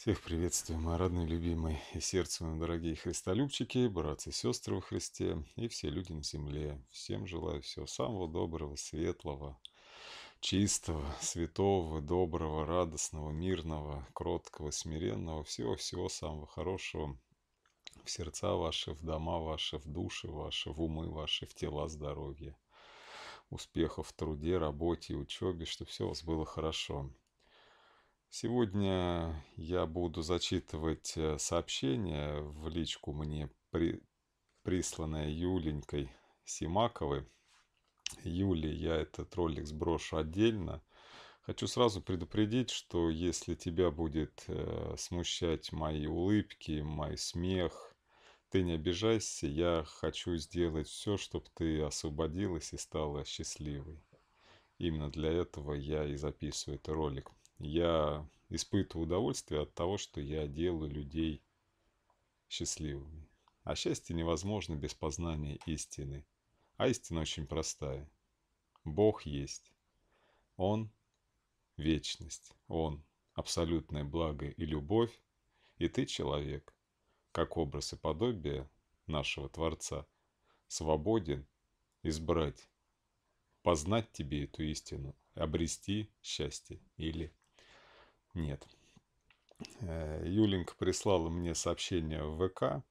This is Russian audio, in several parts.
Всех приветствую, мои родные, любимые и сердцу дорогие христолюбчики, братцы и сестры во Христе и все люди на земле. Всем желаю всего самого доброго, светлого, чистого, святого, доброго, радостного, мирного, кроткого, смиренного, всего-всего самого хорошего в сердца ваши, в дома ваши, в души ваши, в умы ваши, в тела здоровья, успехов в труде, работе и учебе, чтобы все у вас было хорошо. Сегодня я буду зачитывать э, сообщение в личку мне при... присланное Юленькой Симаковой. Юли, я этот ролик сброшу отдельно. Хочу сразу предупредить, что если тебя будет э, смущать мои улыбки, мой смех, ты не обижайся, я хочу сделать все, чтобы ты освободилась и стала счастливой. Именно для этого я и записываю этот ролик я испытываю удовольствие от того, что я делаю людей счастливыми. А счастье невозможно без познания истины. А истина очень простая. Бог есть. Он – вечность. Он – абсолютное благо и любовь. И ты – человек, как образ и подобие нашего Творца, свободен избрать, познать тебе эту истину, обрести счастье или нет. Э, Юлинг прислала мне сообщение в ВК.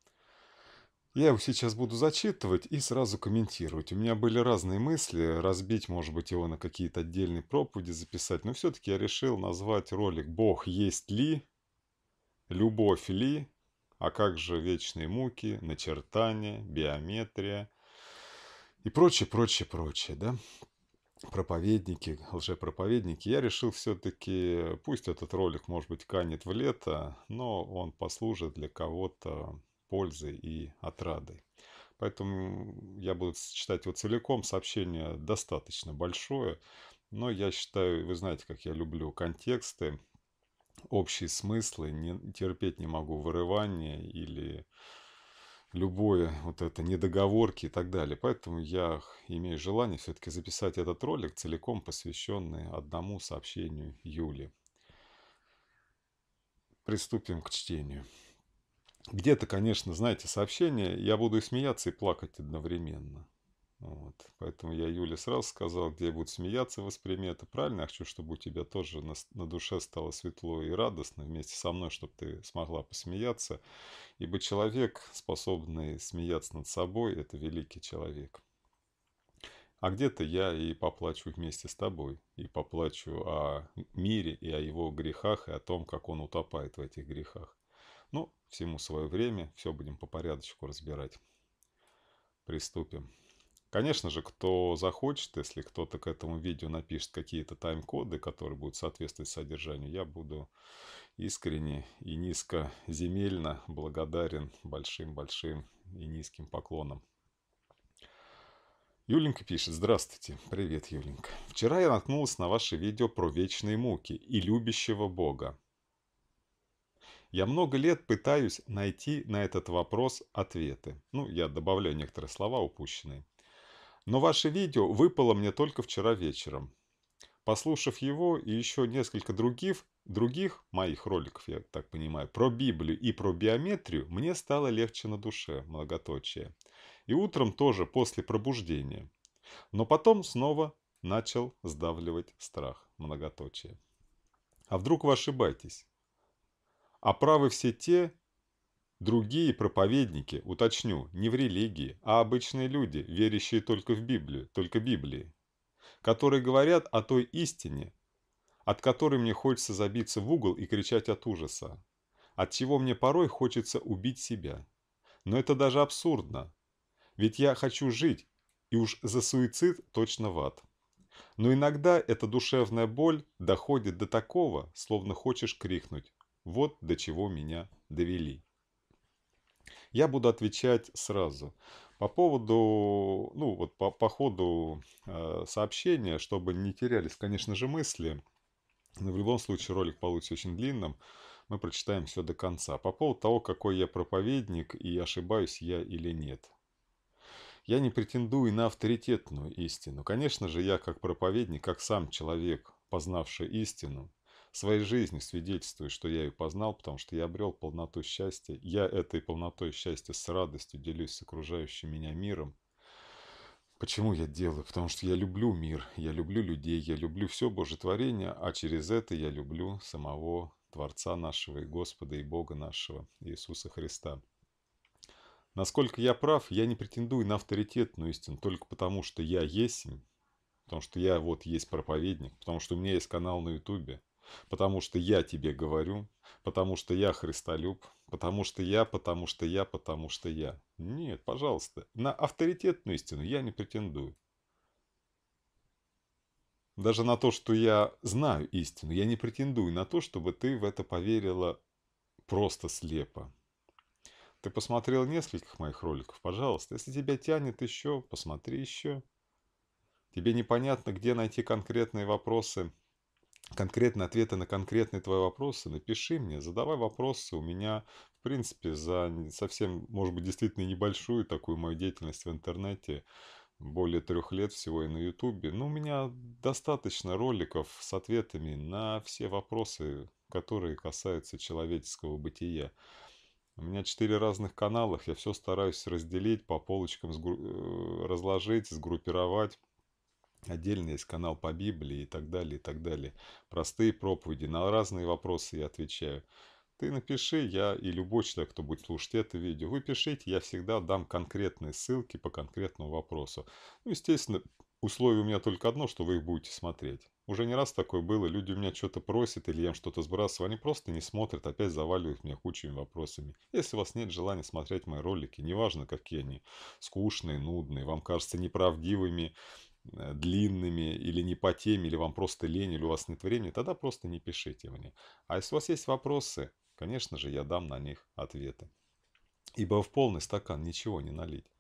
Я его сейчас буду зачитывать и сразу комментировать. У меня были разные мысли, разбить, может быть, его на какие-то отдельные проповеди записать, но все-таки я решил назвать ролик «Бог есть ли?», «Любовь ли?», «А как же вечные муки?», «Начертание?», «Биометрия?» и прочее, прочее, прочее, да? проповедники, лжепроповедники, я решил все-таки, пусть этот ролик, может быть, канет в лето, но он послужит для кого-то пользой и отрадой. Поэтому я буду читать его целиком, сообщение достаточно большое, но я считаю, вы знаете, как я люблю контексты, общие смыслы, не, терпеть не могу вырывания или любое вот это недоговорки и так далее. Поэтому я имею желание все-таки записать этот ролик, целиком посвященный одному сообщению Юли. Приступим к чтению. Где-то, конечно, знаете, сообщение я буду и смеяться, и плакать одновременно. Вот. Поэтому я Юле сразу сказал, где будут смеяться это Правильно, я хочу, чтобы у тебя тоже на, на душе стало светло и радостно вместе со мной, чтобы ты смогла посмеяться. Ибо человек, способный смеяться над собой, это великий человек. А где-то я и поплачу вместе с тобой, и поплачу о мире и о его грехах, и о том, как он утопает в этих грехах. Ну, всему свое время, все будем по порядочку разбирать. Приступим. Конечно же, кто захочет, если кто-то к этому видео напишет какие-то тайм-коды, которые будут соответствовать содержанию, я буду искренне и низко земельно благодарен большим-большим и низким поклоном. Юленька пишет. Здравствуйте. Привет, Юленька. Вчера я наткнулась на ваше видео про вечные муки и любящего Бога. Я много лет пытаюсь найти на этот вопрос ответы. Ну, я добавляю некоторые слова упущенные. Но ваше видео выпало мне только вчера вечером. Послушав его и еще несколько других, других моих роликов, я так понимаю, про Библию и про биометрию, мне стало легче на душе, многоточие. И утром тоже после пробуждения. Но потом снова начал сдавливать страх, многоточие. А вдруг вы ошибаетесь? А правы все те, Другие проповедники, уточню, не в религии, а обычные люди, верящие только в Библию, только Библии, которые говорят о той истине, от которой мне хочется забиться в угол и кричать от ужаса, от чего мне порой хочется убить себя. Но это даже абсурдно, ведь я хочу жить, и уж за суицид точно в ад. Но иногда эта душевная боль доходит до такого, словно хочешь крикнуть «Вот до чего меня довели». Я буду отвечать сразу. По поводу, ну вот по, по ходу э, сообщения, чтобы не терялись, конечно же, мысли, но в любом случае ролик получится очень длинным, мы прочитаем все до конца. По поводу того, какой я проповедник и ошибаюсь я или нет. Я не претендую на авторитетную истину. Конечно же, я как проповедник, как сам человек, познавший истину, своей жизни свидетельствую, что я ее познал, потому что я обрел полноту счастья. Я этой полнотой счастья с радостью делюсь с окружающим меня миром. Почему я делаю? Потому что я люблю мир, я люблю людей, я люблю все Божье а через это я люблю самого Творца нашего и Господа и Бога нашего Иисуса Христа. Насколько я прав, я не претендую на авторитетную истину только потому, что я есть, потому что я вот есть проповедник, потому что у меня есть канал на Ютубе, потому что я тебе говорю, потому что я христолюб, потому что я, потому что я, потому что я. Нет, пожалуйста, на авторитетную истину я не претендую. Даже на то, что я знаю истину, я не претендую на то, чтобы ты в это поверила просто слепо. Ты посмотрел нескольких моих роликов, пожалуйста. Если тебя тянет еще, посмотри еще. Тебе непонятно, где найти конкретные вопросы, конкретные ответы на конкретные твои вопросы, напиши мне, задавай вопросы. У меня, в принципе, за совсем, может быть, действительно небольшую такую мою деятельность в интернете, более трех лет всего и на Ютубе, но у меня достаточно роликов с ответами на все вопросы, которые касаются человеческого бытия. У меня четыре разных каналах, я все стараюсь разделить, по полочкам сгру... Э, разложить, сгруппировать Отдельно есть канал по Библии и так далее, и так далее. Простые проповеди, на разные вопросы я отвечаю. Ты напиши, я и любой человек, кто будет слушать это видео, вы пишите, я всегда дам конкретные ссылки по конкретному вопросу. Ну, естественно, условие у меня только одно, что вы их будете смотреть. Уже не раз такое было, люди у меня что-то просят или я им что-то сбрасываю, они просто не смотрят, опять заваливают меня кучами вопросами. Если у вас нет желания смотреть мои ролики, неважно какие они, скучные, нудные, вам кажутся неправдивыми, Э, длинными или не по теме, или вам просто лень, или у вас нет времени, тогда просто не пишите мне. А если у вас есть вопросы, конечно же, я дам на них ответы. Ибо в полный стакан ничего не налить.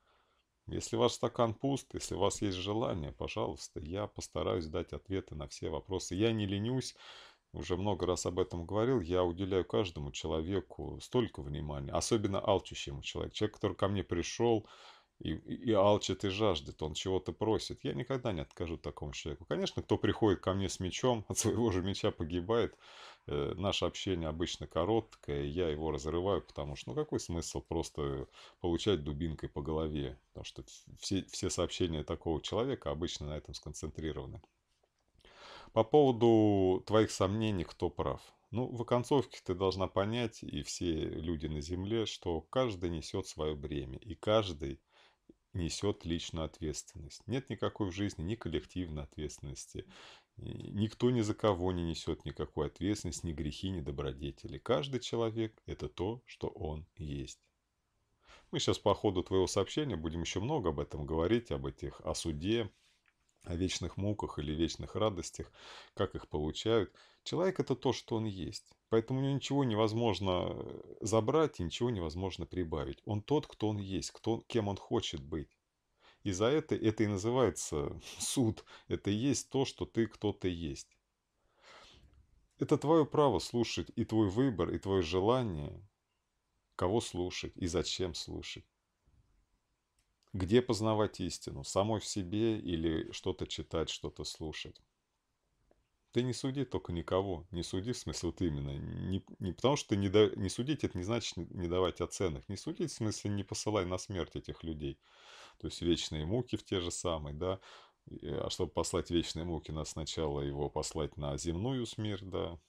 Если ваш стакан пуст, если у вас есть желание, пожалуйста, я постараюсь дать ответы на все вопросы. Я не ленюсь, уже много раз об этом говорил, я уделяю каждому человеку столько внимания, особенно алчущему человеку. Человек, который ко мне пришел, и, и алчит и жаждет, он чего-то просит. Я никогда не откажу такому человеку. Конечно, кто приходит ко мне с мечом, от своего же меча погибает. Э, наше общение обычно короткое, я его разрываю, потому что ну какой смысл просто получать дубинкой по голове? Потому что все, все сообщения такого человека обычно на этом сконцентрированы. По поводу твоих сомнений, кто прав. Ну, в оконцовке ты должна понять, и все люди на земле, что каждый несет свое бремя, и каждый несет личную ответственность. Нет никакой в жизни ни коллективной ответственности. Никто ни за кого не несет никакой ответственности, ни грехи, ни добродетели. Каждый человек – это то, что он есть. Мы сейчас по ходу твоего сообщения будем еще много об этом говорить, об этих о суде, о вечных муках или вечных радостях, как их получают. Человек – это то, что он есть. Поэтому у него ничего невозможно забрать и ничего невозможно прибавить. Он тот, кто он есть, кто, кем он хочет быть. И за это, это и называется суд. Это и есть то, что ты кто-то есть. Это твое право слушать и твой выбор, и твое желание, кого слушать и зачем слушать. Где познавать истину? Самой в себе или что-то читать, что-то слушать? Ты не суди только никого. Не суди, в смысле, вот именно. Не, не потому что ты не, да, не судить, это не значит не давать оценок. Не судить, в смысле, не посылай на смерть этих людей. То есть вечные муки в те же самые, да. А чтобы послать вечные муки, надо сначала его послать на земную смерть, да.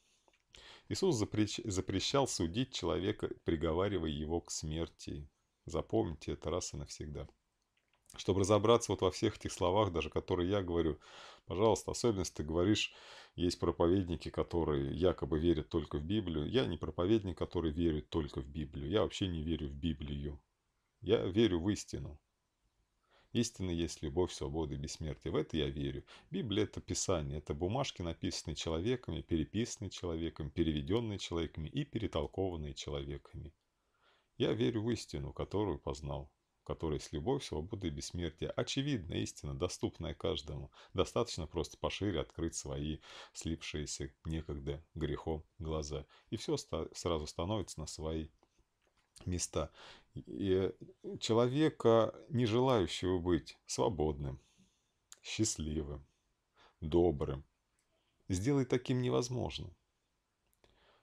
Иисус запрещ, запрещал судить человека, приговаривая его к смерти. Запомните это раз и навсегда чтобы разобраться вот во всех этих словах, даже которые я говорю, пожалуйста, особенность ты говоришь, есть проповедники, которые якобы верят только в Библию. Я не проповедник, который верит только в Библию. Я вообще не верю в Библию. Я верю в истину. Истина есть любовь, свобода и бессмертие. В это я верю. Библия – это Писание, это бумажки, написанные человеками, переписанные человеками, переведенные человеками и перетолкованные человеками. Я верю в истину, которую познал которой есть любовь, свобода и бессмертие. Очевидно, истина, доступная каждому. Достаточно просто пошире открыть свои слипшиеся некогда грехом глаза. И все сразу становится на свои места. И человека, не желающего быть свободным, счастливым, добрым, сделать таким невозможным.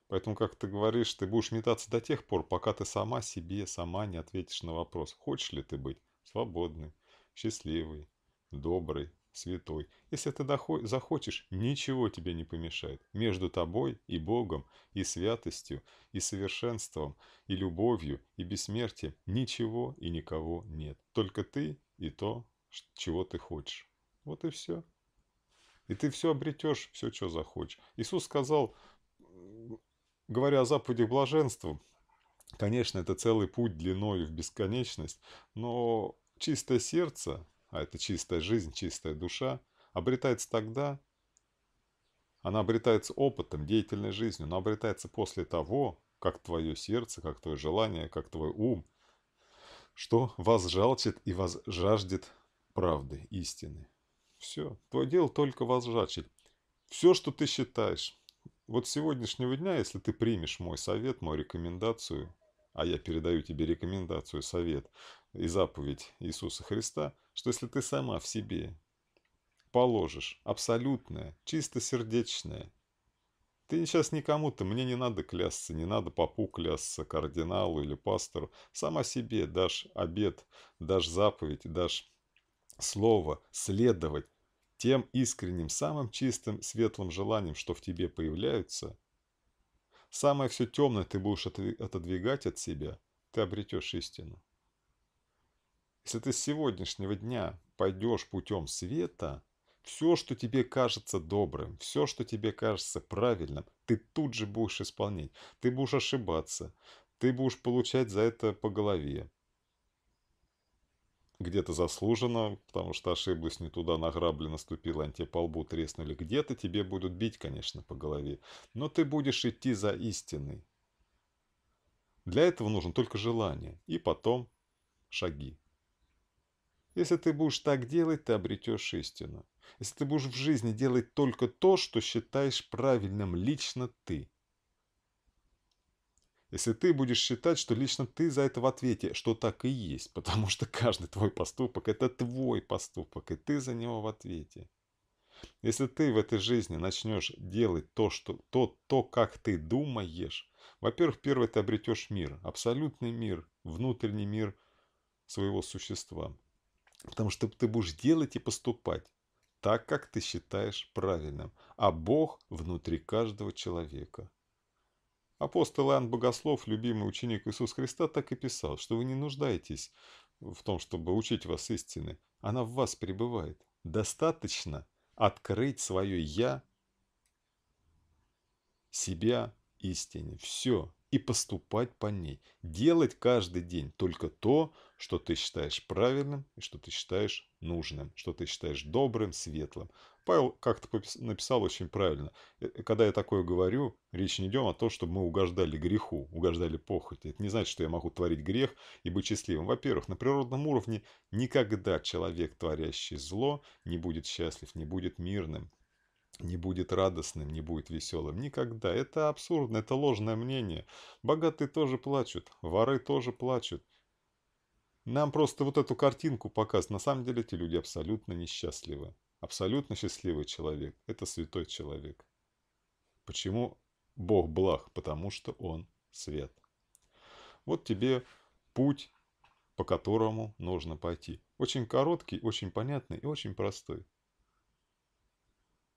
Поэтому, как ты говоришь, ты будешь метаться до тех пор, пока ты сама себе, сама не ответишь на вопрос, хочешь ли ты быть свободный, счастливый, добрый, святой. Если ты захочешь, ничего тебе не помешает. Между тобой и Богом, и святостью, и совершенством, и любовью, и бессмертием ничего и никого нет. Только ты и то, чего ты хочешь. Вот и все. И ты все обретешь, все, что захочешь. Иисус сказал, Говоря о западе блаженства, конечно, это целый путь длиной в бесконечность, но чистое сердце, а это чистая жизнь, чистая душа, обретается тогда, она обретается опытом, деятельной жизнью, но обретается после того, как твое сердце, как твое желание, как твой ум, что вас жалчит и вас жаждет правды, истины. Все, твое дело только вас жаждет. Все, что ты считаешь, вот с сегодняшнего дня, если ты примешь мой совет, мою рекомендацию, а я передаю тебе рекомендацию, совет и заповедь Иисуса Христа, что если ты сама в себе положишь абсолютное, чистосердечное, ты сейчас никому-то, мне не надо клясться, не надо попу клясться, кардиналу или пастору. Сама себе дашь обед, дашь заповедь, дашь слово следовать тем искренним, самым чистым, светлым желанием, что в тебе появляются, самое все темное ты будешь отодвигать от себя, ты обретешь истину. Если ты с сегодняшнего дня пойдешь путем света, все, что тебе кажется добрым, все, что тебе кажется правильным, ты тут же будешь исполнять. Ты будешь ошибаться, ты будешь получать за это по голове, где-то заслуженно, потому что ошиблась, не туда награбли наступила, они тебе по лбу треснули. Где-то тебе будут бить, конечно, по голове, но ты будешь идти за истиной. Для этого нужно только желание и потом шаги. Если ты будешь так делать, ты обретешь истину. Если ты будешь в жизни делать только то, что считаешь правильным лично ты, если ты будешь считать, что лично ты за это в ответе, что так и есть, потому что каждый твой поступок – это твой поступок, и ты за него в ответе. Если ты в этой жизни начнешь делать то, что, то, то как ты думаешь, во-первых, первое, ты обретешь мир, абсолютный мир, внутренний мир своего существа. Потому что ты будешь делать и поступать так, как ты считаешь правильным, а Бог внутри каждого человека – Апостол Иоанн Богослов, любимый ученик Иисуса Христа, так и писал, что вы не нуждаетесь в том, чтобы учить вас истины. Она в вас пребывает. Достаточно открыть свое «я», себя истине. Все. И поступать по ней. Делать каждый день только то, что ты считаешь правильным и что ты считаешь нужным, что ты считаешь добрым, светлым. Павел как-то написал очень правильно. Э, э, когда я такое говорю, речь не идет о том, чтобы мы угождали греху, угождали похоти. Это не значит, что я могу творить грех и быть счастливым. Во-первых, на природном уровне никогда человек, творящий зло, не будет счастлив, не будет мирным, не будет радостным, не будет веселым. Никогда. Это абсурдно, это ложное мнение. Богатые тоже плачут, воры тоже плачут. Нам просто вот эту картинку показывают. На самом деле эти люди абсолютно несчастливы. Абсолютно счастливый человек – это святой человек. Почему Бог благ? Потому что Он свет. Вот тебе путь, по которому нужно пойти. Очень короткий, очень понятный и очень простой.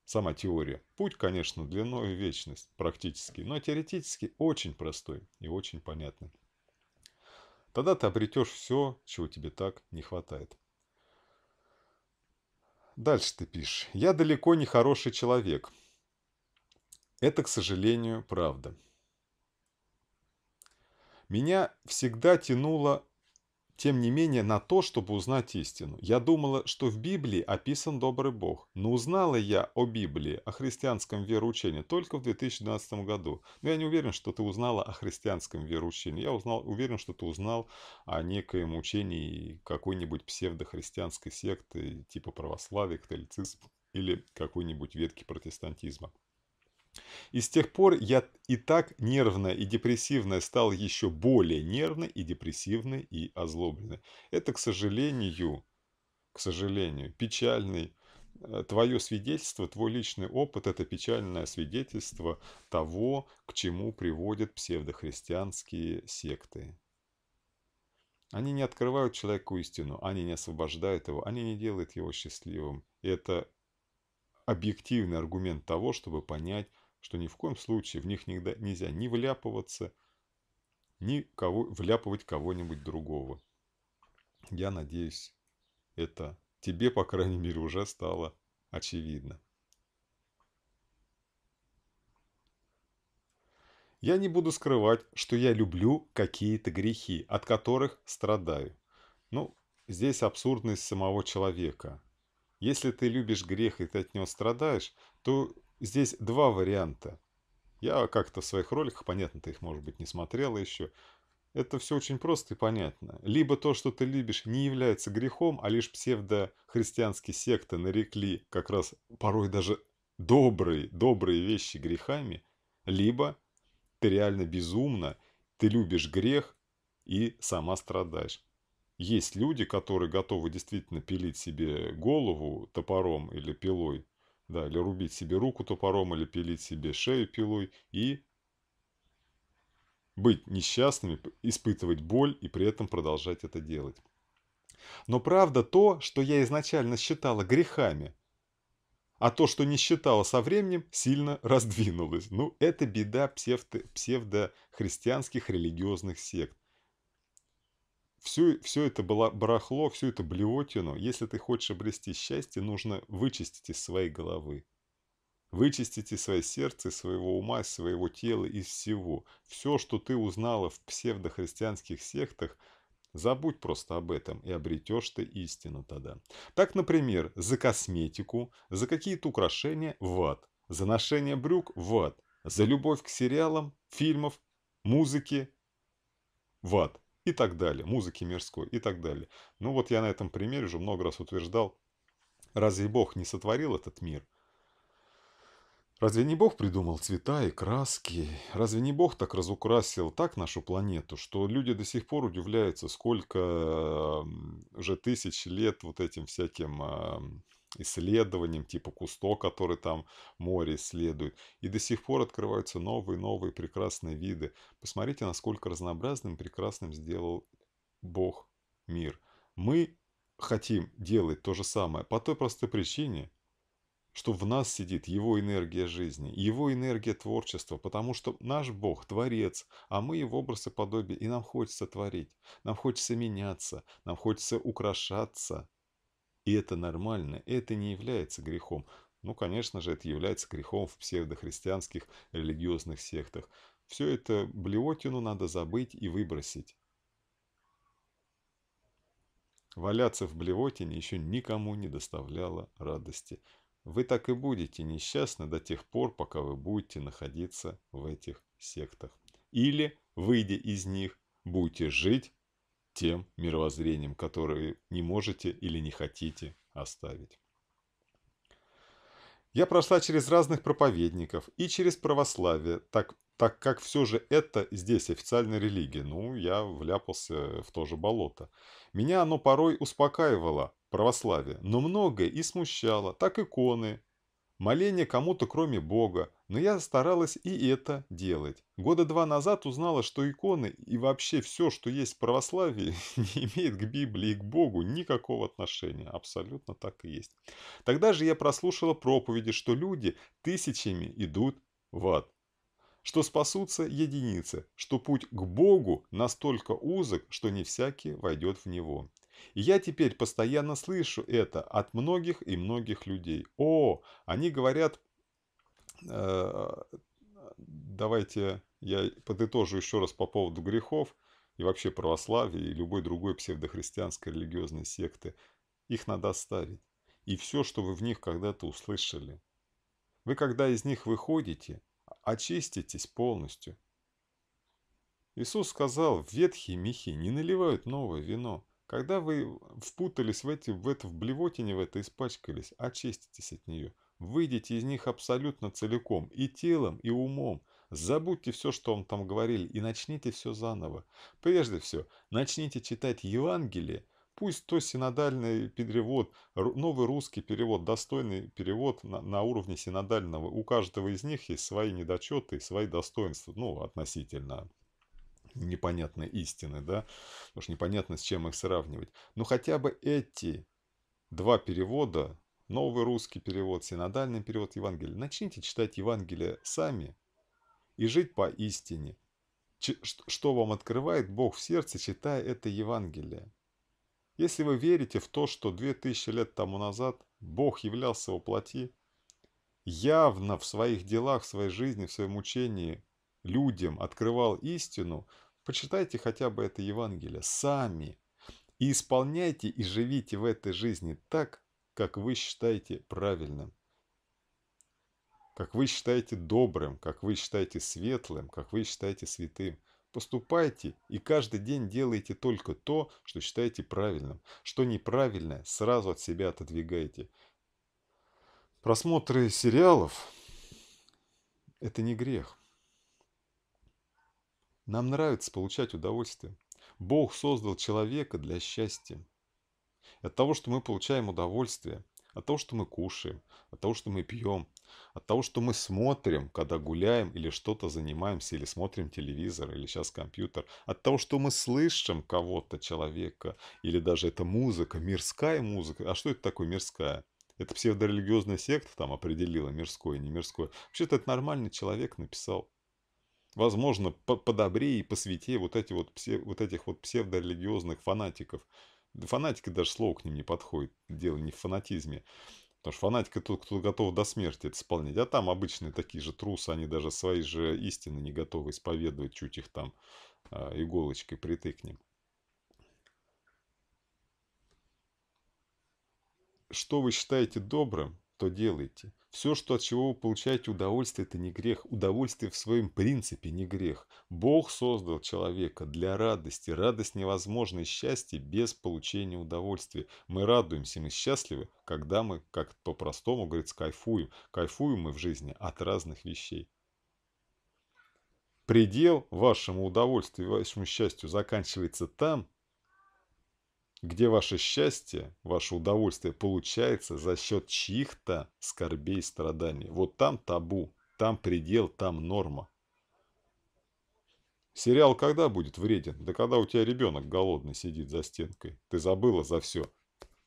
Сама теория. Путь, конечно, длиной в вечность практически, но теоретически очень простой и очень понятный. Тогда ты обретешь все, чего тебе так не хватает. Дальше ты пишешь. «Я далеко не хороший человек». Это, к сожалению, правда. Меня всегда тянуло тем не менее, на то, чтобы узнать истину. Я думала, что в Библии описан добрый Бог, но узнала я о Библии, о христианском вероучении только в 2012 году. Но я не уверен, что ты узнала о христианском вероучении. Я узнал, уверен, что ты узнал о некоем учении какой-нибудь псевдохристианской секты, типа православия, католицизма или какой-нибудь ветки протестантизма. И с тех пор я и так нервно и депрессивно стал еще более нервной и депрессивной и озлобленной. Это, к сожалению, к сожалению, печальный э, твое свидетельство, твой личный опыт – это печальное свидетельство того, к чему приводят псевдохристианские секты. Они не открывают человеку истину, они не освобождают его, они не делают его счастливым. это объективный аргумент того, чтобы понять, что ни в коем случае в них нельзя ни вляпываться, ни кого, вляпывать кого-нибудь другого. Я надеюсь, это тебе, по крайней мере, уже стало очевидно. Я не буду скрывать, что я люблю какие-то грехи, от которых страдаю. Ну, здесь абсурдность самого человека. Если ты любишь грех и ты от него страдаешь, то здесь два варианта. Я как-то в своих роликах, понятно, ты их, может быть, не смотрела еще. Это все очень просто и понятно. Либо то, что ты любишь, не является грехом, а лишь псевдохристианские секты нарекли как раз порой даже добрые, добрые вещи грехами, либо ты реально безумно, ты любишь грех и сама страдаешь. Есть люди, которые готовы действительно пилить себе голову топором или пилой да, или рубить себе руку топором, или пилить себе шею пилой и быть несчастными, испытывать боль и при этом продолжать это делать. Но правда то, что я изначально считала грехами, а то, что не считала со временем, сильно раздвинулось. Ну, это беда псевдо псевдохристианских религиозных сект все, все это было барахло, все это блевотину, если ты хочешь обрести счастье, нужно вычистить из своей головы. Вычистите свое сердце, своего ума, своего тела из всего. Все, что ты узнала в псевдохристианских сектах, забудь просто об этом и обретешь ты истину тогда. Так, например, за косметику, за какие-то украшения – в ад, за ношение брюк – в ад, за любовь к сериалам, фильмов, музыке – в ад. и так далее, музыки мирской и так далее. Ну вот я на этом примере уже много раз утверждал, разве Бог не сотворил этот мир? Разве не Бог придумал цвета и краски? Разве не Бог так разукрасил так нашу планету, что люди до сих пор удивляются, сколько э, уже тысяч лет вот этим всяким э, исследованиям, типа Кусто, который там море исследует. И до сих пор открываются новые-новые прекрасные виды. Посмотрите, насколько разнообразным, прекрасным сделал Бог мир. Мы хотим делать то же самое по той простой причине, что в нас сидит его энергия жизни, его энергия творчества, потому что наш Бог – творец, а мы его образ и подобие, и нам хочется творить, нам хочется меняться, нам хочется украшаться – и это нормально, это не является грехом. Ну, конечно же, это является грехом в псевдохристианских религиозных сектах. Все это блевотину надо забыть и выбросить. Валяться в блевотине еще никому не доставляло радости. Вы так и будете несчастны до тех пор, пока вы будете находиться в этих сектах. Или, выйдя из них, будете жить тем мировоззрением, которое не можете или не хотите оставить. Я прошла через разных проповедников и через православие, так, так как все же это здесь официальная религия. Ну, я вляпался в то же болото. Меня оно порой успокаивало, православие, но многое и смущало. Так иконы, Моление кому-то кроме Бога, но я старалась и это делать. Года два назад узнала, что иконы и вообще все, что есть в православии, не имеет к Библии и к Богу никакого отношения. Абсолютно так и есть. Тогда же я прослушала проповеди, что люди тысячами идут в ад что спасутся единицы, что путь к Богу настолько узок, что не всякий войдет в него. И я теперь постоянно слышу это от многих и многих людей. О, они говорят, э, давайте я подытожу еще раз по поводу грехов и вообще православия и любой другой псевдохристианской религиозной секты. Их надо оставить. И все, что вы в них когда-то услышали. Вы когда из них выходите, очиститесь полностью. Иисус сказал, в ветхие мехи не наливают новое вино. Когда вы впутались в, эти, в это, в блевотине в это, испачкались, очиститесь от нее. Выйдите из них абсолютно целиком, и телом, и умом. Забудьте все, что вам там говорили, и начните все заново. Прежде всего, начните читать Евангелие, пусть то синодальный перевод, новый русский перевод, достойный перевод на, на уровне синодального, у каждого из них есть свои недочеты, свои достоинства, ну, относительно непонятной истины, да, потому что непонятно, с чем их сравнивать. Но хотя бы эти два перевода, новый русский перевод, синодальный перевод Евангелия, начните читать Евангелие сами и жить по истине. Что вам открывает Бог в сердце, читая это Евангелие? Если вы верите в то, что 2000 лет тому назад Бог являлся во плоти, явно в своих делах, в своей жизни, в своем учении людям открывал истину, почитайте хотя бы это Евангелие сами и исполняйте и живите в этой жизни так, как вы считаете правильным, как вы считаете добрым, как вы считаете светлым, как вы считаете святым. Поступайте и каждый день делайте только то, что считаете правильным. Что неправильное, сразу от себя отодвигайте. Просмотры сериалов – это не грех. Нам нравится получать удовольствие. Бог создал человека для счастья. от того, что мы получаем удовольствие, от того, что мы кушаем, от того, что мы пьем, от того, что мы смотрим, когда гуляем или что-то занимаемся, или смотрим телевизор, или сейчас компьютер, от того, что мы слышим кого-то, человека, или даже это музыка, мирская музыка. А что это такое мирская? Это псевдорелигиозная секта там определила, мирское, не мирское. Вообще-то это нормальный человек написал возможно, по подобрее и посвятее вот, эти вот, псев, вот этих вот псевдорелигиозных фанатиков. Фанатики даже слово к ним не подходит, дело не в фанатизме. Потому что фанатик тот, кто готов до смерти это исполнять. А там обычные такие же трусы, они даже свои же истины не готовы исповедовать, чуть их там э, иголочкой притыкнем. Что вы считаете добрым, то делайте. Все, что от чего вы получаете удовольствие, это не грех. Удовольствие в своем принципе не грех. Бог создал человека для радости. Радость невозможна и счастье без получения удовольствия. Мы радуемся, мы счастливы, когда мы, как по-простому говорится, кайфуем. Кайфуем мы в жизни от разных вещей. Предел вашему удовольствию вашему счастью заканчивается там, где ваше счастье, ваше удовольствие получается за счет чьих-то скорбей и страданий. Вот там табу, там предел, там норма. Сериал когда будет вреден? Да когда у тебя ребенок голодный сидит за стенкой. Ты забыла за все.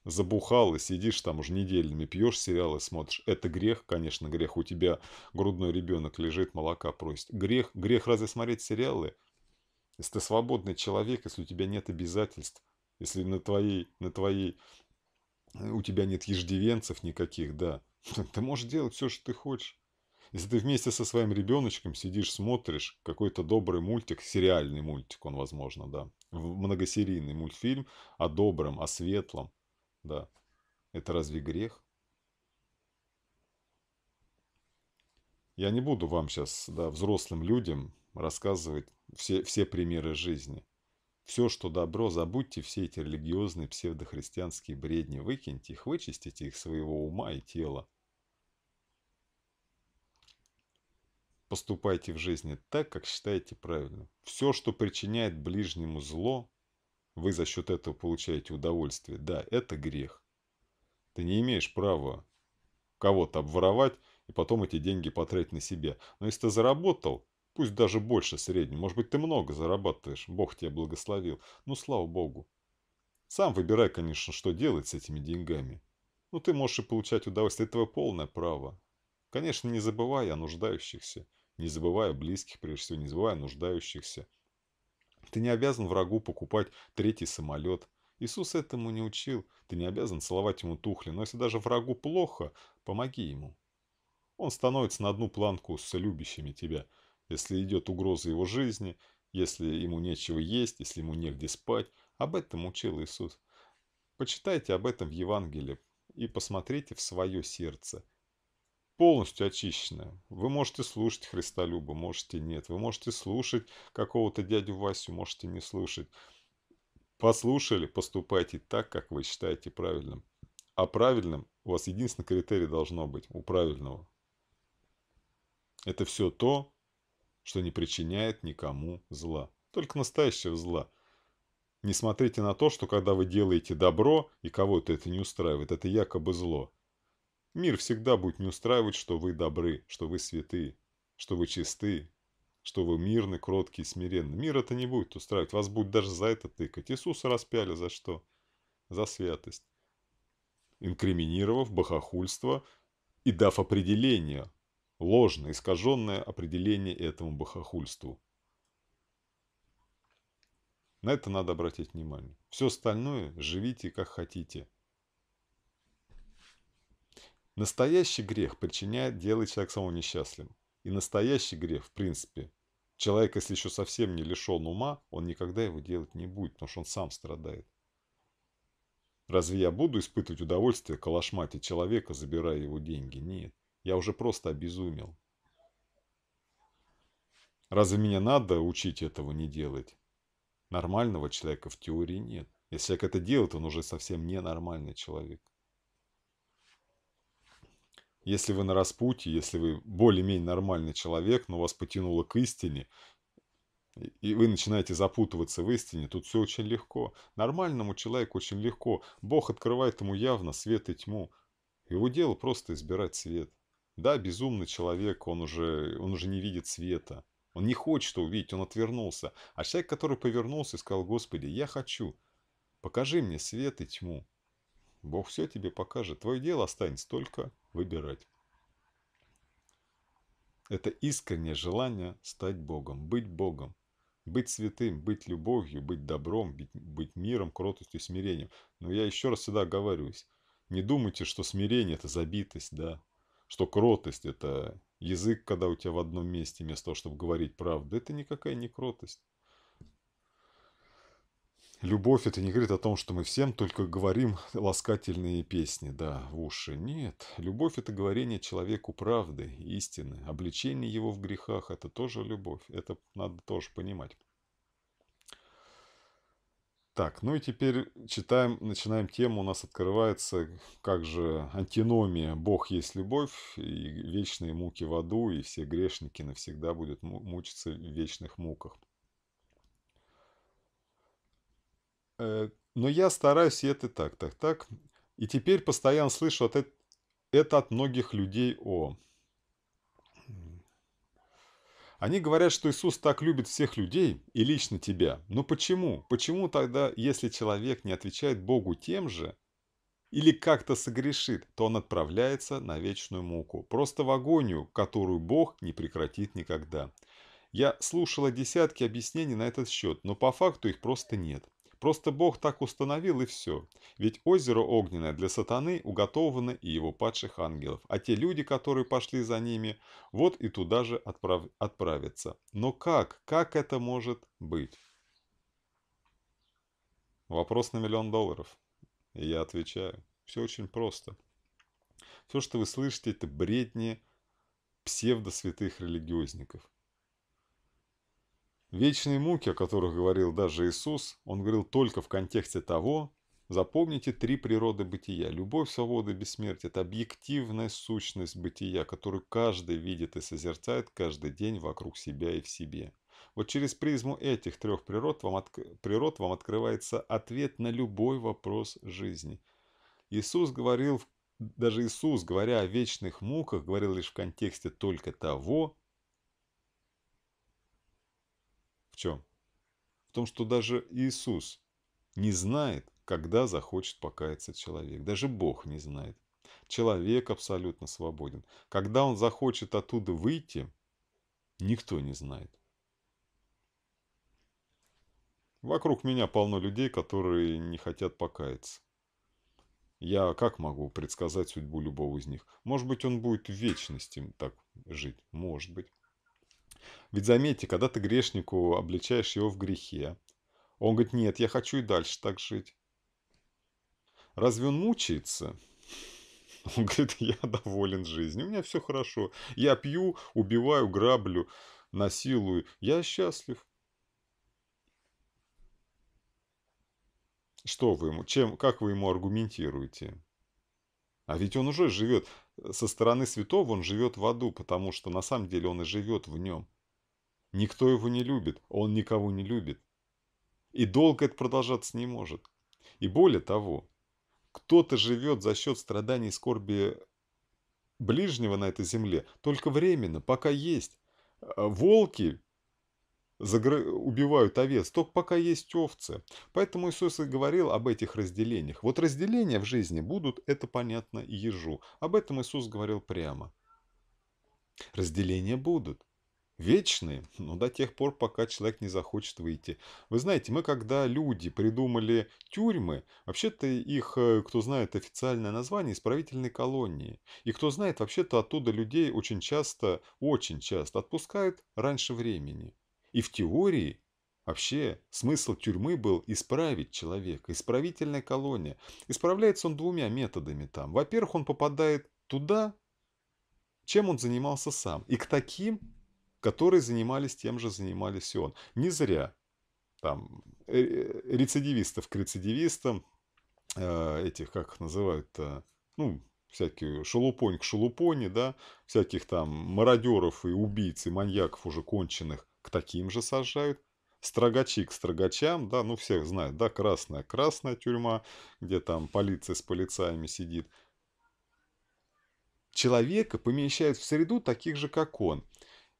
Забухал и сидишь там уже неделями, пьешь сериалы, смотришь. Это грех, конечно, грех. У тебя грудной ребенок лежит, молока просит. Грех, грех разве смотреть сериалы? Если ты свободный человек, если у тебя нет обязательств, если на твоей, на твоей, э, у тебя нет еждивенцев никаких, да, ты можешь делать все, что ты хочешь. Если ты вместе со своим ребеночком сидишь, смотришь какой-то добрый мультик, сериальный мультик он, возможно, да, многосерийный мультфильм о добром, о светлом, да, это разве грех? Я не буду вам сейчас, да, взрослым людям рассказывать все, все примеры жизни. Все, что добро, забудьте все эти религиозные псевдохристианские бредни, выкиньте их, вычистите их своего ума и тела. Поступайте в жизни так, как считаете правильным. Все, что причиняет ближнему зло, вы за счет этого получаете удовольствие. Да, это грех. Ты не имеешь права кого-то обворовать и потом эти деньги потратить на себя. Но если ты заработал, Пусть даже больше среднего. Может быть, ты много зарабатываешь. Бог тебя благословил. Ну, слава Богу. Сам выбирай, конечно, что делать с этими деньгами. Ну, ты можешь и получать удовольствие. Это твое полное право. Конечно, не забывай о нуждающихся. Не забывай о близких, прежде всего, не забывай о нуждающихся. Ты не обязан врагу покупать третий самолет. Иисус этому не учил. Ты не обязан целовать ему тухли. Но если даже врагу плохо, помоги ему. Он становится на одну планку с любящими тебя – если идет угроза его жизни, если ему нечего есть, если ему негде спать. Об этом учил Иисус. Почитайте об этом в Евангелии и посмотрите в свое сердце. Полностью очищенное. Вы можете слушать Христолюба, можете нет. Вы можете слушать какого-то дядю Васю, можете не слушать. Послушали, поступайте так, как вы считаете правильным. А правильным у вас единственный критерий должно быть у правильного. Это все то, что не причиняет никому зла. Только настоящего зла. Не смотрите на то, что когда вы делаете добро, и кого-то это не устраивает, это якобы зло. Мир всегда будет не устраивать, что вы добры, что вы святы, что вы чисты, что вы мирны, кроткие, смиренны. Мир это не будет устраивать, вас будет даже за это тыкать. Иисуса распяли за что? За святость. Инкриминировав богохульство и дав определение ложное, искаженное определение этому бахахульству. На это надо обратить внимание. Все остальное живите как хотите. Настоящий грех причиняет, делает человека самого несчастливым. И настоящий грех, в принципе, человек, если еще совсем не лишен ума, он никогда его делать не будет, потому что он сам страдает. Разве я буду испытывать удовольствие калашматить человека, забирая его деньги? Нет. Я уже просто обезумел. Разве меня надо учить этого не делать? Нормального человека в теории нет. Если человек это делает, он уже совсем не нормальный человек. Если вы на распутье, если вы более-менее нормальный человек, но вас потянуло к истине, и вы начинаете запутываться в истине, тут все очень легко. Нормальному человеку очень легко. Бог открывает ему явно свет и тьму. Его дело просто избирать свет. Да, безумный человек, он уже, он уже не видит света. Он не хочет увидеть, он отвернулся. А человек, который повернулся и сказал, Господи, я хочу, покажи мне свет и тьму. Бог все тебе покажет. Твое дело останется только выбирать. Это искреннее желание стать Богом, быть Богом, быть святым, быть любовью, быть добром, быть, быть миром, кротостью, смирением. Но я еще раз всегда оговариваюсь, не думайте, что смирение – это забитость, да, что кротость – это язык, когда у тебя в одном месте, вместо того, чтобы говорить правду. Это никакая не кротость. Любовь – это не говорит о том, что мы всем только говорим ласкательные песни, да, в уши. Нет, любовь – это говорение человеку правды, истины. Обличение его в грехах – это тоже любовь. Это надо тоже понимать. Так, ну и теперь читаем, начинаем тему. У нас открывается, как же антиномия «Бог есть любовь» и вечные муки в аду, и все грешники навсегда будут мучиться в вечных муках. Э, но я стараюсь и это так, так, так. И теперь постоянно слышу от это, это от многих людей о. Они говорят, что Иисус так любит всех людей и лично тебя. Но почему? Почему тогда, если человек не отвечает Богу тем же, или как-то согрешит, то он отправляется на вечную муку, просто в агонию, которую Бог не прекратит никогда. Я слушала десятки объяснений на этот счет, но по факту их просто нет. Просто Бог так установил и все. Ведь озеро огненное для сатаны уготовано и его падших ангелов, а те люди, которые пошли за ними, вот и туда же отправ... отправятся. Но как? Как это может быть? Вопрос на миллион долларов. И я отвечаю. Все очень просто. Все, что вы слышите, это бредни псевдосвятых религиозников. Вечные муки, о которых говорил даже Иисус, он говорил только в контексте того, запомните три природы бытия. Любовь, свобода и бессмертие – это объективная сущность бытия, которую каждый видит и созерцает каждый день вокруг себя и в себе. Вот через призму этих трех природ вам, от... природ вам открывается ответ на любой вопрос жизни. Иисус говорил, даже Иисус, говоря о вечных муках, говорил лишь в контексте только того, в чем? В том, что даже Иисус не знает, когда захочет покаяться человек. Даже Бог не знает. Человек абсолютно свободен. Когда он захочет оттуда выйти, никто не знает. Вокруг меня полно людей, которые не хотят покаяться. Я как могу предсказать судьбу любого из них? Может быть, он будет в вечности так жить? Может быть. Ведь заметьте, когда ты грешнику обличаешь его в грехе, он говорит, нет, я хочу и дальше так жить. Разве он мучается? Он говорит, я доволен жизнью, у меня все хорошо. Я пью, убиваю, граблю, насилую. Я счастлив. Что вы ему, чем, как вы ему аргументируете? А ведь он уже живет со стороны святого он живет в аду, потому что на самом деле он и живет в нем. Никто его не любит, а он никого не любит. И долго это продолжаться не может. И более того, кто-то живет за счет страданий и скорби ближнего на этой земле только временно, пока есть. Э, волки загр... убивают овец, только пока есть овцы. Поэтому Иисус и говорил об этих разделениях. Вот разделения в жизни будут, это понятно и ежу. Об этом Иисус говорил прямо. Разделения будут. Вечные, но до тех пор, пока человек не захочет выйти. Вы знаете, мы когда люди придумали тюрьмы, вообще-то их, э, кто знает официальное название, исправительные колонии. И кто знает, вообще-то оттуда людей очень часто, очень часто отпускают раньше времени. И в теории Вообще, смысл тюрьмы был исправить человека, исправительная колония. Исправляется он двумя методами там. Во-первых, он попадает туда, чем он занимался сам, и к таким, которые занимались тем же, занимались и он. Не зря там э, э, рецидивистов к рецидивистам, э, этих, как их называют-то, э, ну, всякие шелупонь к шелупоне, да, всяких там мародеров и убийц и маньяков уже конченых, к таким же сажают. Строгачи к строгачам, да, ну всех знают, да, красная, красная тюрьма, где там полиция с полицаями сидит. Человека помещают в среду таких же, как он.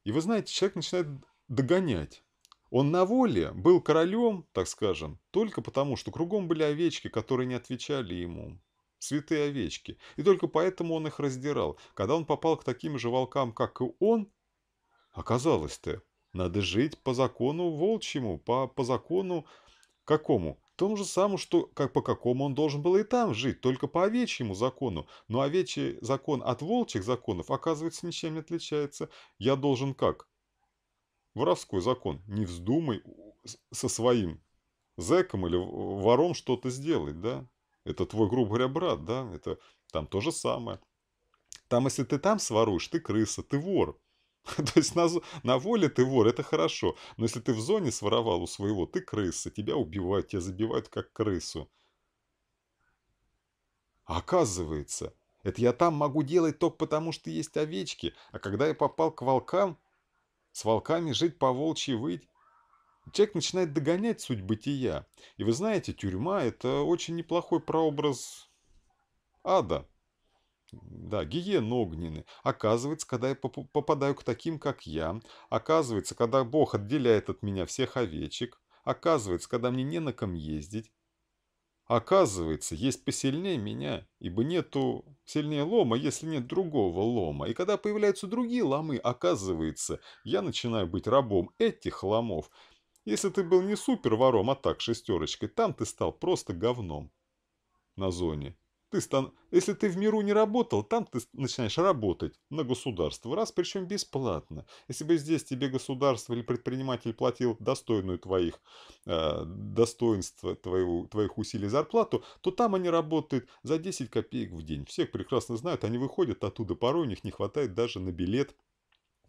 И вы знаете, человек начинает догонять. Он на воле был королем, так скажем, только потому, что кругом были овечки, которые не отвечали ему. Святые овечки. И только поэтому он их раздирал. Когда он попал к таким же волкам, как и он, оказалось-то, надо жить по закону волчьему, по, по закону какому? Том же самому, что как, по какому он должен был и там жить, только по овечьему закону. Но овечий закон от волчьих законов, оказывается, ничем не отличается. Я должен как? Воровской закон. Не вздумай со своим зэком или вором что-то сделать, да? Это твой, грубо говоря, брат, да? Это там то же самое. Там, если ты там своруешь, ты крыса, ты вор. То есть на, на воле ты вор, это хорошо. Но если ты в зоне своровал у своего, ты крыса, тебя убивают, тебя забивают как крысу. А оказывается, это я там могу делать только потому, что есть овечки. А когда я попал к волкам, с волками жить по волчьи выть. Человек начинает догонять суть бытия. И вы знаете, тюрьма – это очень неплохой прообраз ада да, гиен огненный. Оказывается, когда я попадаю к таким, как я, оказывается, когда Бог отделяет от меня всех овечек, оказывается, когда мне не на ком ездить, Оказывается, есть посильнее меня, ибо нету сильнее лома, если нет другого лома. И когда появляются другие ломы, оказывается, я начинаю быть рабом этих ломов. Если ты был не супер вором, а так шестерочкой, там ты стал просто говном на зоне. Ты стан... Если ты в миру не работал, там ты начинаешь работать на государство. Раз, причем бесплатно. Если бы здесь тебе государство или предприниматель платил достойную твоих э, достоинства, твоего, твоих усилий зарплату, то там они работают за 10 копеек в день. Всех прекрасно знают, они выходят оттуда, порой у них не хватает даже на билет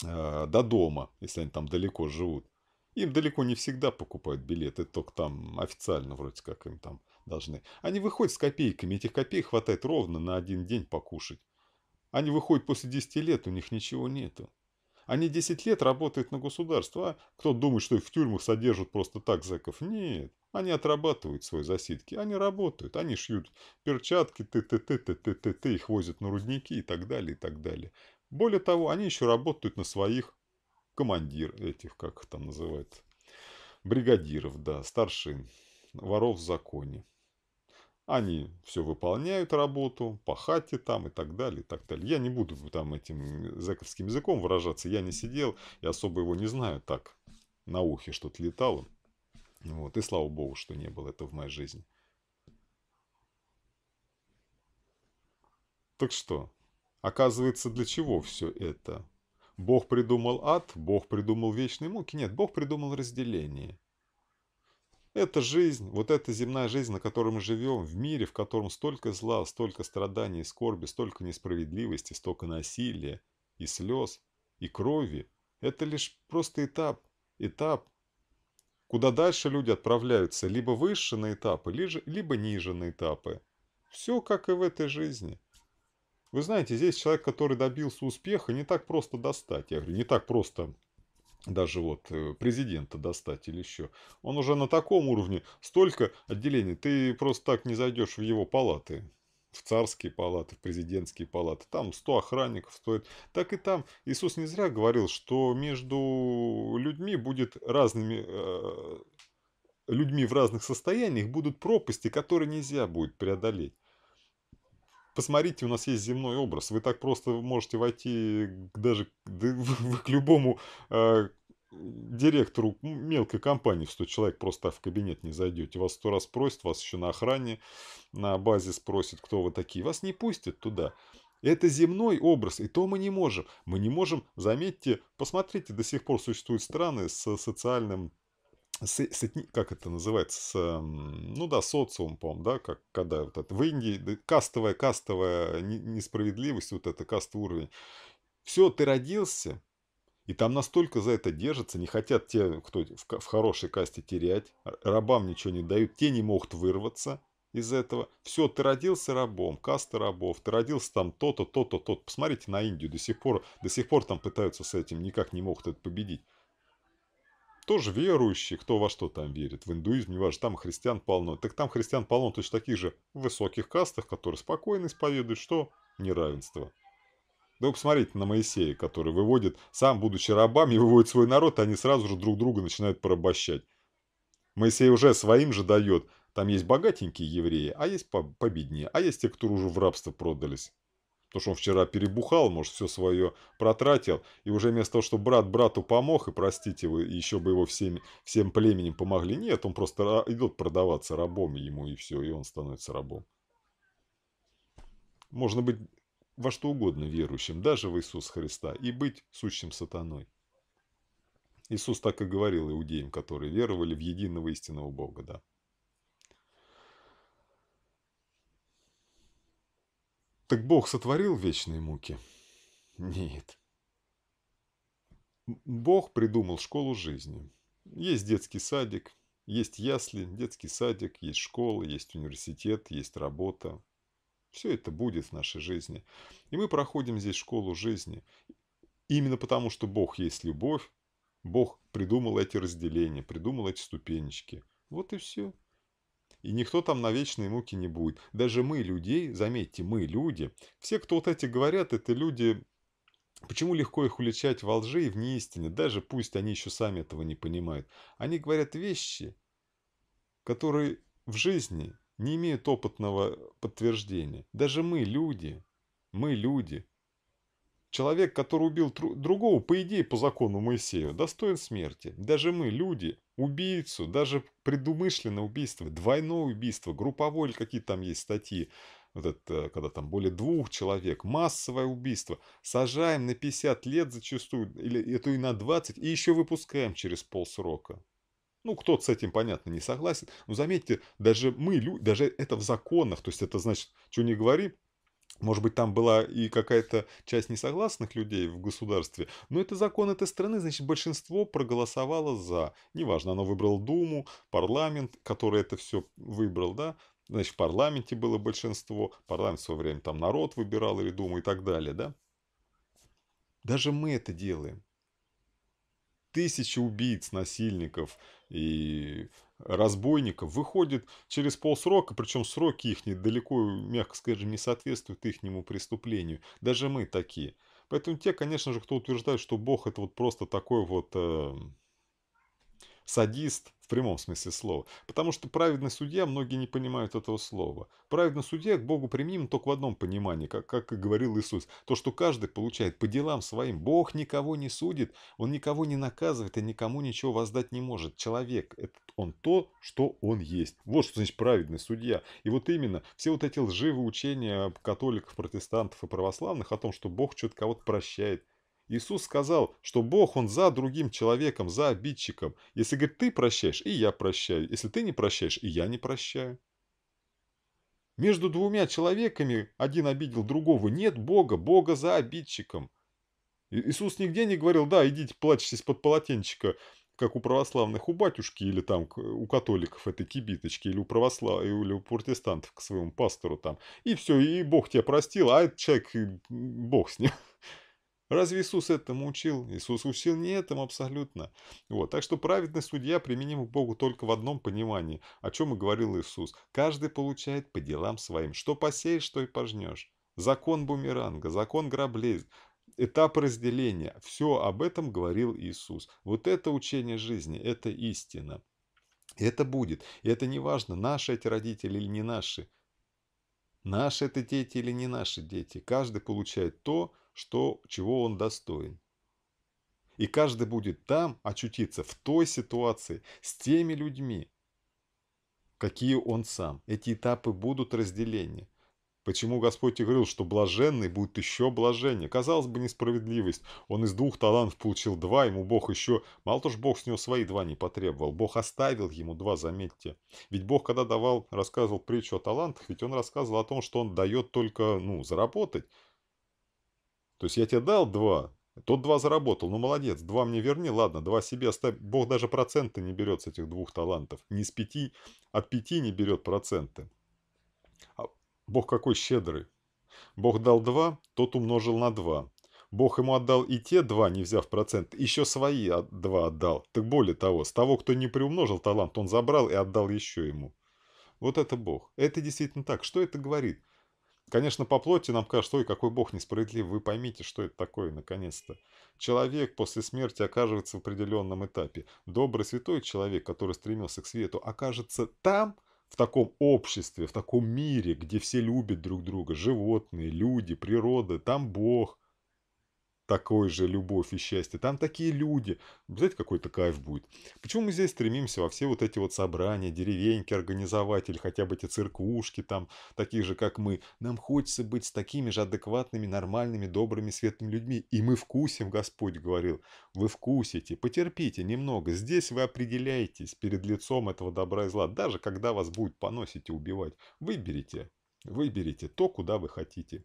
э, до дома, если они там далеко живут. Им далеко не всегда покупают билеты, только там официально вроде как им там должны. Они выходят с копейками, этих копеек хватает ровно на один день покушать. Они выходят после 10 лет, у них ничего нету. Они 10 лет работают на государство, а кто думает, что их в тюрьмах содержат просто так зэков? Нет, они отрабатывают свои засидки, они работают, они шьют перчатки, ты-ты-ты-ты-ты-ты, их возят на рудники и так далее, и так далее. Более того, они еще работают на своих командир этих, как там называют, бригадиров, да, старшин, воров в законе. Они все выполняют работу, по хате там и так далее, и так далее. Я не буду там этим зэковским языком выражаться, я не сидел, я особо его не знаю так. На ухе что-то летало. Вот, и слава богу, что не было этого в моей жизни. Так что, оказывается, для чего все это? Бог придумал ад, Бог придумал вечные муки. Нет, Бог придумал разделение. Это жизнь, вот эта земная жизнь, на которой мы живем, в мире, в котором столько зла, столько страданий и скорби, столько несправедливости, столько насилия и слез, и крови, это лишь просто этап, этап, куда дальше люди отправляются, либо выше на этапы, либо ниже на этапы. Все как и в этой жизни. Вы знаете, здесь человек, который добился успеха, не так просто достать. Я говорю, не так просто даже вот э, президента достать или еще. Он уже на таком уровне, столько отделений, ты просто так не зайдешь в его палаты, в царские палаты, в президентские палаты, там 100 охранников стоит. Так и там Иисус не зря говорил, что между людьми будет разными, э, людьми в разных состояниях будут пропасти, которые нельзя будет преодолеть. Посмотрите, у нас есть земной образ. Вы так просто можете войти даже к любому э, директору мелкой компании что человек просто в кабинет не зайдете. Вас сто раз спросят, вас еще на охране, на базе спросят, кто вы такие. Вас не пустят туда. Это земной образ, и то мы не можем. Мы не можем, заметьте, посмотрите, до сих пор существуют страны с социальным с, с как это называется, с, ну да, социум, по-моему, да, как, когда вот это в Индии кастовая, кастовая несправедливость, вот это кастовый уровень. Все, ты родился, и там настолько за это держится не хотят те, кто в, в хорошей касте терять, рабам ничего не дают, те не могут вырваться из этого. Все, ты родился рабом, каста рабов, ты родился там то-то, то-то, то-то. Посмотрите на Индию, до сих пор, до сих пор там пытаются с этим, никак не могут это победить тоже верующие, кто во что там верит, в индуизм, неважно, там христиан полно. Так там христиан полно точно таких же высоких кастах, которые спокойно исповедуют, что неравенство. Да вы посмотрите на Моисея, который выводит, сам будучи рабами, выводит свой народ, и они сразу же друг друга начинают порабощать. Моисей уже своим же дает. Там есть богатенькие евреи, а есть победнее, а есть те, кто уже в рабство продались. Потому что он вчера перебухал, может, все свое протратил. И уже вместо того, что брат брату помог, и простить его, еще бы его всем, всем племенем помогли. Нет, он просто а, идут продаваться рабом ему, и все, и он становится рабом. Можно быть во что угодно верующим, даже в Иисуса Христа, и быть сущим сатаной. Иисус так и говорил иудеям, которые веровали в единого истинного Бога, да. Так Бог сотворил вечные муки? Нет. Бог придумал школу жизни. Есть детский садик, есть ясли, детский садик, есть школа, есть университет, есть работа. Все это будет в нашей жизни. И мы проходим здесь школу жизни. Именно потому, что Бог есть любовь, Бог придумал эти разделения, придумал эти ступенечки. Вот и все и никто там на вечные муки не будет. Даже мы, людей, заметьте, мы, люди, все, кто вот эти говорят, это люди... Почему легко их уличать во лжи и в неистине, даже пусть они еще сами этого не понимают? Они говорят вещи, которые в жизни не имеют опытного подтверждения. Даже мы, люди, мы, люди, Человек, который убил другого, по идее, по закону Моисея, достоин смерти. Даже мы, люди, убийцу, даже предумышленное убийство, двойное убийство, групповое или какие там есть статьи, вот это, э, когда там более двух человек, массовое убийство, сажаем на 50 лет зачастую, или это и на 20, и еще выпускаем через полсрока. Ну, кто-то с этим, понятно, не согласен. Но заметьте, даже мы, даже это в законах, то есть это значит, что не говори, может быть, там была и какая-то часть несогласных людей в государстве, но это закон этой страны, значит, большинство проголосовало за. Неважно, оно выбрало Думу, парламент, который это все выбрал, да, значит, в парламенте было большинство, парламент в свое время там народ выбирал или Думу и так далее, да. Даже мы это делаем. Тысячи убийц, насильников и разбойников выходит через полсрока, причем сроки их недалеко, мягко скажем, не соответствуют ихнему преступлению. Даже мы такие. Поэтому те, конечно же, кто утверждает, что Бог это вот просто такой вот э, садист, в прямом смысле слова. Потому что праведный судья, многие не понимают этого слова. Праведный судья к Богу применим только в одном понимании, как, как и говорил Иисус. То, что каждый получает по делам своим. Бог никого не судит, Он никого не наказывает и никому ничего воздать не может. Человек – это он то, что он есть. Вот что значит праведный судья. И вот именно все вот эти лживые учения католиков, протестантов и православных о том, что Бог что-то кого-то прощает, Иисус сказал, что Бог, Он за другим человеком, за обидчиком. Если, говорит, ты прощаешь, и я прощаю. Если ты не прощаешь, и я не прощаю. Между двумя человеками, один обидел другого, нет Бога, Бога за обидчиком. Иисус нигде не говорил, да, идите, плачьтесь под полотенчика, как у православных у батюшки или там у католиков этой кибиточки, или у православ... или у протестантов к своему пастору там. И все, и Бог тебя простил, а этот человек, Бог с ним. Разве Иисус этому учил? Иисус учил не этому абсолютно. Вот. Так что праведный судья применим к Богу только в одном понимании, о чем и говорил Иисус. Каждый получает по делам своим. Что посеешь, то и пожнешь. Закон бумеранга, закон граблей, этап разделения. Все об этом говорил Иисус. Вот это учение жизни, это истина. Это будет. И это не важно, наши эти родители или не наши. Наши это дети или не наши дети. Каждый получает то, что что, чего он достоин. И каждый будет там очутиться, в той ситуации, с теми людьми, какие он сам. Эти этапы будут разделения. Почему Господь и говорил, что блаженный будет еще блаженнее? Казалось бы, несправедливость. Он из двух талантов получил два, ему Бог еще... Мало то, что Бог с него свои два не потребовал. Бог оставил ему два, заметьте. Ведь Бог, когда давал, рассказывал притчу о талантах, ведь он рассказывал о том, что он дает только, ну, заработать. То есть я тебе дал два, тот два заработал, ну молодец, два мне верни, ладно, два себе оставь. Бог даже проценты не берет с этих двух талантов. Не с пяти, от пяти не берет проценты. А Бог какой щедрый. Бог дал два, тот умножил на два. Бог ему отдал и те два, не взяв процент, еще свои от два отдал. Так более того, с того, кто не приумножил талант, он забрал и отдал еще ему. Вот это Бог. Это действительно так. Что это говорит? Конечно, по плоти нам кажется, ой, какой бог несправедлив, вы поймите, что это такое, наконец-то. Человек после смерти окажется в определенном этапе. Добрый святой человек, который стремился к свету, окажется там, в таком обществе, в таком мире, где все любят друг друга, животные, люди, природа, там Бог – такой же любовь и счастье. Там такие люди. Знаете, какой-то кайф будет. Почему мы здесь стремимся во все вот эти вот собрания, деревеньки организовать или хотя бы эти циркушки там, такие же, как мы. Нам хочется быть с такими же адекватными, нормальными, добрыми, светлыми людьми. И мы вкусим, Господь говорил. Вы вкусите, потерпите немного. Здесь вы определяетесь перед лицом этого добра и зла. Даже когда вас будет поносить и убивать. Выберите. Выберите то, куда вы хотите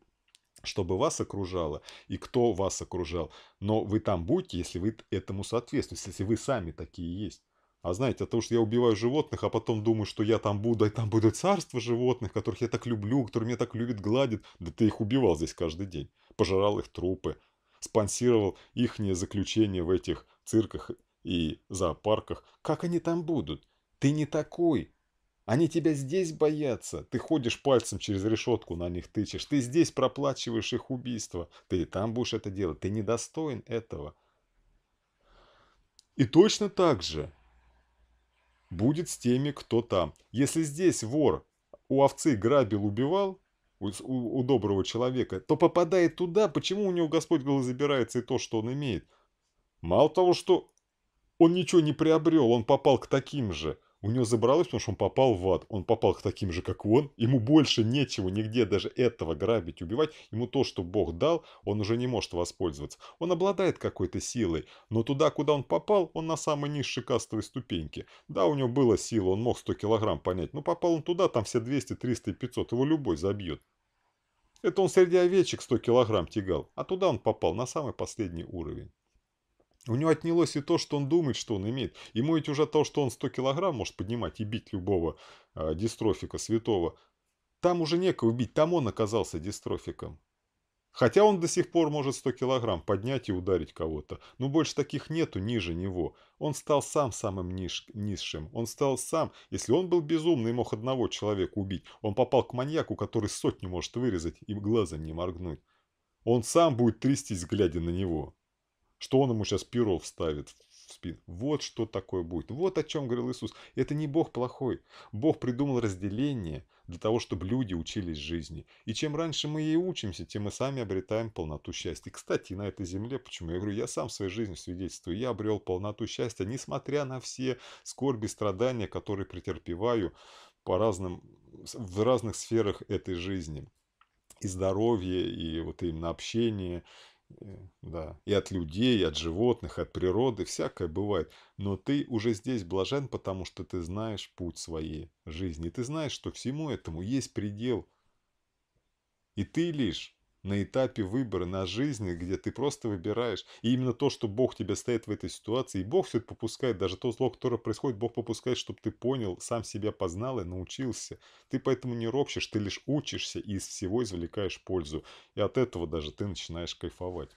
чтобы вас окружало и кто вас окружал. Но вы там будете, если вы этому соответствуете, если вы сами такие есть. А знаете, от того, что я убиваю животных, а потом думаю, что я там буду, и а там будет царство животных, которых я так люблю, которые меня так любят, гладят. Да ты их убивал здесь каждый день. Пожирал их трупы. Спонсировал их заключение в этих цирках и зоопарках. Как они там будут? Ты не такой. Они тебя здесь боятся. Ты ходишь пальцем через решетку на них тычешь. Ты здесь проплачиваешь их убийство. Ты и там будешь это делать. Ты недостоин этого. И точно так же будет с теми, кто там. Если здесь вор у овцы грабил, убивал, у, у доброго человека, то попадает туда, почему у него Господь голый забирается и то, что он имеет. Мало того, что он ничего не приобрел, он попал к таким же – у него забралось, потому что он попал в ад. Он попал к таким же, как он. Ему больше нечего нигде даже этого грабить, убивать. Ему то, что Бог дал, он уже не может воспользоваться. Он обладает какой-то силой, но туда, куда он попал, он на самой низшей кастовой ступеньке. Да, у него была сила, он мог 100 килограмм понять, но попал он туда, там все 200, 300 и 500, его любой забьет. Это он среди овечек 100 килограмм тягал, а туда он попал на самый последний уровень. У него отнялось и то, что он думает, что он имеет. Ему ведь уже то, что он 100 килограмм может поднимать и бить любого э, дистрофика святого. Там уже некого бить, там он оказался дистрофиком. Хотя он до сих пор может 100 килограмм поднять и ударить кого-то. Но больше таких нету ниже него. Он стал сам самым ниж, низшим. Он стал сам, если он был безумный и мог одного человека убить, он попал к маньяку, который сотню может вырезать и глазом не моргнуть. Он сам будет трястись, глядя на него. Что он ему сейчас перо вставит в спину? Вот что такое будет. Вот о чем говорил Иисус. Это не Бог плохой. Бог придумал разделение для того, чтобы люди учились жизни. И чем раньше мы ей учимся, тем мы сами обретаем полноту счастья. И, кстати, на этой земле, почему я говорю, я сам в своей жизни свидетельствую, я обрел полноту счастья, несмотря на все скорби, страдания, которые претерпеваю по разным, в разных сферах этой жизни и здоровье, и вот именно общение, Э, да, и от людей, и от животных, и от природы, всякое бывает. Но ты уже здесь блажен, потому что ты знаешь путь своей жизни. И ты знаешь, что всему этому есть предел. И ты лишь на этапе выбора, на жизни, где ты просто выбираешь. И именно то, что Бог тебя стоит в этой ситуации, и Бог все это попускает, даже то зло, которое происходит, Бог попускает, чтобы ты понял, сам себя познал и научился. Ты поэтому не ропщешь, ты лишь учишься и из всего извлекаешь пользу. И от этого даже ты начинаешь кайфовать.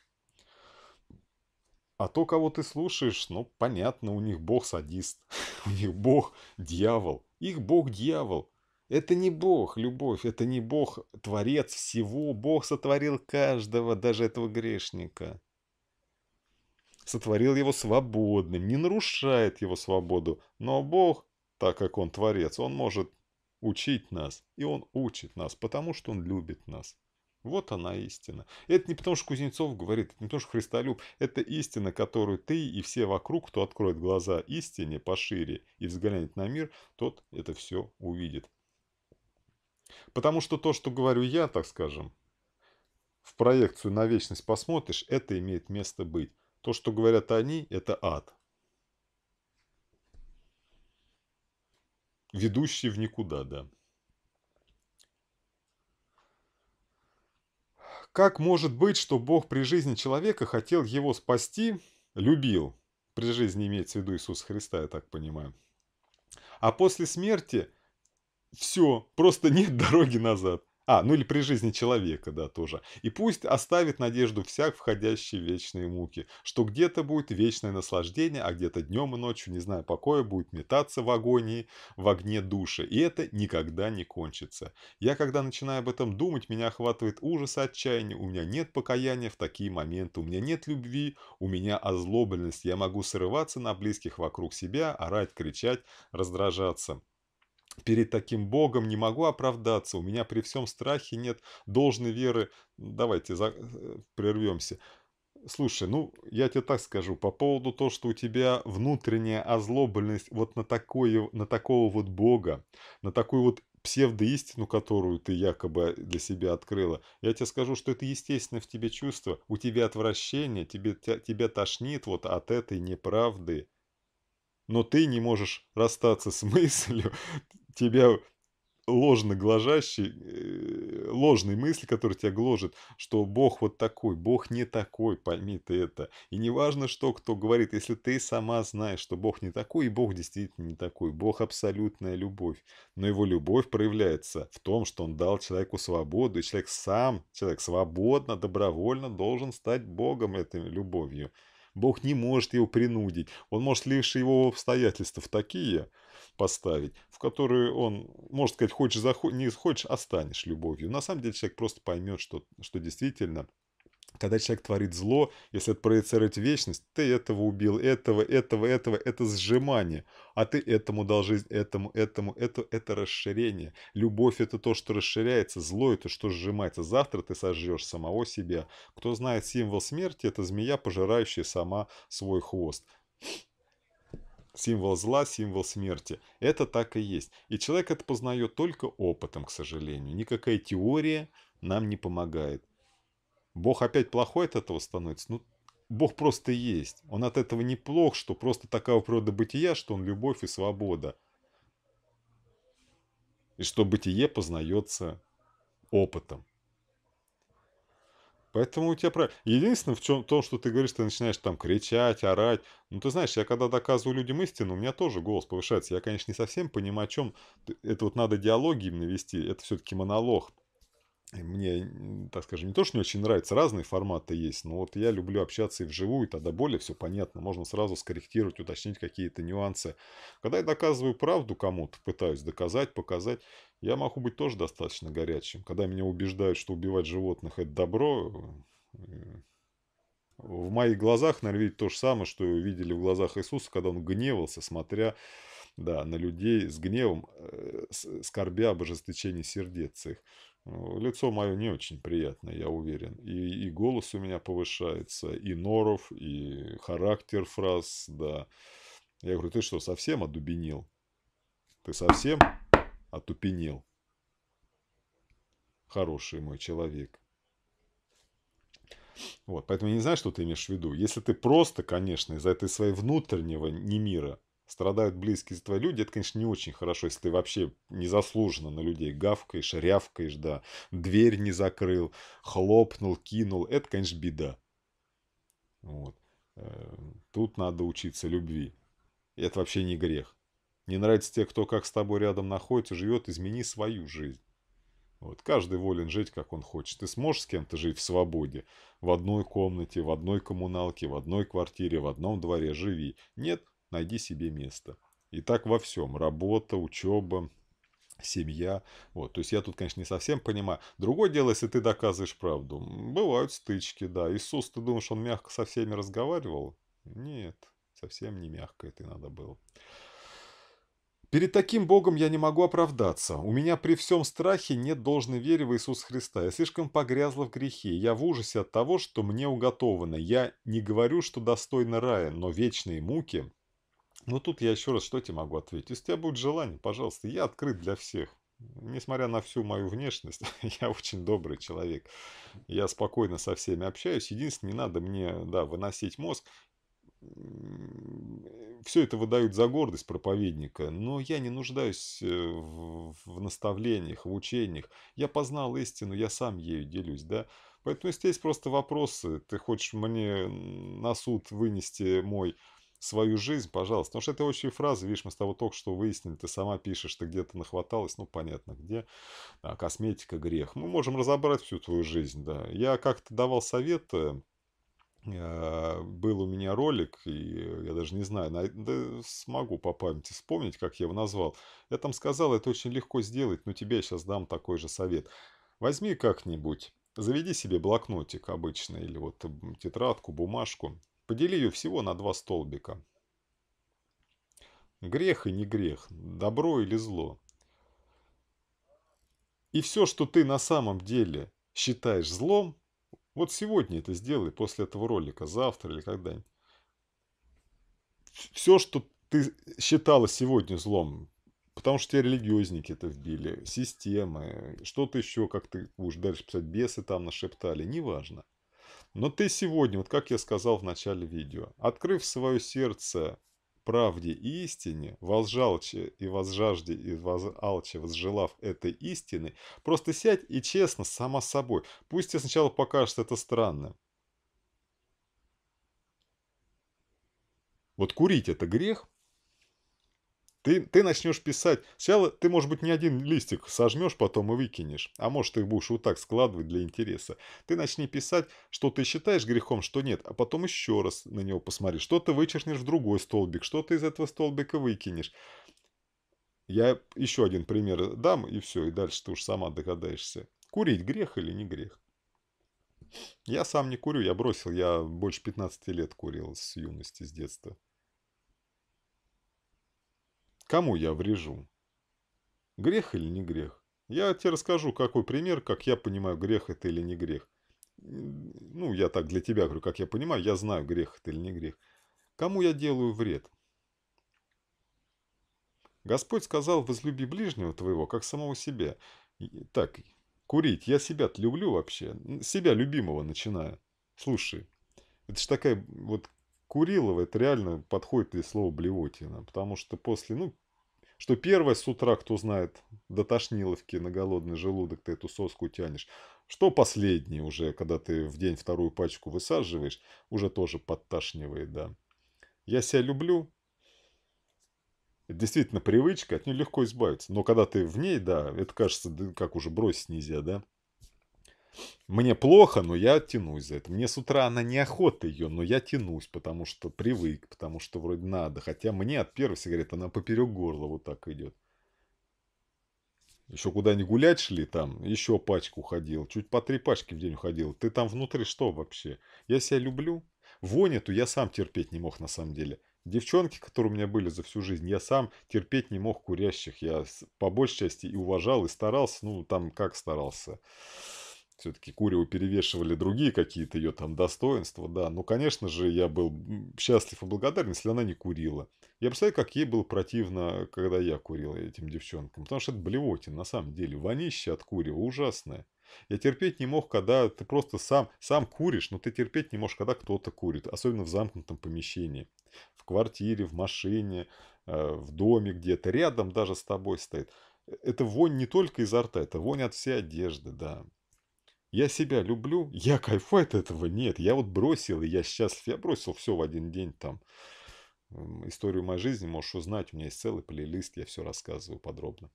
А то, кого ты слушаешь, ну, понятно, у них бог садист, у них бог дьявол. Их бог дьявол. Это не Бог, любовь, это не Бог, Творец всего. Бог сотворил каждого, даже этого грешника. Сотворил его свободным, не нарушает его свободу. Но Бог, так как Он Творец, Он может учить нас. И Он учит нас, потому что Он любит нас. Вот она истина. Это не потому, что Кузнецов говорит, это не потому, что Христолюб. Это истина, которую ты и все вокруг, кто откроет глаза истине пошире и взглянет на мир, тот это все увидит. Потому что то, что говорю я, так скажем, в проекцию на вечность посмотришь, это имеет место быть. То, что говорят они, это ад. Ведущий в никуда, да. Как может быть, что Бог при жизни человека хотел его спасти, любил? При жизни имеется в виду Иисуса Христа, я так понимаю. А после смерти – все, просто нет дороги назад. А, ну или при жизни человека, да, тоже. И пусть оставит надежду всяк входящий в вечные муки, что где-то будет вечное наслаждение, а где-то днем и ночью, не знаю, покоя, будет метаться в агонии, в огне души. И это никогда не кончится. Я, когда начинаю об этом думать, меня охватывает ужас и отчаяние. У меня нет покаяния в такие моменты, у меня нет любви, у меня озлобленность. Я могу срываться на близких вокруг себя, орать, кричать, раздражаться перед таким Богом, не могу оправдаться, у меня при всем страхе нет должной веры. Давайте за... Э, прервемся. Слушай, ну, я тебе так скажу, по поводу того, что у тебя внутренняя озлобленность вот на, такое, на такого вот Бога, на такую вот псевдоистину, которую ты якобы для себя открыла, я тебе скажу, что это естественно в тебе чувство, у тебя отвращение, тебе, тебя, тебя тошнит вот от этой неправды, но ты не можешь расстаться с мыслью, тебя ложно гложащий, э, ложные мысли, которые тебя гложет, что Бог вот такой, Бог не такой, пойми ты это. И не важно, что кто говорит, если ты сама знаешь, что Бог не такой, и Бог действительно не такой, Бог абсолютная любовь. Но его любовь проявляется в том, что он дал человеку свободу, и человек сам, человек свободно, добровольно должен стать Богом этой любовью. Бог не может его принудить, он может лишь его обстоятельства такие – поставить, в которую он, может сказать, хочешь, захочешь, не хочешь, останешь а любовью. На самом деле человек просто поймет, что, что действительно когда человек творит зло, если это проецировать вечность, ты этого убил, этого, этого, этого, это сжимание, а ты этому дал жизнь, этому, этому, это, это расширение. Любовь – это то, что расширяется, зло – это что сжимается. Завтра ты сожжешь самого себя. Кто знает символ смерти – это змея, пожирающая сама свой хвост. Символ зла, символ смерти. Это так и есть. И человек это познает только опытом, к сожалению. Никакая теория нам не помогает. Бог опять плохой от этого становится? Ну, Бог просто есть. Он от этого не плох, что просто такая природа бытия, что он любовь и свобода. И что бытие познается опытом. Поэтому у тебя правильно. Единственное, в чем том, что ты говоришь, ты начинаешь там кричать, орать. Ну, ты знаешь, я когда доказываю людям истину, у меня тоже голос повышается. Я, конечно, не совсем понимаю, о чем. Это вот надо диалоги именно вести. Это все-таки монолог мне, так скажем, не то, что не очень нравится, разные форматы есть, но вот я люблю общаться и вживую, и тогда более все понятно, можно сразу скорректировать, уточнить какие-то нюансы. Когда я доказываю правду кому-то, пытаюсь доказать, показать, я могу быть тоже достаточно горячим. Когда меня убеждают, что убивать животных – это добро, э, в моих глазах, наверное, видеть то же самое, что видели в глазах Иисуса, когда он гневался, смотря да, на людей с гневом, э, скорбя об ожесточении сердец их. Э, лицо мое не очень приятное, я уверен. И, и голос у меня повышается, и норов, и характер фраз, да. Я говорю, ты что, совсем одубенил? Ты совсем отупенил? Хороший мой человек. Вот, поэтому я не знаю, что ты имеешь в виду. Если ты просто, конечно, из-за этой своей внутреннего немира страдают близкие твои люди, это, конечно, не очень хорошо, если ты вообще незаслуженно на людей гавкаешь, рявкаешь, да, дверь не закрыл, хлопнул, кинул, это, конечно, беда. Вот. Эм, тут надо учиться любви. Это вообще не грех. Не нравится те, кто как с тобой рядом находится, живет, измени свою жизнь. Вот. Каждый волен жить, как он хочет. Ты сможешь с кем-то жить в свободе? В одной комнате, в одной коммуналке, в одной квартире, в одном дворе живи. Нет? найди себе место. И так во всем. Работа, учеба, семья. Вот. То есть я тут, конечно, не совсем понимаю. Другое дело, если ты доказываешь правду. Бывают стычки, да. Иисус, ты думаешь, он мягко со всеми разговаривал? Нет, совсем не мягко это надо было. Перед таким Богом я не могу оправдаться. У меня при всем страхе нет должной веры в Иисуса Христа. Я слишком погрязла в грехе. Я в ужасе от того, что мне уготовано. Я не говорю, что достойно рая, но вечные муки но тут я еще раз что тебе могу ответить? Если у тебя будет желание, пожалуйста, я открыт для всех. Несмотря на всю мою внешность, я очень добрый человек. Я спокойно со всеми общаюсь. Единственное, не надо мне да, выносить мозг. Все это выдают за гордость проповедника, но я не нуждаюсь э, в, в наставлениях, в учениях. Я познал истину, я сам ею делюсь, да. Поэтому, если есть просто вопросы, ты хочешь мне на суд вынести мой свою жизнь, пожалуйста. Потому что это общие фразы, видишь, мы с того только что выяснили, ты сама пишешь, ты где-то нахваталась, ну, понятно, где. Да, косметика, грех. Мы можем разобрать всю твою жизнь, да. Я как-то давал советы, а, был у меня ролик, и я даже не знаю, да смогу по памяти вспомнить, как я его назвал. Я там сказал, это очень легко сделать, но тебе я сейчас дам такой же совет. Возьми как-нибудь, заведи себе блокнотик обычный или вот тетрадку, бумажку, Подели ее всего на два столбика. Грех и не грех, добро или зло. И все, что ты на самом деле считаешь злом, вот сегодня это сделай после этого ролика, завтра или когда-нибудь. Все, что ты считала сегодня злом, потому что тебе религиозники это вбили, системы, что-то еще, как ты будешь дальше писать, бесы там нашептали, неважно. Но ты сегодня, вот как я сказал в начале видео, открыв свое сердце правде и истине, возжалче и возжажде и возалче возжелав этой истины, просто сядь и честно, сама собой. Пусть тебе сначала покажется это странным. Вот курить это грех, ты, ты начнешь писать. Сначала ты, может быть, не один листик сожмешь, потом и выкинешь. А может, их будешь вот так складывать для интереса. Ты начни писать, что ты считаешь грехом, что нет. А потом еще раз на него посмотри. Что ты вычеркнешь в другой столбик, что ты из этого столбика выкинешь. Я еще один пример дам, и все, и дальше ты уж сама догадаешься. Курить грех или не грех? Я сам не курю, я бросил, я больше 15 лет курил с юности, с детства. Кому я врежу? Грех или не грех? Я тебе расскажу, какой пример, как я понимаю, грех это или не грех. Ну, я так для тебя говорю, как я понимаю, я знаю, грех это или не грех. Кому я делаю вред? Господь сказал, возлюби ближнего твоего, как самого себя. Так, курить, я себя-то люблю вообще, себя любимого начинаю. Слушай, это же такая вот Курилова, это реально подходит ли слово блевотина, потому что после, ну, что первое с утра, кто знает, до тошниловки на голодный желудок ты эту соску тянешь. Что последнее уже, когда ты в день вторую пачку высаживаешь, уже тоже подташнивает, да. Я себя люблю. Это действительно привычка, от нее легко избавиться. Но когда ты в ней, да, это кажется, да, как уже бросить нельзя, да. Мне плохо, но я тянусь за это. Мне с утра она неохота ее, но я тянусь, потому что привык, потому что вроде надо. Хотя мне от первой сигареты она поперек горла вот так идет. Еще куда не гулять шли, там еще пачку ходил, чуть по три пачки в день уходил. Ты там внутри что вообще? Я себя люблю. Вонь эту я сам терпеть не мог на самом деле. Девчонки, которые у меня были за всю жизнь, я сам терпеть не мог курящих. Я по большей части и уважал, и старался. Ну, там как старался. Все-таки Куреву перевешивали другие какие-то ее там достоинства, да. Но, конечно же, я был счастлив и благодарен, если она не курила. Я представляю, как ей было противно, когда я курил этим девчонкам. Потому что это блевотин, на самом деле. Вонище от Курева ужасное. Я терпеть не мог, когда ты просто сам, сам куришь, но ты терпеть не можешь, когда кто-то курит. Особенно в замкнутом помещении. В квартире, в машине, э, в доме где-то. Рядом даже с тобой стоит. Э, это вонь не только изо рта, это вонь от всей одежды, да. Я себя люблю, я кайфую от этого, нет. Я вот бросил, и я счастлив. Я бросил все в один день там. Историю моей жизни можешь узнать. У меня есть целый плейлист, я все рассказываю подробно.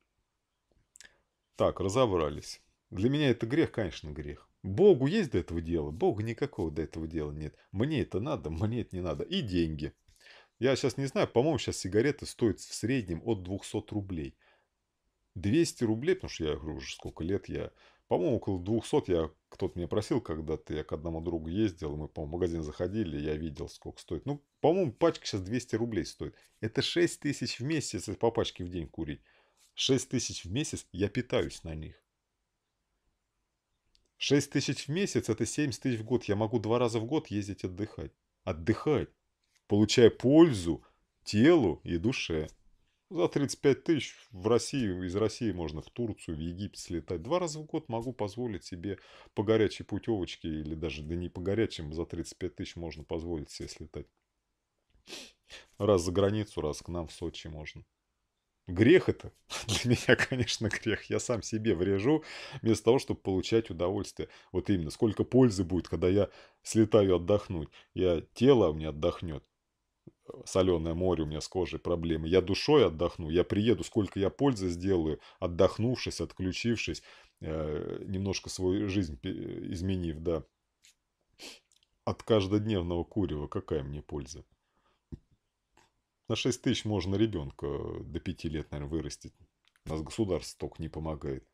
Так, разобрались. Для меня это грех, конечно, грех. Богу есть до этого дела? Богу никакого до этого дела нет. Мне это надо, мне это не надо. И деньги. Я сейчас не знаю, по-моему, сейчас сигареты стоят в среднем от 200 рублей. 200 рублей, потому что я говорю уже сколько лет я по-моему, около 200 я кто-то меня просил когда-то, я к одному другу ездил, мы, по-моему, в магазин заходили, я видел, сколько стоит. Ну, по-моему, пачка сейчас 200 рублей стоит. Это 6 тысяч в месяц, если по пачке в день курить. 6 тысяч в месяц я питаюсь на них. 6 тысяч в месяц – это 70 тысяч в год. Я могу два раза в год ездить отдыхать. Отдыхать, получая пользу телу и душе. За 35 тысяч в России из России можно в Турцию, в Египет слетать. Два раза в год могу позволить себе по горячей путевочке или даже да не по горячим, за 35 тысяч можно позволить себе слетать. Раз за границу, раз к нам в Сочи можно. Грех это? Для меня, конечно, грех. Я сам себе врежу, вместо того, чтобы получать удовольствие. Вот именно, сколько пользы будет, когда я слетаю отдохнуть. Я, тело у меня отдохнет, соленое море, у меня с кожей проблемы. Я душой отдохну, я приеду, сколько я пользы сделаю, отдохнувшись, отключившись, э, немножко свою жизнь э, изменив, да. От каждодневного курева какая мне польза? На 6 тысяч можно ребенка до 5 лет, наверное, вырастить. У нас государство только не помогает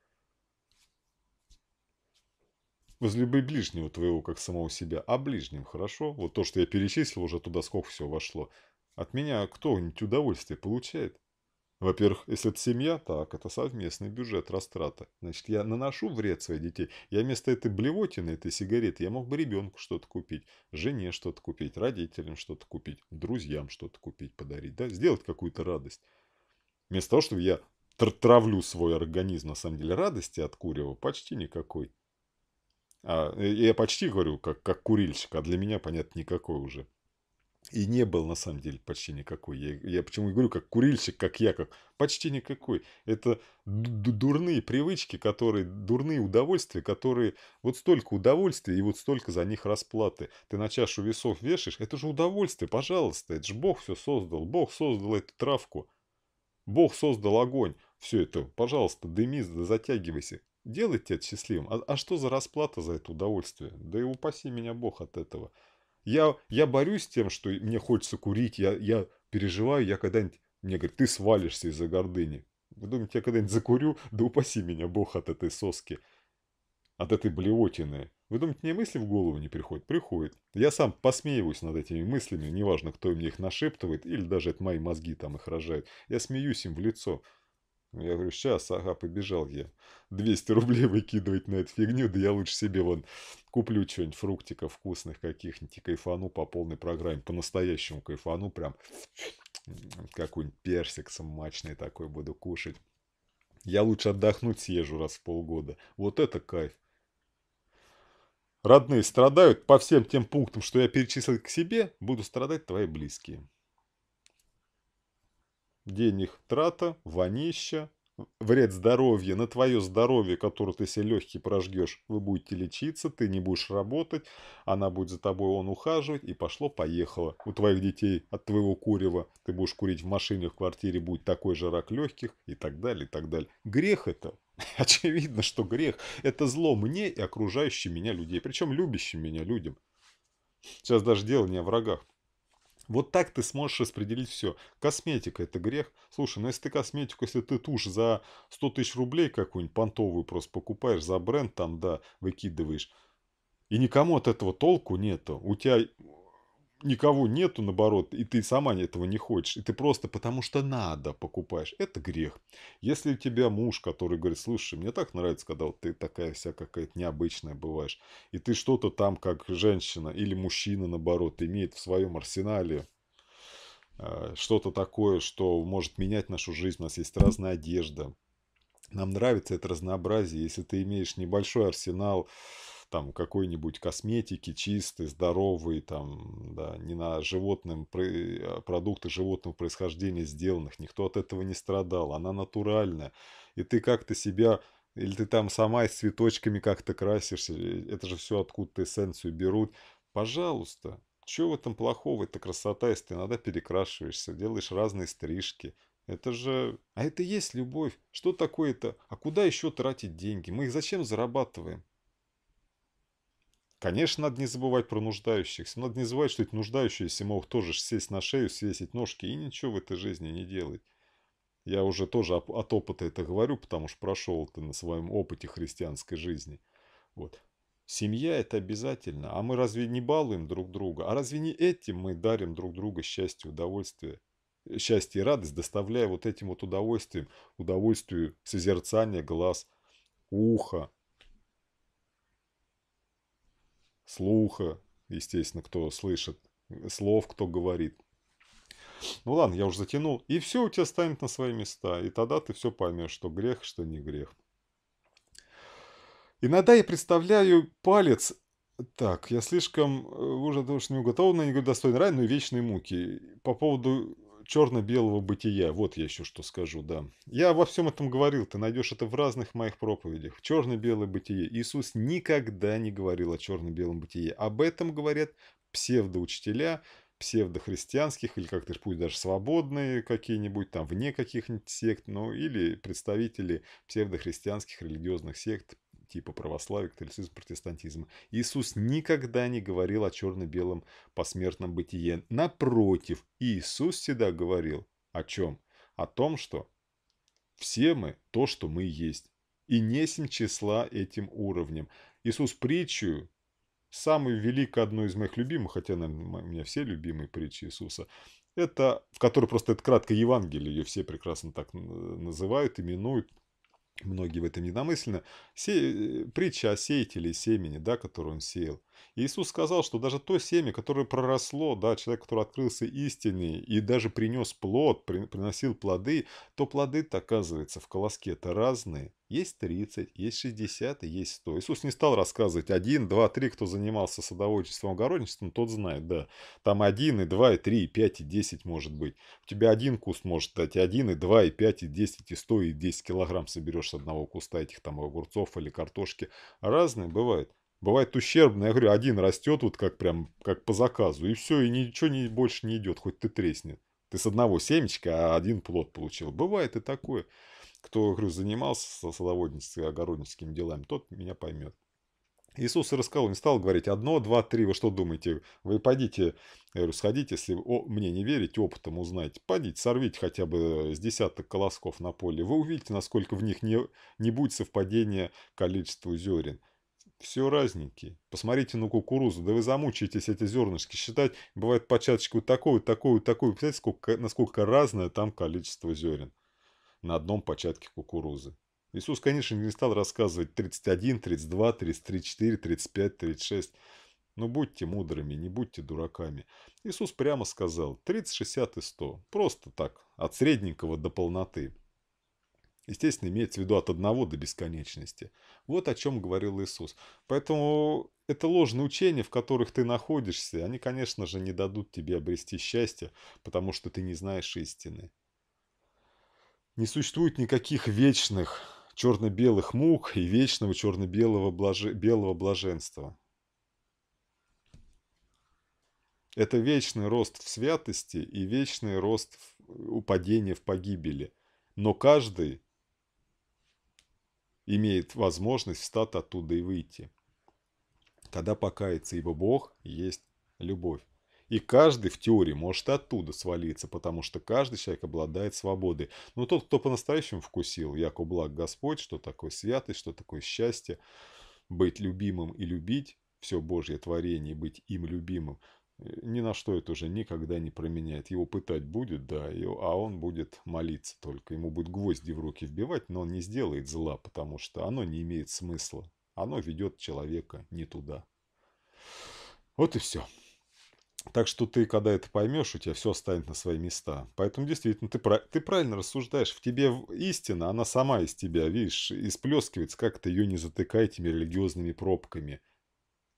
возлюби ближнего твоего, как самого себя, а ближним, хорошо? Вот то, что я перечислил, уже туда сколько все вошло. От меня кто-нибудь удовольствие получает? Во-первых, если это семья, так, это совместный бюджет растрата. Значит, я наношу вред своих детей. Я вместо этой блевотины, этой сигареты, я мог бы ребенку что-то купить, жене что-то купить, родителям что-то купить, друзьям что-то купить, подарить, да, сделать какую-то радость. Вместо того, чтобы я травлю свой организм, на самом деле, радости от курева почти никакой. А, э, я почти говорю, как, как курильщик, а для меня, понятно, никакой уже. И не был, на самом деле, почти никакой. Я, я почему говорю, как курильщик, как я, как почти никакой. Это дурные привычки, которые, дурные удовольствия, которые вот столько удовольствия и вот столько за них расплаты. Ты на чашу весов вешаешь, это же удовольствие, пожалуйста, это же Бог все создал. Бог создал эту травку. Бог создал огонь. Все это, пожалуйста, дыми, затягивайся. Делать тебя счастливым. А, а что за расплата за это удовольствие? Да и упаси меня Бог от этого. Я, я борюсь с тем, что мне хочется курить, я, я переживаю, я когда-нибудь... Мне говорят, ты свалишься из-за гордыни. Вы думаете, я когда-нибудь закурю? Да упаси меня Бог от этой соски, от этой блевотины. Вы думаете, мне мысли в голову не приходят? Приходят. Я сам посмеиваюсь над этими мыслями, неважно, кто мне их нашептывает, или даже это мои мозги там их рожают. Я смеюсь им в лицо. Я говорю, сейчас, ага, побежал я. 200 рублей выкидывать на эту фигню, да я лучше себе вон куплю что-нибудь фруктиков вкусных каких-нибудь и кайфану по полной программе. По-настоящему кайфану прям какой-нибудь персик смачный такой буду кушать. Я лучше отдохнуть съезжу раз в полгода. Вот это кайф. Родные страдают по всем тем пунктам, что я перечислил к себе, буду страдать твои близкие денег трата, вонища, вред здоровья, на твое здоровье, которое ты себе легкий прожгешь, вы будете лечиться, ты не будешь работать, она будет за тобой, он ухаживать, и пошло-поехало. У твоих детей от твоего курева ты будешь курить в машине, в квартире будет такой же рак легких и так далее, и так далее. Грех это. Очевидно, что грех – это зло мне и окружающим меня людей, причем любящим меня людям. Сейчас даже дело не о врагах. Вот так ты сможешь распределить все. Косметика – это грех. Слушай, ну если ты косметику, если ты тушь за 100 тысяч рублей какую-нибудь понтовую просто покупаешь, за бренд там, да, выкидываешь, и никому от этого толку нету. У тебя никого нету, наоборот, и ты сама этого не хочешь, и ты просто потому что надо покупаешь, это грех. Если у тебя муж, который говорит, слушай, мне так нравится, когда вот ты такая вся какая-то необычная бываешь, и ты что-то там, как женщина или мужчина, наоборот, имеет в своем арсенале э, что-то такое, что может менять нашу жизнь, у нас есть разная одежда, нам нравится это разнообразие, если ты имеешь небольшой арсенал, там какой-нибудь косметики, чистый, здоровый, там, да, не на животным, а, продукты животного происхождения сделанных, никто от этого не страдал, она натуральная, и ты как-то себя или ты там сама с цветочками как-то красишься, это же все откуда-то эссенцию берут. Пожалуйста, что в этом плохого? Это красота, если ты иногда перекрашиваешься, делаешь разные стрижки. Это же... А это есть любовь. Что такое это? А куда еще тратить деньги? Мы их зачем зарабатываем? Конечно, надо не забывать про нуждающихся. Надо не забывать, что эти нуждающиеся могут тоже сесть на шею, свесить ножки и ничего в этой жизни не делать. Я уже тоже от опыта это говорю, потому что прошел это на своем опыте христианской жизни. Вот. Семья – это обязательно. А мы разве не балуем друг друга? А разве не этим мы дарим друг другу счастье, удовольствие? Э, счастье и радость, доставляя вот этим вот удовольствием, удовольствию созерцания глаз, уха, слуха, естественно, кто слышит, слов, кто говорит. Ну ладно, я уже затянул. И все у тебя станет на свои места. И тогда ты все поймешь, что грех, что не грех. Иногда я представляю палец так, я слишком э, уже того, что не уготован, не достойный рай, но и вечные муки. По поводу черно-белого бытия. Вот я еще что скажу, да. Я во всем этом говорил, ты найдешь это в разных моих проповедях. Черно-белое бытие. Иисус никогда не говорил о черно-белом бытии. Об этом говорят псевдоучителя, псевдохристианских, или как-то пусть даже свободные какие-нибудь, там, вне каких-нибудь сект, ну, или представители псевдохристианских религиозных сект, типа православия, католицизма, протестантизма. Иисус никогда не говорил о черно-белом посмертном бытии. Напротив, Иисус всегда говорил о чем? О том, что все мы то, что мы есть. И несем числа этим уровнем. Иисус притчу, самую великую, одну из моих любимых, хотя, наверное, у меня все любимые притчи Иисуса, это, в которой просто это краткое Евангелие, ее все прекрасно так э, называют, именуют, многие в этом недомысленны, се... Э, притча о сеятеле и семени, да, которую он сеял. Иисус сказал, что даже то семя, которое проросло, да, человек, который открылся истинный и даже принес плод, при, приносил плоды, то плоды-то, оказывается, в колоске-то разные. Есть 30, есть 60 и есть 100. Иисус не стал рассказывать один, два, три, кто занимался садоводчеством, огородничеством, тот знает, да. Там один и два и три и пять и десять может быть. У тебя один куст может дать один и два и пять и десять и сто и десять килограмм соберешь с одного куста этих там огурцов или картошки. Разные бывают. Бывает ущербно, я говорю, один растет вот как прям, как по заказу, и все, и ничего не, больше не идет, хоть ты треснет, Ты с одного семечка, а один плод получил. Бывает и такое. Кто, говорю, занимался садоводническим, огородническими делами, тот меня поймет. Иисус и рассказал, не стал говорить одно, два, три, вы что думаете, вы пойдите, я говорю, сходите, если о, мне не верить опытом узнайте, пойдите, сорвите хотя бы с десяток колосков на поле, вы увидите, насколько в них не, не будет совпадения количества зерен. Все разненькие. Посмотрите на кукурузу, да вы замучаетесь эти зернышки считать. Бывает по вот такую, такую, такую. Представляете, сколько, насколько разное там количество зерен на одном початке кукурузы. Иисус, конечно, не стал рассказывать 31, 32, 33, 4, 35, 36. Но будьте мудрыми, не будьте дураками. Иисус прямо сказал 30, 60 и 100. Просто так, от средненького до полноты. Естественно, имеется в виду от одного до бесконечности. Вот о чем говорил Иисус. Поэтому это ложные учения, в которых ты находишься, они, конечно же, не дадут тебе обрести счастье, потому что ты не знаешь истины. Не существует никаких вечных черно-белых мук и вечного черно-белого блаже... белого блаженства. Это вечный рост в святости и вечный рост в э, упадение в погибели. Но каждый имеет возможность встать оттуда и выйти. Когда покается, его Бог есть любовь. И каждый в теории может оттуда свалиться, потому что каждый человек обладает свободой. Но тот, кто по-настоящему вкусил, як благ Господь, что такое святость, что такое счастье, быть любимым и любить, все Божье творение, быть им любимым, ни на что это уже никогда не променяет. Его пытать будет, да, и, а он будет молиться только. Ему будет гвозди в руки вбивать, но он не сделает зла, потому что оно не имеет смысла. Оно ведет человека не туда. Вот и все. Так что ты, когда это поймешь, у тебя все станет на свои места. Поэтому действительно, ты, про ты правильно рассуждаешь. В тебе истина, она сама из тебя, видишь, исплескивается. Как ты ее не затыкай этими религиозными пробками –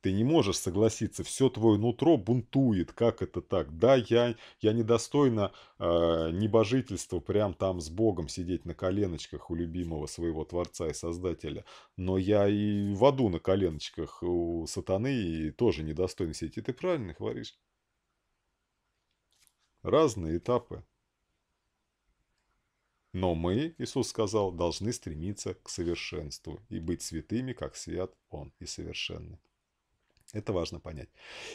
ты не можешь согласиться, все твое нутро бунтует, как это так? Да, я, я недостойна э, небожительства, прям там с Богом сидеть на коленочках у любимого своего Творца и Создателя, но я и в аду на коленочках у сатаны и тоже недостойна сидеть. И ты правильно говоришь. Разные этапы. Но мы, Иисус сказал, должны стремиться к совершенству и быть святыми, как свят Он и совершенный. Это важно понять.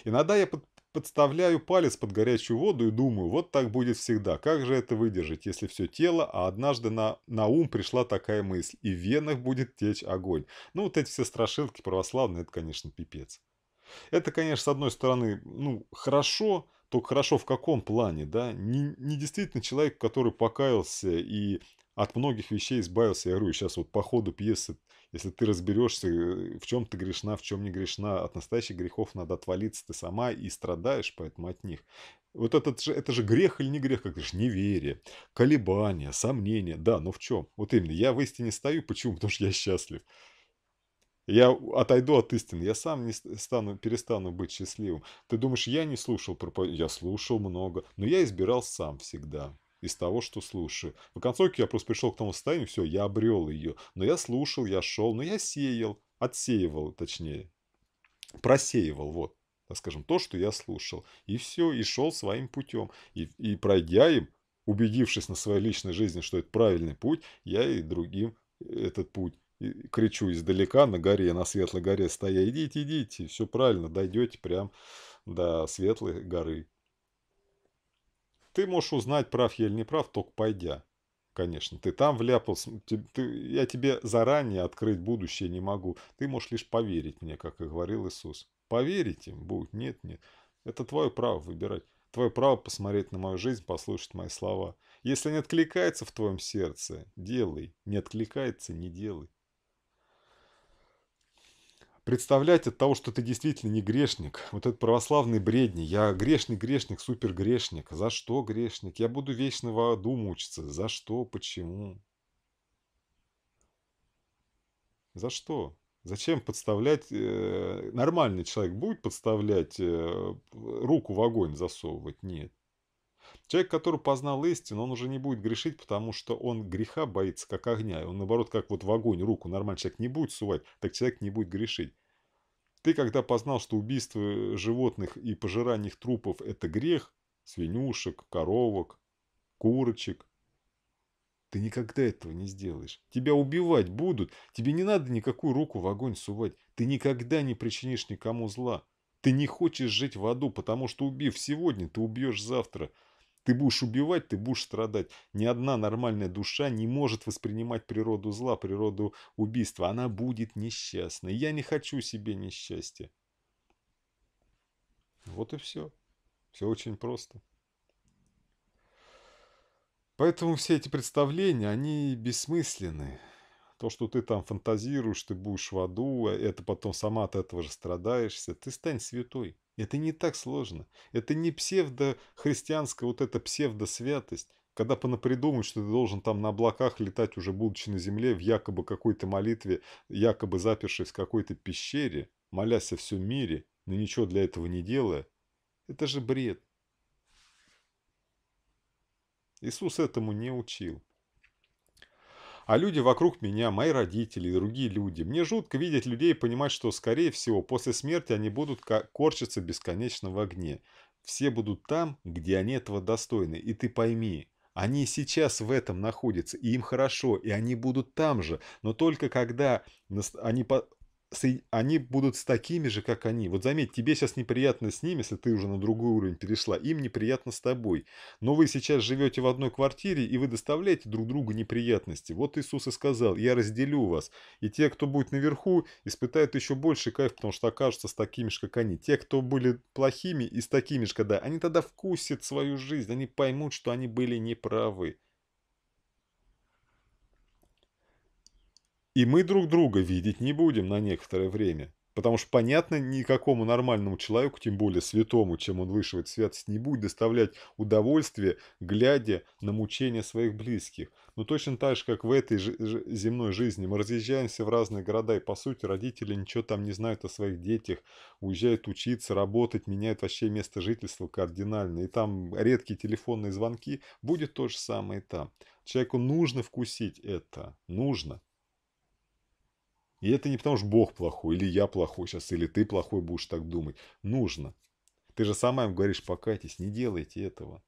Иногда я под, подставляю палец под горячую воду и думаю, вот так будет всегда. Как же это выдержать, если все тело, а однажды на, на ум пришла такая мысль, и в венах будет течь огонь. Ну, вот эти все страшилки православные, это, конечно, пипец. Это, конечно, с одной стороны, ну, хорошо, только хорошо в каком плане, да? Не, не действительно человек, который покаялся и от многих вещей избавился. Я говорю, сейчас вот по ходу пьесы если ты разберешься, э, в чем ты грешна, в чем не грешна, от настоящих грехов надо отвалиться ты сама и страдаешь поэтому от них. Вот этот же, это же грех или не грех, как ты же неверие, колебания, сомнения. Да, но в чем? Вот именно, я в истине стою, почему? Потому что я счастлив. Я отойду от истины, я сам не стану, перестану быть счастливым. Ты думаешь, я не слушал проповедь? Я слушал много, но я избирал сам всегда из того, что слушаю. В концовке я просто пришел к тому состоянию, все, я обрел ее. Но я слушал, я шел, но я сеял, отсеивал, точнее. Просеивал, вот, так скажем, то, что я слушал. И все, и шел своим путем. И, и пройдя им, убедившись на своей личной жизни, что это правильный путь, я и другим э, этот путь и кричу издалека на горе, на светлой горе стоя, идите, идите, все правильно, дойдете прям до светлой горы. Ты можешь узнать, прав я или не прав, только пойдя. Конечно, ты там вляпался, ты, ты, я тебе заранее открыть будущее не могу. Ты можешь лишь поверить мне, как и говорил Иисус. Поверить им будет, нет, нет. Это твое право выбирать. Твое право посмотреть на мою жизнь, послушать мои слова. Если не откликается в твоем сердце, делай. Не откликается, не делай представлять от того, что ты действительно не грешник. Вот этот православный бредни. Я грешник, грешник, супер грешник. За что грешник? Я буду вечно в аду мучиться. За что? Почему? За что? Зачем подставлять... Э, нормальный человек будет подставлять э, руку в огонь засовывать? Нет. Человек, который познал истину, он уже не будет грешить, потому что он греха боится, как огня. Он, наоборот, как вот в огонь руку нормальный человек не будет сувать, так человек не будет грешить. Ты когда познал, что убийство животных и пожирание их трупов – это грех, свинюшек, коровок, курочек, ты никогда этого не сделаешь. Тебя убивать будут. Тебе не надо никакую руку в огонь сувать. Ты никогда не причинишь никому зла. Ты не хочешь жить в аду, потому что убив сегодня, ты убьешь завтра – ты будешь убивать, ты будешь страдать. Ни одна нормальная душа не может воспринимать природу зла, природу убийства. Она будет несчастна. Я не хочу себе несчастья. Вот и все. Все очень просто. Поэтому все эти представления, они бессмысленны. То, что ты там фантазируешь, ты будешь в аду, а это потом сама от этого же страдаешься. Ты стань святой. Это не так сложно. Это не псевдохристианская вот эта псевдосвятость, когда понапридумать, что ты должен там на облаках летать, уже будучи на земле, в якобы какой-то молитве, якобы запершись в какой-то пещере, молясь о всем мире, но ничего для этого не делая. Это же бред. Иисус этому не учил. А люди вокруг меня, мои родители и другие люди. Мне жутко видеть людей и понимать, что, скорее всего, после смерти они будут корчиться бесконечно в огне. Все будут там, где они этого достойны. И ты пойми, они сейчас в этом находятся, и им хорошо, и они будут там же. Но только когда они они будут с такими же, как они. Вот заметь, тебе сейчас неприятно с ними, если ты уже на другой уровень перешла, им неприятно с тобой. Но вы сейчас живете в одной квартире, и вы доставляете друг другу неприятности. Вот Иисус и сказал, я разделю вас. И те, кто будет наверху, испытают еще больше кайф, потому что окажутся с такими же, как они. Те, кто были плохими и с такими же, когда они тогда вкусят свою жизнь, они поймут, что они были неправы. И мы друг друга видеть не будем на некоторое время. Потому что, понятно, никакому нормальному человеку, тем более святому, чем он вышивает святость, не будет доставлять удовольствие, глядя на мучения своих близких. Но точно так же, как в этой земной жизни мы разъезжаемся в разные города, и по сути родители ничего там не знают о своих детях, уезжают учиться, работать, меняют вообще место жительства кардинально, и там редкие телефонные звонки, будет то же самое и там. Человеку нужно вкусить это, нужно. И это не потому, что Бог плохой, или я плохой сейчас, или ты плохой будешь так думать. Нужно. Ты же сама им говоришь, покайтесь, не делайте этого.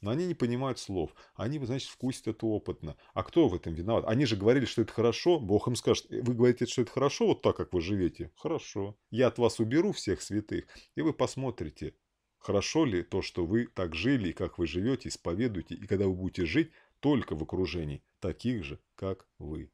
Но они не понимают слов. Они, значит, вкусят это опытно. А кто в этом виноват? Они же говорили, что это хорошо. Бог им скажет, «Э, вы говорите, что это хорошо, вот так, как вы живете. Хорошо. Я от вас уберу всех святых, и вы посмотрите, хорошо ли то, что вы так жили, и как вы живете, исповедуете, и когда вы будете жить только в окружении таких же, как вы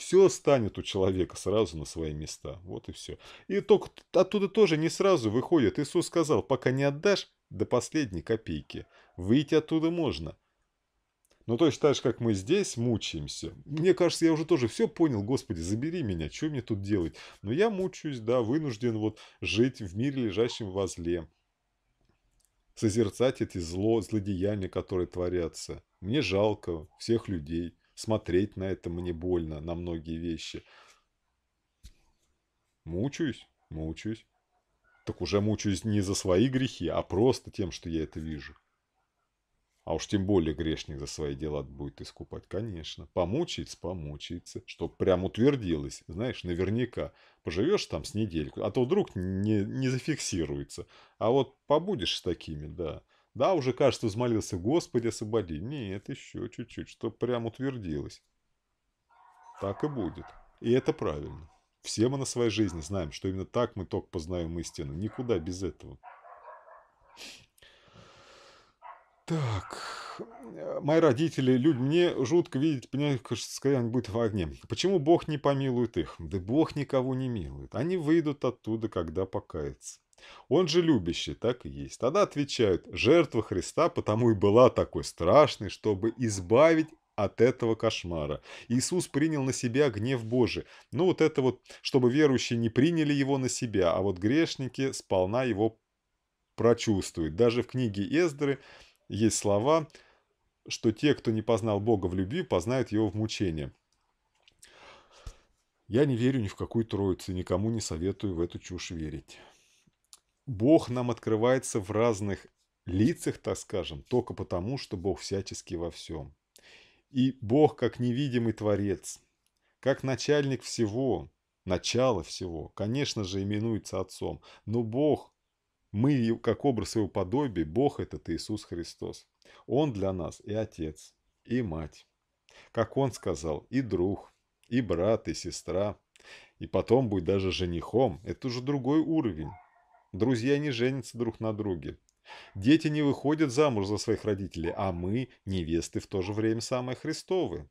все станет у человека сразу на свои места. Вот и все. И только оттуда тоже не сразу выходит. Иисус сказал, пока не отдашь до последней копейки, выйти оттуда можно. Но точно так же, как мы здесь мучаемся. Мне кажется, я уже тоже все понял, Господи, забери меня, что мне тут делать? Но я мучаюсь, да, вынужден вот жить в мире, лежащем возле. Созерцать эти зло, злодеяния, которые творятся. Мне жалко всех людей смотреть на это мне больно, на многие вещи. Мучаюсь, мучаюсь. Так уже мучаюсь не за свои грехи, а просто тем, что я это вижу. А уж тем более грешник за свои дела будет искупать. Конечно, помучается, помучается, чтоб прям утвердилось. Знаешь, наверняка поживешь там с недельку, а то вдруг не, не зафиксируется. А вот побудешь с такими, да, да, уже, кажется, взмолился, Господи, освободи. Нет, еще чуть-чуть, чтобы прям утвердилось. Так и будет. И это правильно. Все мы на своей жизни знаем, что именно так мы только познаем истину. Никуда без этого. Так, мои родители, люди, мне жутко видеть, понимаете, когда они будут в огне. Почему Бог не помилует их? Да Бог никого не милует. Они выйдут оттуда, когда покаятся. Он же любящий, так и есть. Тогда отвечают, жертва Христа потому и была такой страшной, чтобы избавить от этого кошмара. Иисус принял на себя гнев Божий. Ну вот это вот, чтобы верующие не приняли его на себя, а вот грешники сполна его прочувствуют. Даже в книге Эздры есть слова, что те, кто не познал Бога в любви, познают его в мучении. Я не верю ни в какую троицу, никому не советую в эту чушь верить. Бог нам открывается в разных лицах, так скажем, только потому, что Бог всячески во всем. И Бог как невидимый Творец, как начальник всего, начало всего, конечно же, именуется Отцом, но Бог, мы как образ его подобие, Бог этот Иисус Христос. Он для нас и Отец, и Мать, как Он сказал, и друг, и брат, и сестра, и потом будет даже женихом. Это уже другой уровень. Друзья не женятся друг на друге. Дети не выходят замуж за своих родителей, а мы, невесты, в то же время самые Христовы.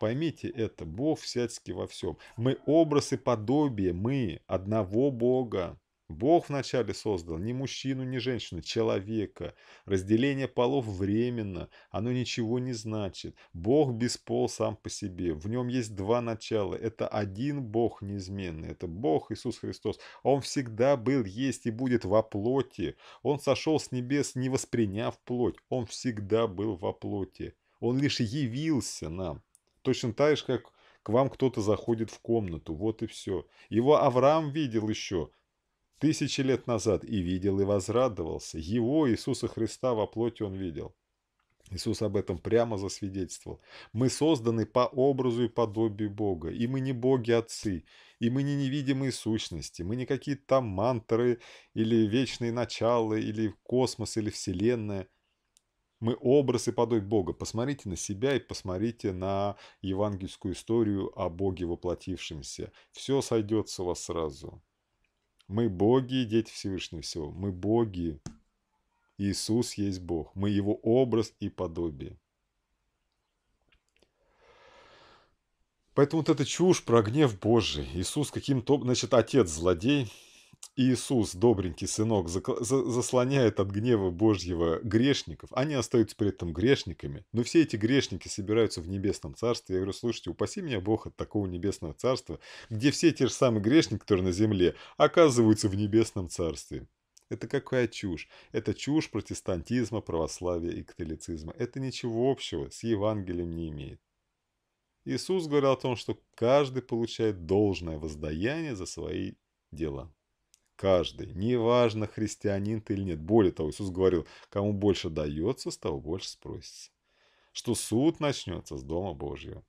Поймите это, Бог всячески во всем. Мы образ и подобие, мы одного Бога. Бог вначале создал ни мужчину, ни женщину, человека. Разделение полов временно, оно ничего не значит. Бог без пол сам по себе. В нем есть два начала. Это один Бог неизменный, это Бог Иисус Христос. Он всегда был, есть и будет во плоти. Он сошел с небес, не восприняв плоть. Он всегда был во плоти. Он лишь явился нам. Точно так же, как к вам кто-то заходит в комнату. Вот и все. Его Авраам видел еще – тысячи лет назад и видел, и возрадовался. Его, Иисуса Христа, во плоти он видел. Иисус об этом прямо засвидетельствовал. Мы созданы по образу и подобию Бога, и мы не боги-отцы, и мы не невидимые сущности, мы не какие-то там мантры, или вечные начала, или космос, или вселенная. Мы образ и подобие Бога. Посмотрите на себя и посмотрите на евангельскую историю о Боге воплотившемся. Все сойдется у вас сразу. Мы боги и дети Всевышнего всего. Мы боги. Иисус есть Бог. Мы Его образ и подобие. Поэтому вот эта чушь про гнев Божий. Иисус каким-то... Значит, отец злодей, Иисус, добренький сынок, заслоняет от гнева Божьего грешников. Они остаются при этом грешниками, но все эти грешники собираются в небесном царстве. Я говорю, слушайте, упаси меня Бог от такого небесного царства, где все те же самые грешники, которые на земле, оказываются в небесном царстве. Это какая чушь? Это чушь протестантизма, православия и католицизма. Это ничего общего с Евангелием не имеет. Иисус говорил о том, что каждый получает должное воздаяние за свои дела. Каждый, неважно, христианин ты или нет. Более того, Иисус говорил, кому больше дается, с того больше спросится. Что суд начнется с Дома Божьего.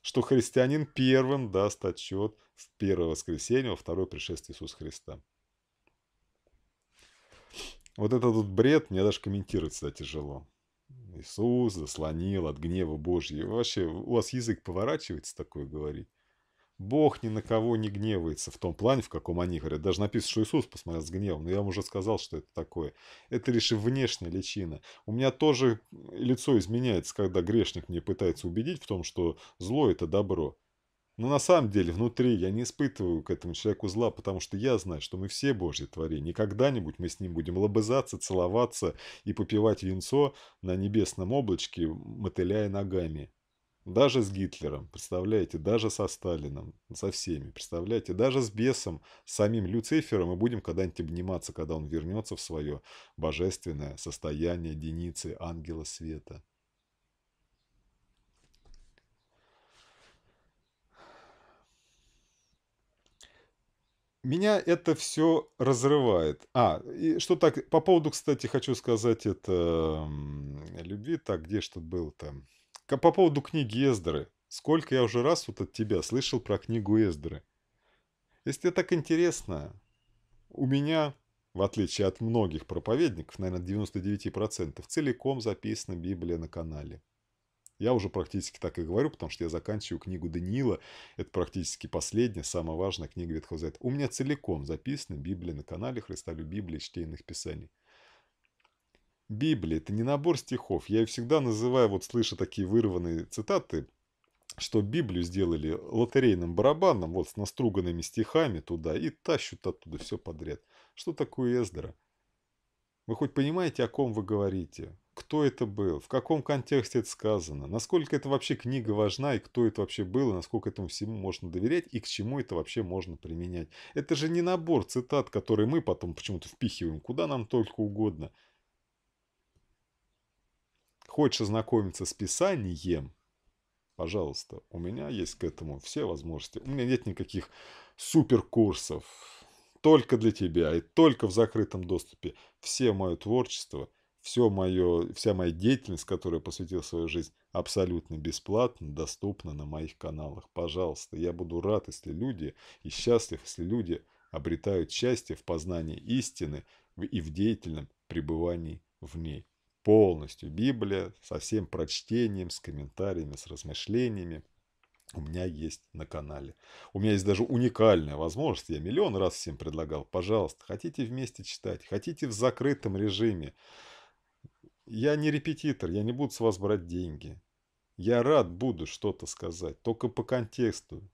Что христианин первым даст отчет в первое воскресенье, во второе пришествие Иисуса Христа. Вот этот вот бред мне даже комментировать всегда тяжело. Иисус заслонил от гнева Божьего. Вообще, у вас язык поворачивается такое говорить. Бог ни на кого не гневается в том плане, в каком они говорят. Даже написано, что Иисус посмотрел с гневом, но я вам уже сказал, что это такое. Это лишь внешняя личина. У меня тоже лицо изменяется, когда грешник мне пытается убедить в том, что зло – это добро. Но на самом деле внутри я не испытываю к этому человеку зла, потому что я знаю, что мы все Божьи творения. Никогда нибудь мы с ним будем лобызаться, целоваться и попивать венцо на небесном облачке, мотыляя ногами. Даже с Гитлером, представляете, даже со Сталином, со всеми, представляете, даже с бесом, с самим Люцифером мы будем когда-нибудь обниматься, когда он вернется в свое божественное состояние единицы ангела света. Меня это все разрывает. А, и что так, по поводу, кстати, хочу сказать, это любви, так, где что был там? По поводу книги Эздеры. Сколько я уже раз вот от тебя слышал про книгу Эздеры. Если тебе так интересно, у меня, в отличие от многих проповедников, наверное, 99%, целиком записана Библия на канале. Я уже практически так и говорю, потому что я заканчиваю книгу Даниила. Это практически последняя, самая важная книга Ветхого Завета. У меня целиком записана Библия на канале Христолюбиблия и Чтейных Писаний. Библия – это не набор стихов. Я всегда называю, вот слышу такие вырванные цитаты, что Библию сделали лотерейным барабаном, вот с наструганными стихами туда, и тащут оттуда все подряд. Что такое Эздра? Вы хоть понимаете, о ком вы говорите? Кто это был? В каком контексте это сказано? Насколько это вообще книга важна, и кто это вообще был, и насколько этому всему можно доверять, и к чему это вообще можно применять? Это же не набор цитат, которые мы потом почему-то впихиваем куда нам только угодно – Хочешь ознакомиться с Писанием? Пожалуйста, у меня есть к этому все возможности. У меня нет никаких суперкурсов. Только для тебя и только в закрытом доступе. Все мое творчество, все мое, вся моя деятельность, которой я посвятил свою жизнь, абсолютно бесплатно, доступна на моих каналах. Пожалуйста, я буду рад, если люди, и счастлив, если люди обретают счастье в познании истины и в деятельном пребывании в ней полностью Библия со всем прочтением, с комментариями, с размышлениями у меня есть на канале. У меня есть даже уникальная возможность, я миллион раз всем предлагал, пожалуйста, хотите вместе читать, хотите в закрытом режиме. Я не репетитор, я не буду с вас брать деньги. Я рад буду что-то сказать, только по контексту.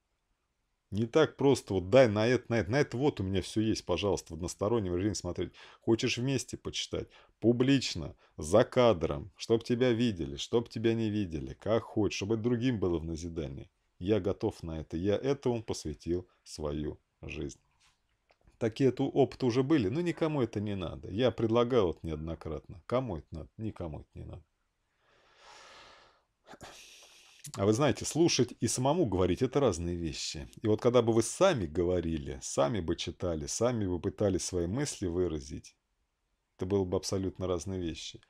Не так просто, вот дай на это, на это, на это вот у меня все есть, пожалуйста, в одностороннем режиме смотреть. Хочешь вместе почитать, публично, за кадром, чтоб тебя видели, чтоб тебя не видели, как хочешь, чтобы другим было в назидании. Я готов на это, я этому посвятил свою жизнь. Такие -то опыты уже были, но никому это не надо. Я предлагал это неоднократно. Кому это надо? Никому это не надо. А вы знаете, слушать и самому говорить – это разные вещи. И вот когда бы вы сами говорили, сами бы читали, сами бы пытались свои мысли выразить, это было бы абсолютно разные вещи.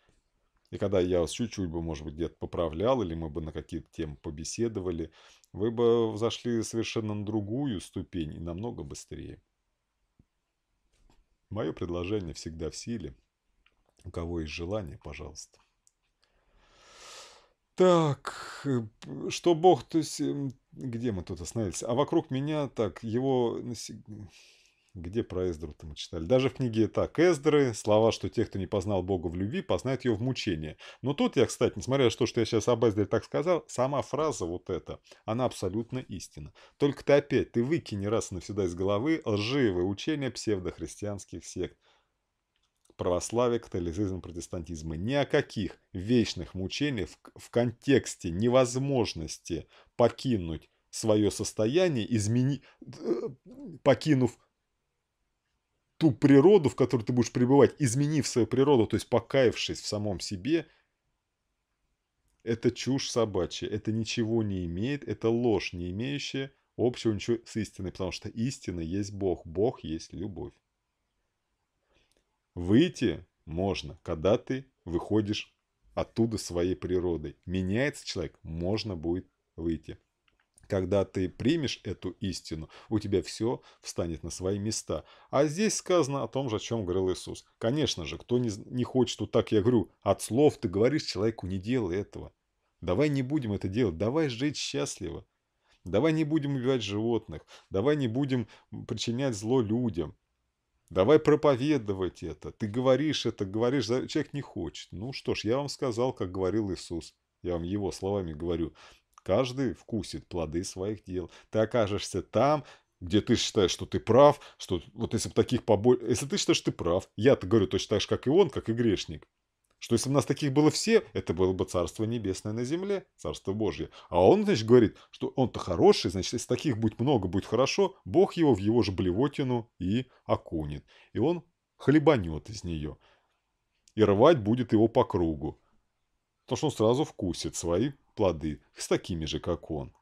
И когда я вас чуть-чуть бы, может быть, где-то поправлял, или мы бы на какие-то темы побеседовали, вы бы зашли совершенно на другую ступень и намного быстрее. Мое предложение всегда в силе. У кого есть желание, пожалуйста. Так, э, что Бог, то есть, эм, где мы тут остановились? А вокруг меня, так, его, где про Эздру-то мы читали? Даже в книге так, Эздры, слова, что те, кто не познал Бога в любви, познают ее в мучении. Но тут я, кстати, несмотря на то, что я сейчас об Эздре так сказал, сама фраза вот эта, она абсолютно истина. Только ты опять, ты выкини раз и навсегда из головы лживые учения псевдохристианских сект – православия, католицизма, протестантизма. Ни о каких вечных мучениях в, в контексте невозможности покинуть свое состояние, измени... Э, покинув ту природу, в которой ты будешь пребывать, изменив свою природу, то есть покаявшись в самом себе, это чушь собачья, это ничего не имеет, это ложь, не имеющая общего ничего с истиной, потому что истина есть Бог, Бог есть любовь. Выйти можно, когда ты выходишь оттуда своей природой. Меняется человек, можно будет выйти. Когда ты примешь эту истину, у тебя все встанет на свои места. А здесь сказано о том же, о чем говорил Иисус. Конечно же, кто не, не хочет, вот так я говорю, от слов ты говоришь человеку, не делай этого. Давай не будем это делать, давай жить счастливо. Давай не будем убивать животных, давай не будем причинять зло людям. Давай проповедовать это. Ты говоришь это, говоришь, человек не хочет. Ну что ж, я вам сказал, как говорил Иисус. Я вам его словами говорю. Каждый вкусит плоды своих дел. Ты окажешься там, где ты считаешь, что ты прав, что вот если бы таких побольше... Если ты считаешь, что ты прав, я-то говорю точно так же, как и он, как и грешник что если бы у нас таких было все, это было бы Царство Небесное на земле, Царство Божье. А он, значит, говорит, что он-то хороший, значит, если таких будет много, будет хорошо, Бог его в его же блевотину и окунет. И он хлебанет из нее. И рвать будет его по кругу. Потому что он сразу вкусит свои плоды с такими же, как он.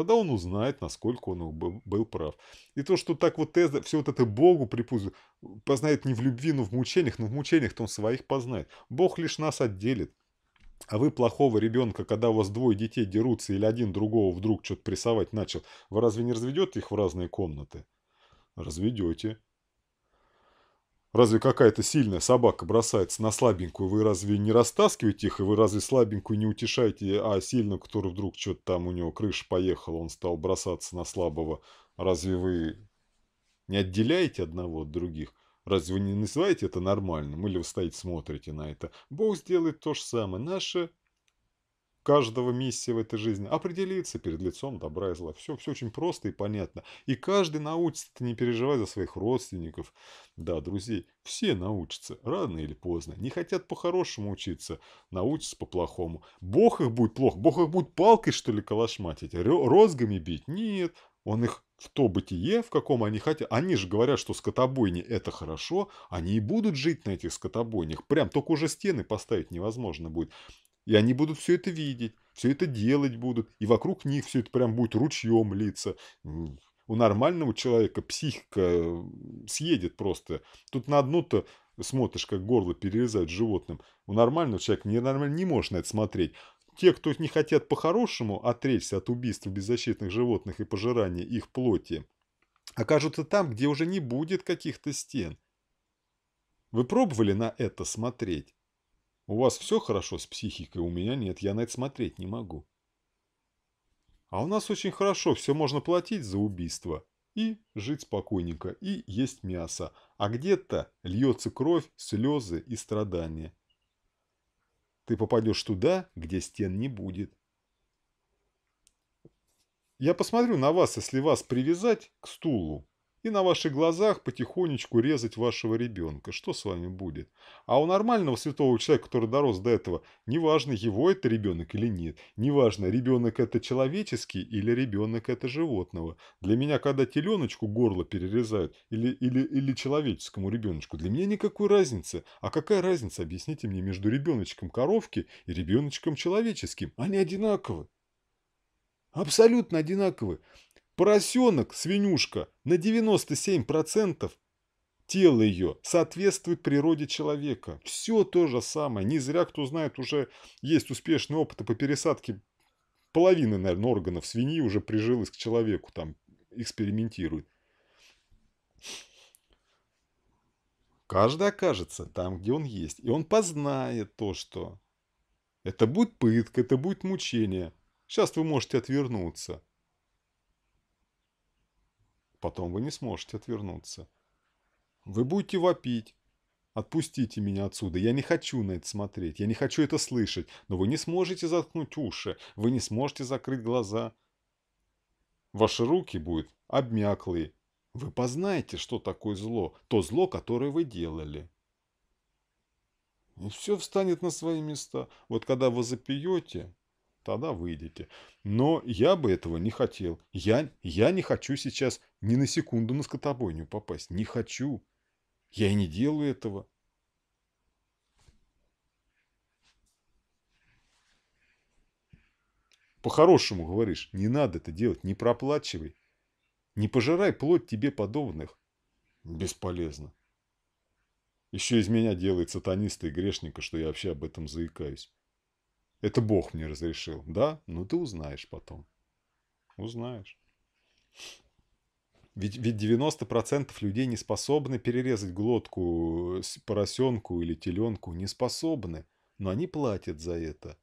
Тогда он узнает, насколько он был, был прав. И то, что так вот Тезда, все вот это Богу припуздит, познает не в любви, но в мучениях, но в мучениях-то он своих познает. Бог лишь нас отделит. А вы плохого ребенка, когда у вас двое детей дерутся или один другого вдруг что-то прессовать начал, вы разве не разведете их в разные комнаты? Разведете. Разве какая-то сильная собака бросается на слабенькую, вы разве не растаскиваете их, и вы разве слабенькую не утешаете, а сильную, который вдруг что-то там у него крыша поехала, он стал бросаться на слабого, разве вы не отделяете одного от других? Разве вы не называете это нормальным? Или вы стоите смотрите на это? Бог сделает то же самое. Наше каждого миссии в этой жизни. Определиться перед лицом добра и зла. Все, все очень просто и понятно. И каждый научится не переживать за своих родственников, да, друзей. Все научатся, рано или поздно. Не хотят по-хорошему учиться, научатся по-плохому. Бог их будет плохо, Бог их будет палкой, что ли, калашматить, розгами бить? Нет, он их в то бытие, в каком они хотят. Они же говорят, что скотобойни – это хорошо. Они и будут жить на этих скотобойнях. Прям только уже стены поставить невозможно будет. И они будут все это видеть, все это делать будут, и вокруг них все это прям будет ручьем литься. У нормального человека психика съедет просто. Тут на одну-то смотришь, как горло перерезать животным. У нормального человека ненормально не можешь на это смотреть. Те, кто не хотят по-хорошему отречься от убийств беззащитных животных и пожирания их плоти, окажутся там, где уже не будет каких-то стен. Вы пробовали на это смотреть? У вас все хорошо с психикой, у меня нет, я на это смотреть не могу. А у нас очень хорошо, все можно платить за убийство. И жить спокойненько, и есть мясо. А где-то льется кровь, слезы и страдания. Ты попадешь туда, где стен не будет. Я посмотрю на вас, если вас привязать к стулу, и на ваших глазах потихонечку резать вашего ребенка. Что с вами будет? А у нормального святого человека, который дорос до этого, неважно, его это ребенок или нет, неважно, ребенок это человеческий или ребенок это животного. Для меня, когда теленочку горло перерезают или, или, или человеческому ребеночку, для меня никакой разницы. А какая разница, объясните мне, между ребеночком коровки и ребеночком человеческим? Они одинаковы. Абсолютно одинаковые. Поросенок, свинюшка, на 97% тело ее соответствует природе человека. Все то же самое. Не зря, кто знает, уже есть успешные опыты по пересадке половины, наверное, органов свиньи уже прижилась к человеку, там экспериментирует. Каждый окажется там, где он есть. И он познает то, что... Это будет пытка, это будет мучение. Сейчас вы можете отвернуться. Потом вы не сможете отвернуться. Вы будете вопить. Отпустите меня отсюда, я не хочу на это смотреть, я не хочу это слышать, но вы не сможете заткнуть уши, вы не сможете закрыть глаза. Ваши руки будут обмяклые. Вы познаете, что такое зло, то зло, которое вы делали. И все встанет на свои места. Вот когда вы запьете, тогда выйдете. Но я бы этого не хотел. Я, я не хочу сейчас ни на секунду на скотобойню попасть. Не хочу. Я и не делаю этого. По-хорошему говоришь, не надо это делать, не проплачивай. Не пожирай плоть тебе подобных. Бесполезно. Еще из меня делает сатаниста и грешника, что я вообще об этом заикаюсь. Это Бог мне разрешил. Да? Ну ты узнаешь потом. Узнаешь. Ведь, ведь 90% людей не способны перерезать глотку э, поросенку или теленку. Не способны. Но они платят за это.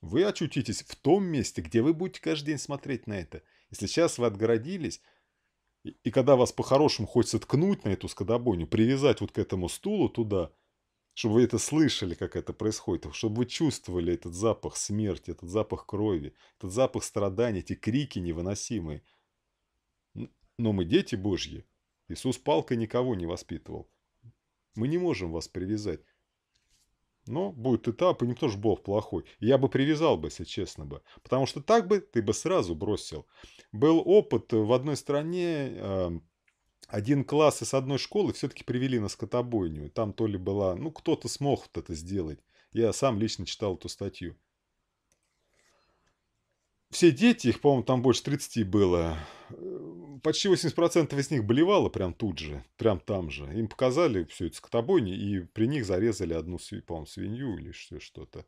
Вы очутитесь в том месте, где вы будете каждый день смотреть на это. Если сейчас вы отгородились, и, и когда вас по-хорошему хочется ткнуть на эту скотобойню, привязать вот к этому стулу туда – чтобы вы это слышали, как это происходит, чтобы вы чувствовали этот запах смерти, этот запах крови, этот запах страданий, эти крики невыносимые. Но мы дети Божьи. Иисус палкой никого не воспитывал. Мы не можем вас привязать. Но будет этап, и никто же Бог плохой. Я бы привязал бы, если честно бы. Потому что так бы ты бы сразу бросил. Был опыт в одной стране, эм, один класс из одной школы все-таки привели на скотобойню. Там то ли была... Ну, кто-то смог вот это сделать. Я сам лично читал эту статью. Все дети, их, по-моему, там больше 30 было, э, почти 80% из них болевало прям тут же, прям там же. Им показали все это скотобойни, и при них зарезали одну, по-моему, свинью или что-то.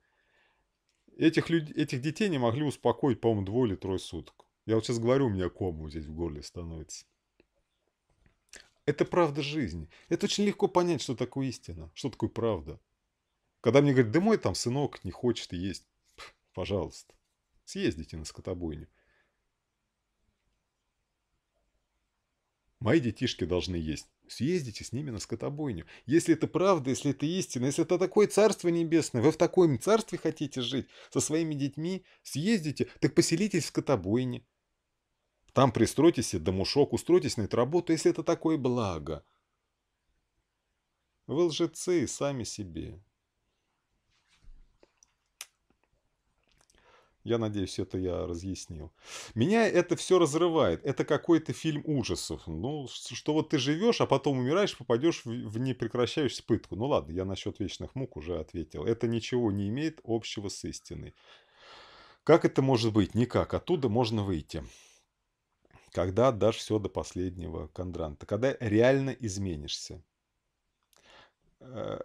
Этих, люд... этих детей не могли успокоить, по-моему, двое или трое суток. Я вот сейчас говорю, у меня кому здесь в горле становится. Это правда жизни. Это очень легко понять, что такое истина, что такое правда. Когда мне говорят, да мой там сынок не хочет есть, пожалуйста, съездите на скотобойню. Мои детишки должны есть. Съездите с ними на скотобойню. Если это правда, если это истина, если это такое царство небесное, вы в таком царстве хотите жить со своими детьми, съездите, так поселитесь в скотобойне. Там пристройтесь, домушок, устройтесь на эту работу, если это такое благо. Вы лжецы сами себе. Я надеюсь, это я разъяснил. Меня это все разрывает. Это какой-то фильм ужасов. Ну, что вот ты живешь, а потом умираешь, попадешь в непрекращающуюся пытку. Ну ладно, я насчет вечных мук уже ответил. Это ничего не имеет общего с истиной. Как это может быть? Никак. Оттуда можно выйти когда отдашь все до последнего кондранта, когда реально изменишься. Э,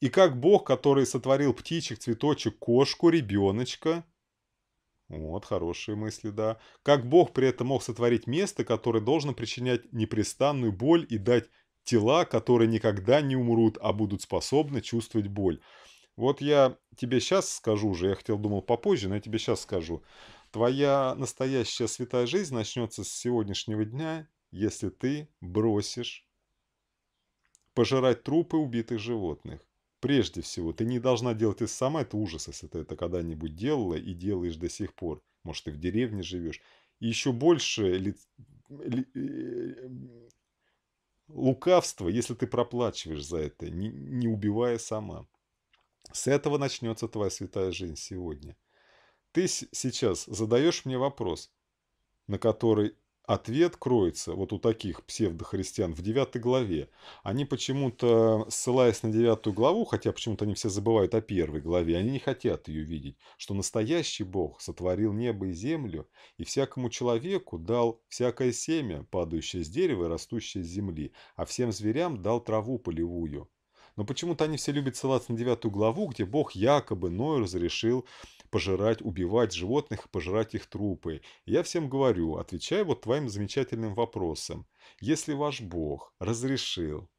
и как Бог, который сотворил птичек, цветочек, кошку, ребеночка. Вот, хорошие мысли, да. Как Бог при этом мог сотворить место, которое должно причинять непрестанную боль и дать тела, которые никогда не умрут, а будут способны чувствовать боль. Вот я тебе сейчас скажу уже, я хотел, думал попозже, но я тебе сейчас скажу. Твоя настоящая святая жизнь начнется с сегодняшнего дня, если ты бросишь пожирать трупы убитых животных. Прежде всего, ты не должна делать это сама, это ужас, если ты это когда-нибудь делала и делаешь до сих пор. Может, ты в деревне живешь. И еще больше ли... Ли... Э, лукавство, если ты проплачиваешь за это, не, не убивая сама. С этого начнется твоя святая жизнь сегодня. Ты сейчас задаешь мне вопрос, на который ответ кроется вот у таких псевдохристиан в 9 главе. Они почему-то, ссылаясь на 9 главу, хотя почему-то они все забывают о первой главе, они не хотят ее видеть, что настоящий Бог сотворил небо и землю и всякому человеку дал всякое семя, падающее с дерева и растущее с земли, а всем зверям дал траву полевую, но почему-то они все любят ссылаться на девятую главу, где Бог якобы Ною разрешил пожирать, убивать животных, пожирать их трупы. я всем говорю, отвечая вот твоим замечательным вопросом. Если ваш Бог разрешил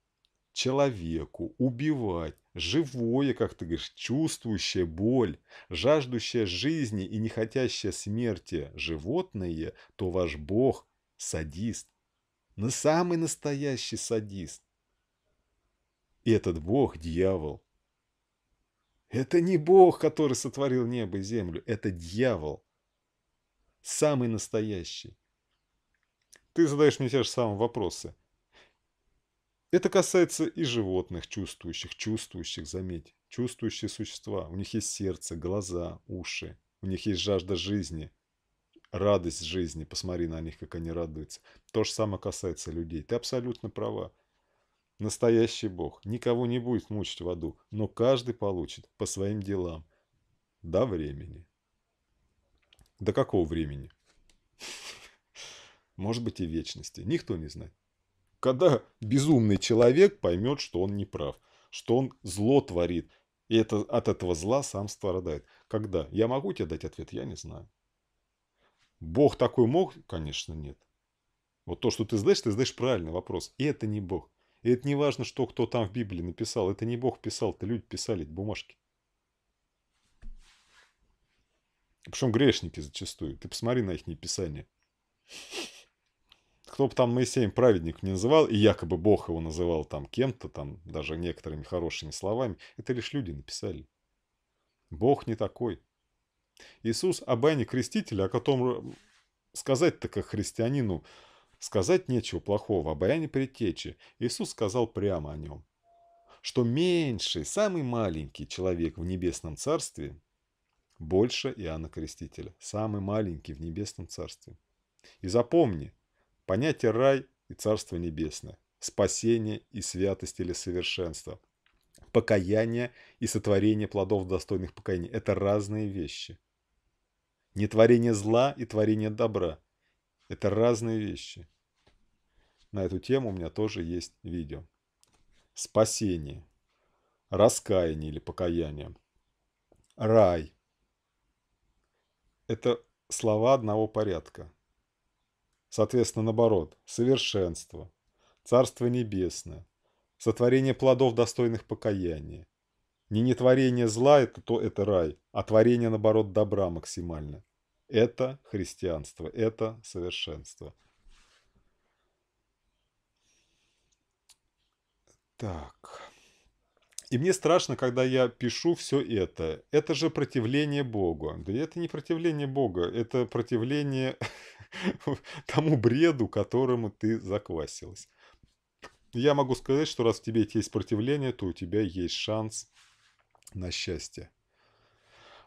человеку убивать живое, как ты говоришь, чувствующее боль, жаждущее жизни и не хотящее смерти животное, то ваш Бог – садист. Но самый настоящий садист. И этот бог – дьявол. Это не бог, который сотворил небо и землю, это дьявол. Самый настоящий. Ты задаешь мне те же самые вопросы. Это касается и животных, чувствующих, чувствующих, заметь, чувствующие существа. У них есть сердце, глаза, уши, у них есть жажда жизни, радость жизни. Посмотри на них, как они радуются. То же самое касается людей. Ты абсолютно права. Настоящий Бог никого не будет мучить в аду, но каждый получит по своим делам. До времени. До какого времени? Может быть и вечности. Никто не знает. Когда безумный человек поймет, что он не прав, что он зло творит, и это, от этого зла сам страдает. Когда? Я могу тебе дать ответ? Я не знаю. Бог такой мог? Конечно, нет. Вот то, что ты знаешь, ты знаешь правильный вопрос. И это не Бог. И это не важно, что кто там в Библии написал. Это не Бог писал, это люди писали эти бумажки. Причем грешники зачастую. Ты посмотри на их писание. Кто бы там Моисеем праведник не называл, и якобы Бог его называл там кем-то, там даже некоторыми хорошими словами, это лишь люди написали. Бог не такой. Иисус об Иоанне Крестителе, о котором э, сказать-то как христианину – Сказать нечего плохого об Иоанне Предтече, Иисус сказал прямо о нем. Что меньший, самый маленький человек в небесном царстве больше Иоанна Крестителя, самый маленький в небесном царстве. И запомни, понятие рай и царство небесное, спасение и святость или совершенство, покаяние и сотворение плодов достойных покаяния – это разные вещи. Не творение зла и творение добра – это разные вещи. На эту тему у меня тоже есть видео. Спасение. Раскаяние или покаяние. Рай. Это слова одного порядка. Соответственно, наоборот. Совершенство. Царство Небесное. Сотворение плодов, достойных покаяния. Не нетворение зла – это то, это рай, а творение, наоборот, добра максимально. Это христианство, это совершенство. Так. И мне страшно, когда я пишу все это. Это же противление Богу. Да это не противление Бога, это противление тому бреду, которому ты заквасилась. Я могу сказать, что раз в тебе есть противление, то у тебя есть шанс на счастье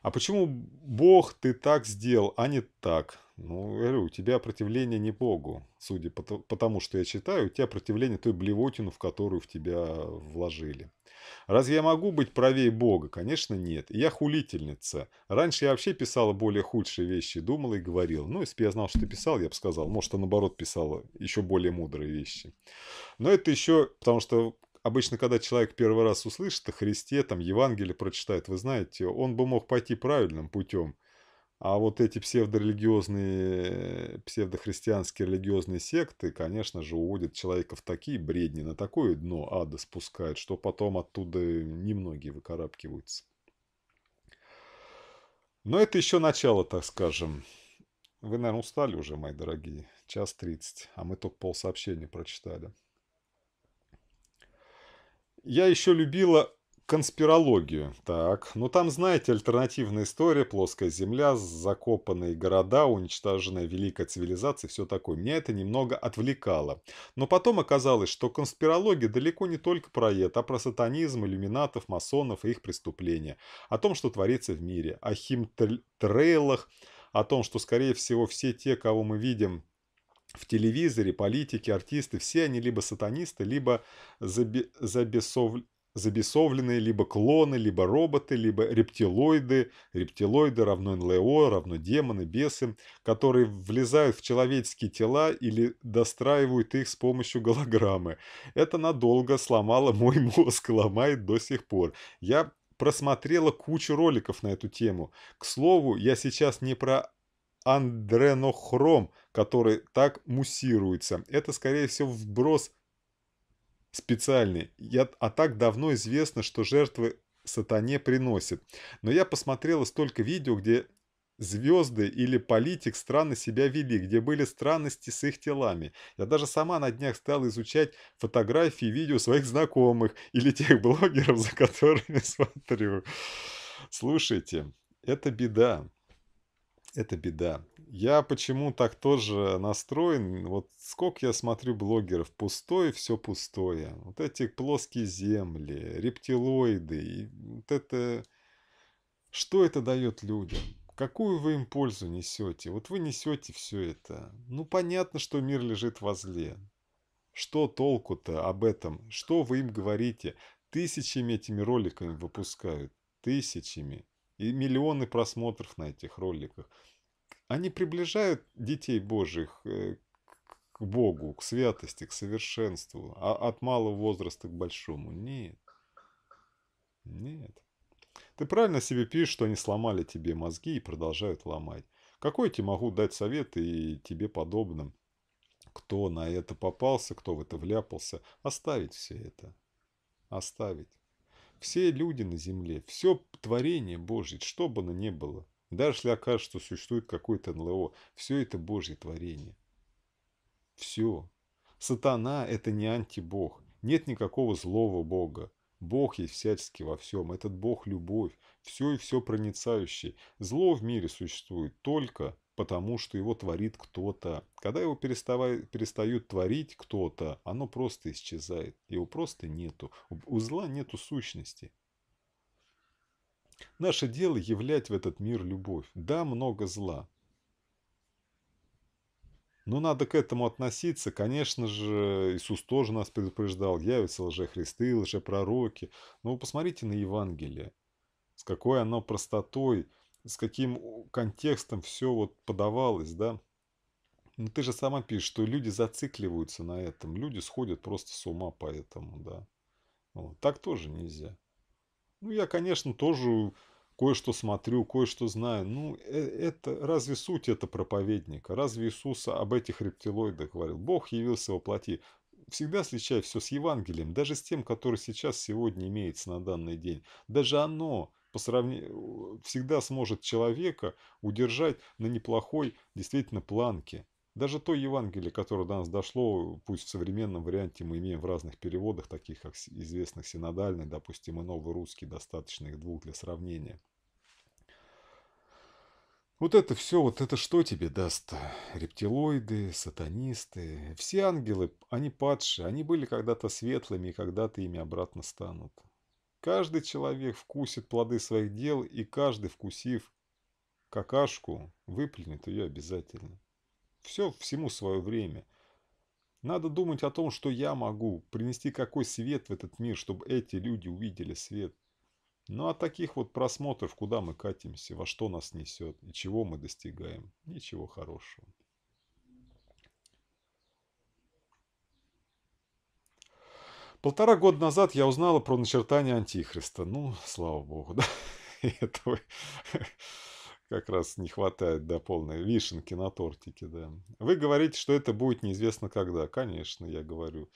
а почему Бог ты так сделал, а не так? Ну, говорю, у тебя противление не Богу, судя по, тому, что я читаю, у тебя противление той блевотину, в которую в тебя вложили. Разве я могу быть правее Бога? Конечно, нет. я хулительница. Раньше я вообще писала более худшие вещи, думала и говорила. Ну, если бы я знал, что ты писал, я бы сказал. Может, а наоборот писала еще более мудрые вещи. Но это еще потому, что обычно, когда человек первый раз услышит о Христе, там Евангелие прочитает, вы знаете, он бы мог пойти правильным путем. А вот эти псевдорелигиозные, псевдохристианские религиозные секты, конечно же, уводят человека в такие бредни, на такое дно ада спускают, что потом оттуда немногие выкарабкиваются. Но это еще начало, так скажем. Вы, наверное, устали уже, мои дорогие. Час тридцать, а мы только пол сообщения прочитали. Я еще любила конспирологию. Так, ну там, знаете, альтернативная история, плоская земля, закопанные города, уничтоженная великая цивилизация, все такое. Меня это немного отвлекало. Но потом оказалось, что конспирология далеко не только про это, а про сатанизм, иллюминатов, масонов и их преступления. О том, что творится в мире, о химтрейлах, о том, что, скорее всего, все те, кого мы видим, в телевизоре политики, артисты, все они либо сатанисты, либо заби забесов забесовленные, либо клоны, либо роботы, либо рептилоиды. Рептилоиды равно НЛО, равно демоны, бесы, которые влезают в человеческие тела или достраивают их с помощью голограммы. Это надолго сломало мой мозг, ломает до сих пор. Я просмотрела кучу роликов на эту тему. К слову, я сейчас не про андренохром, который так муссируется. Это, скорее всего, вброс специальный. Я, а так давно известно, что жертвы сатане приносит. Но я посмотрела столько видео, где звезды или политик странно себя вели, где были странности с их телами. Я даже сама на днях стала изучать фотографии и видео своих знакомых или тех блогеров, за которыми смотрю. Слушайте, это беда. Это беда. Я почему так тоже настроен? Вот сколько я смотрю блогеров, пустое все пустое. Вот эти плоские земли, рептилоиды, и вот это... Что это дает людям? Какую вы им пользу несете? Вот вы несете все это. Ну, понятно, что мир лежит возле. Что толку-то об этом? Что вы им говорите? Тысячами этими роликами выпускают. Тысячами. И миллионы просмотров на этих роликах они приближают детей Божьих э, к Богу, к святости, к совершенству, а от малого возраста к большому. Нет. Нет. Ты правильно себе пишешь, что они сломали тебе мозги и продолжают ломать. Какой тебе могу дать совет и тебе подобным? Кто на это попался, кто в это вляпался? Оставить все это. Оставить. Все люди на земле, все творение Божье, что бы оно ни было, даже если окажется, что существует какое-то НЛО, все это Божье творение. Все. Сатана – это не антибог. Нет никакого злого Бога. Бог есть всячески во всем. Этот Бог – любовь, все и все проницающий. Зло в мире существует только потому, что его творит кто-то. Когда его перестают творить кто-то, оно просто исчезает. Его просто нету. У зла нету сущности. Наше дело являть в этот мир любовь. Да, много зла. Но надо к этому относиться. Конечно же, Иисус тоже нас предупреждал. Явятся лжехристы, лжепророки. Но вы посмотрите на Евангелие. С какой оно простотой, с каким контекстом все вот подавалось, да? ну ты же сама пишешь, что люди зацикливаются на этом. Люди сходят просто с ума по этому, да. Вот. Так тоже нельзя. Ну, я, конечно, тоже кое-что смотрю, кое-что знаю. Ну, э, это разве суть это проповедника? Разве Иисус об этих рептилоидах говорил? Бог явился во плоти. Всегда сличай все с Евангелием, даже с тем, который сейчас сегодня имеется на данный день. Даже оно по сравнению всегда сможет человека удержать на неплохой действительно планке. Даже то Евангелие, которое до нас дошло, пусть в современном варианте мы имеем в разных переводах, таких как известных синодальный, допустим, и новый русский, достаточно их двух для сравнения. Вот это все, вот это что тебе даст? Рептилоиды, сатанисты, все ангелы, они падшие, они были когда-то светлыми и когда-то ими обратно станут. Каждый человек вкусит плоды своих дел, и каждый, вкусив какашку, выплюнет ее обязательно. Все всему свое время. Надо думать о том, что я могу, принести какой свет в этот мир, чтобы эти люди увидели свет. Ну а таких вот просмотров, куда мы катимся, во что нас несет и чего мы достигаем, ничего хорошего. Полтора года назад я узнала про начертание Антихриста. Ну, слава богу, да. этого как раз не хватает до полной вишенки на тортике, да. Вы говорите, что это будет неизвестно когда. Конечно, я говорю.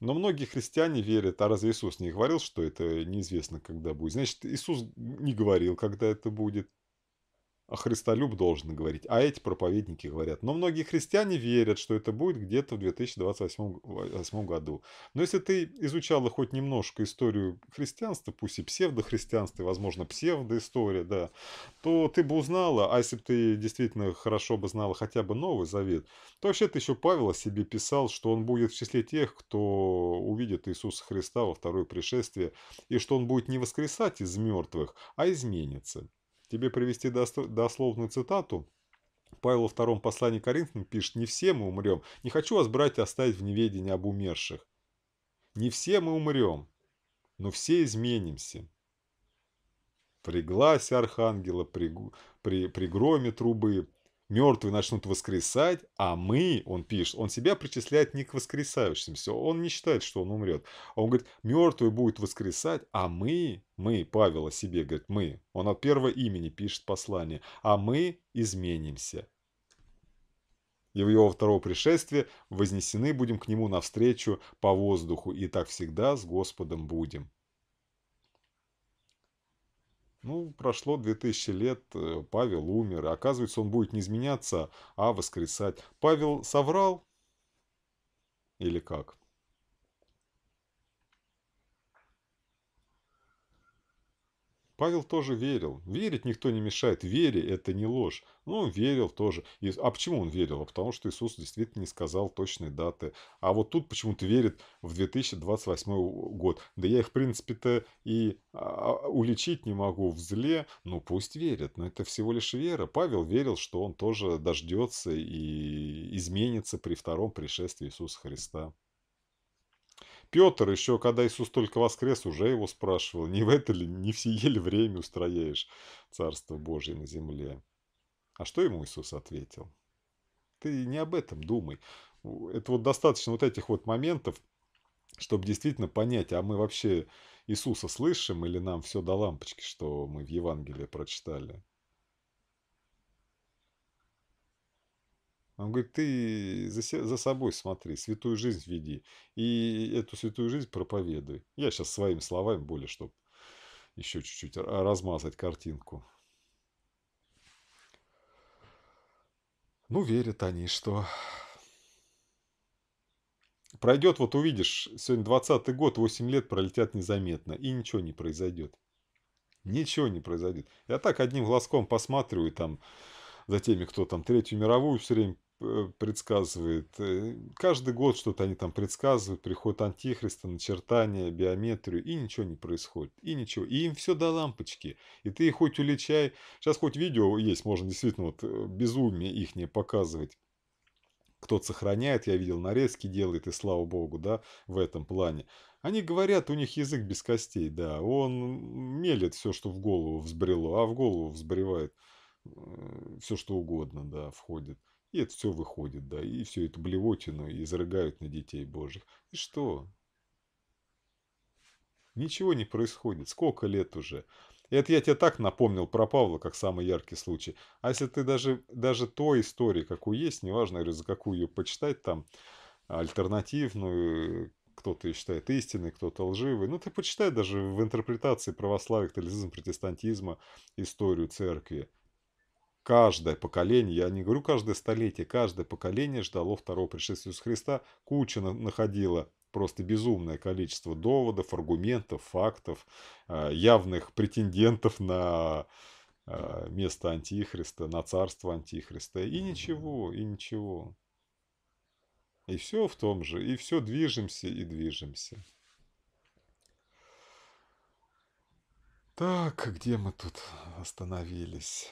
Но многие христиане верят, а разве Иисус не говорил, что это неизвестно когда будет? Значит, Иисус не говорил, когда это будет а христолюб должен говорить, а эти проповедники говорят. Но многие христиане верят, что это будет где-то в 2028 году. Но если ты изучала хоть немножко историю христианства, пусть и псевдохристианства, возможно, псевдоистория, да, то ты бы узнала, а если бы ты действительно хорошо бы знала хотя бы Новый Завет, то вообще-то еще Павел о себе писал, что он будет в числе тех, кто увидит Иисуса Христа во второе пришествие, и что он будет не воскресать из мертвых, а изменится. Тебе привести дословную цитату? Павел во втором послании Коринфянам пишет «Не все мы умрем. Не хочу вас, братья, оставить в неведении об умерших. Не все мы умрем, но все изменимся». При гласе архангела, при, при, при громе трубы, мертвые начнут воскресать, а мы, он пишет, он себя причисляет не к воскресающимся, он не считает, что он умрет. А он говорит, мертвые будут воскресать, а мы, мы, Павел о себе говорит, мы, он от первого имени пишет послание, а мы изменимся. И в его второго пришествия вознесены будем к нему навстречу по воздуху, и так всегда с Господом будем. Ну, прошло 2000 лет, э, Павел умер, оказывается, он будет не изменяться, а воскресать. Павел соврал? Или как? Павел тоже верил. Верить никто не мешает. Вере – это не ложь. Но ну, он верил тоже. И, а почему он верил? А потому что Иисус действительно не сказал точной даты. А вот тут почему-то верит в 2028 год. Да я их, в принципе-то, и а, а, уличить не могу в зле. Ну, пусть верят. Но это всего лишь вера. Павел верил, что он тоже дождется и изменится при втором пришествии Иисуса Христа. Петр еще, когда Иисус только воскрес, уже его спрашивал, не в это ли, не все сие время устрояешь Царство Божье на земле? А что ему Иисус ответил? Ты не об этом думай. Это вот достаточно вот этих вот моментов, чтобы действительно понять, а мы вообще Иисуса слышим или нам все до лампочки, что мы в Евангелии прочитали. Он говорит, ты за, за собой смотри, святую жизнь веди. И эту святую жизнь проповедуй. Я сейчас своими словами более, чтобы еще чуть-чуть размазать картинку. Ну, верят они, что... Пройдет, вот увидишь, сегодня 20 год, 8 лет пролетят незаметно, и ничего не произойдет. Ничего не произойдет. Я так одним глазком посматриваю там за теми, кто там Третью мировую все время Э, предсказывает. Э, каждый год что-то они там предсказывают, приход антихриста, начертания, биометрию, и ничего не происходит, и ничего. И им все до лампочки. И ты хоть уличай, сейчас хоть видео есть, можно действительно вот э, безумие их не показывать. Кто-то сохраняет, я видел, нарезки делает, и слава богу, да, в этом плане. Они говорят, у них язык без костей, да, он мелет все, что в голову взбрело, а в голову взбревает все, что угодно, да, входит. И это все выходит, да, и все это блевотину изрыгают на детей божьих. И что? Ничего не происходит. Сколько лет уже? Это я тебе так напомнил про Павла, как самый яркий случай. А если ты даже, даже той истории, какую есть, неважно, за какую ее почитать, там, альтернативную, кто-то ее считает истинной, кто-то лживой. Ну, ты почитай даже в интерпретации православия, католицизма, протестантизма историю церкви каждое поколение, я не говорю каждое столетие, каждое поколение ждало второго пришествия Иисуса Христа, куча находила просто безумное количество доводов, аргументов, фактов, э, явных претендентов на э, место Антихриста, на царство Антихриста. И ничего, и ничего. И все в том же, и все движемся и движемся. Так, где мы тут остановились?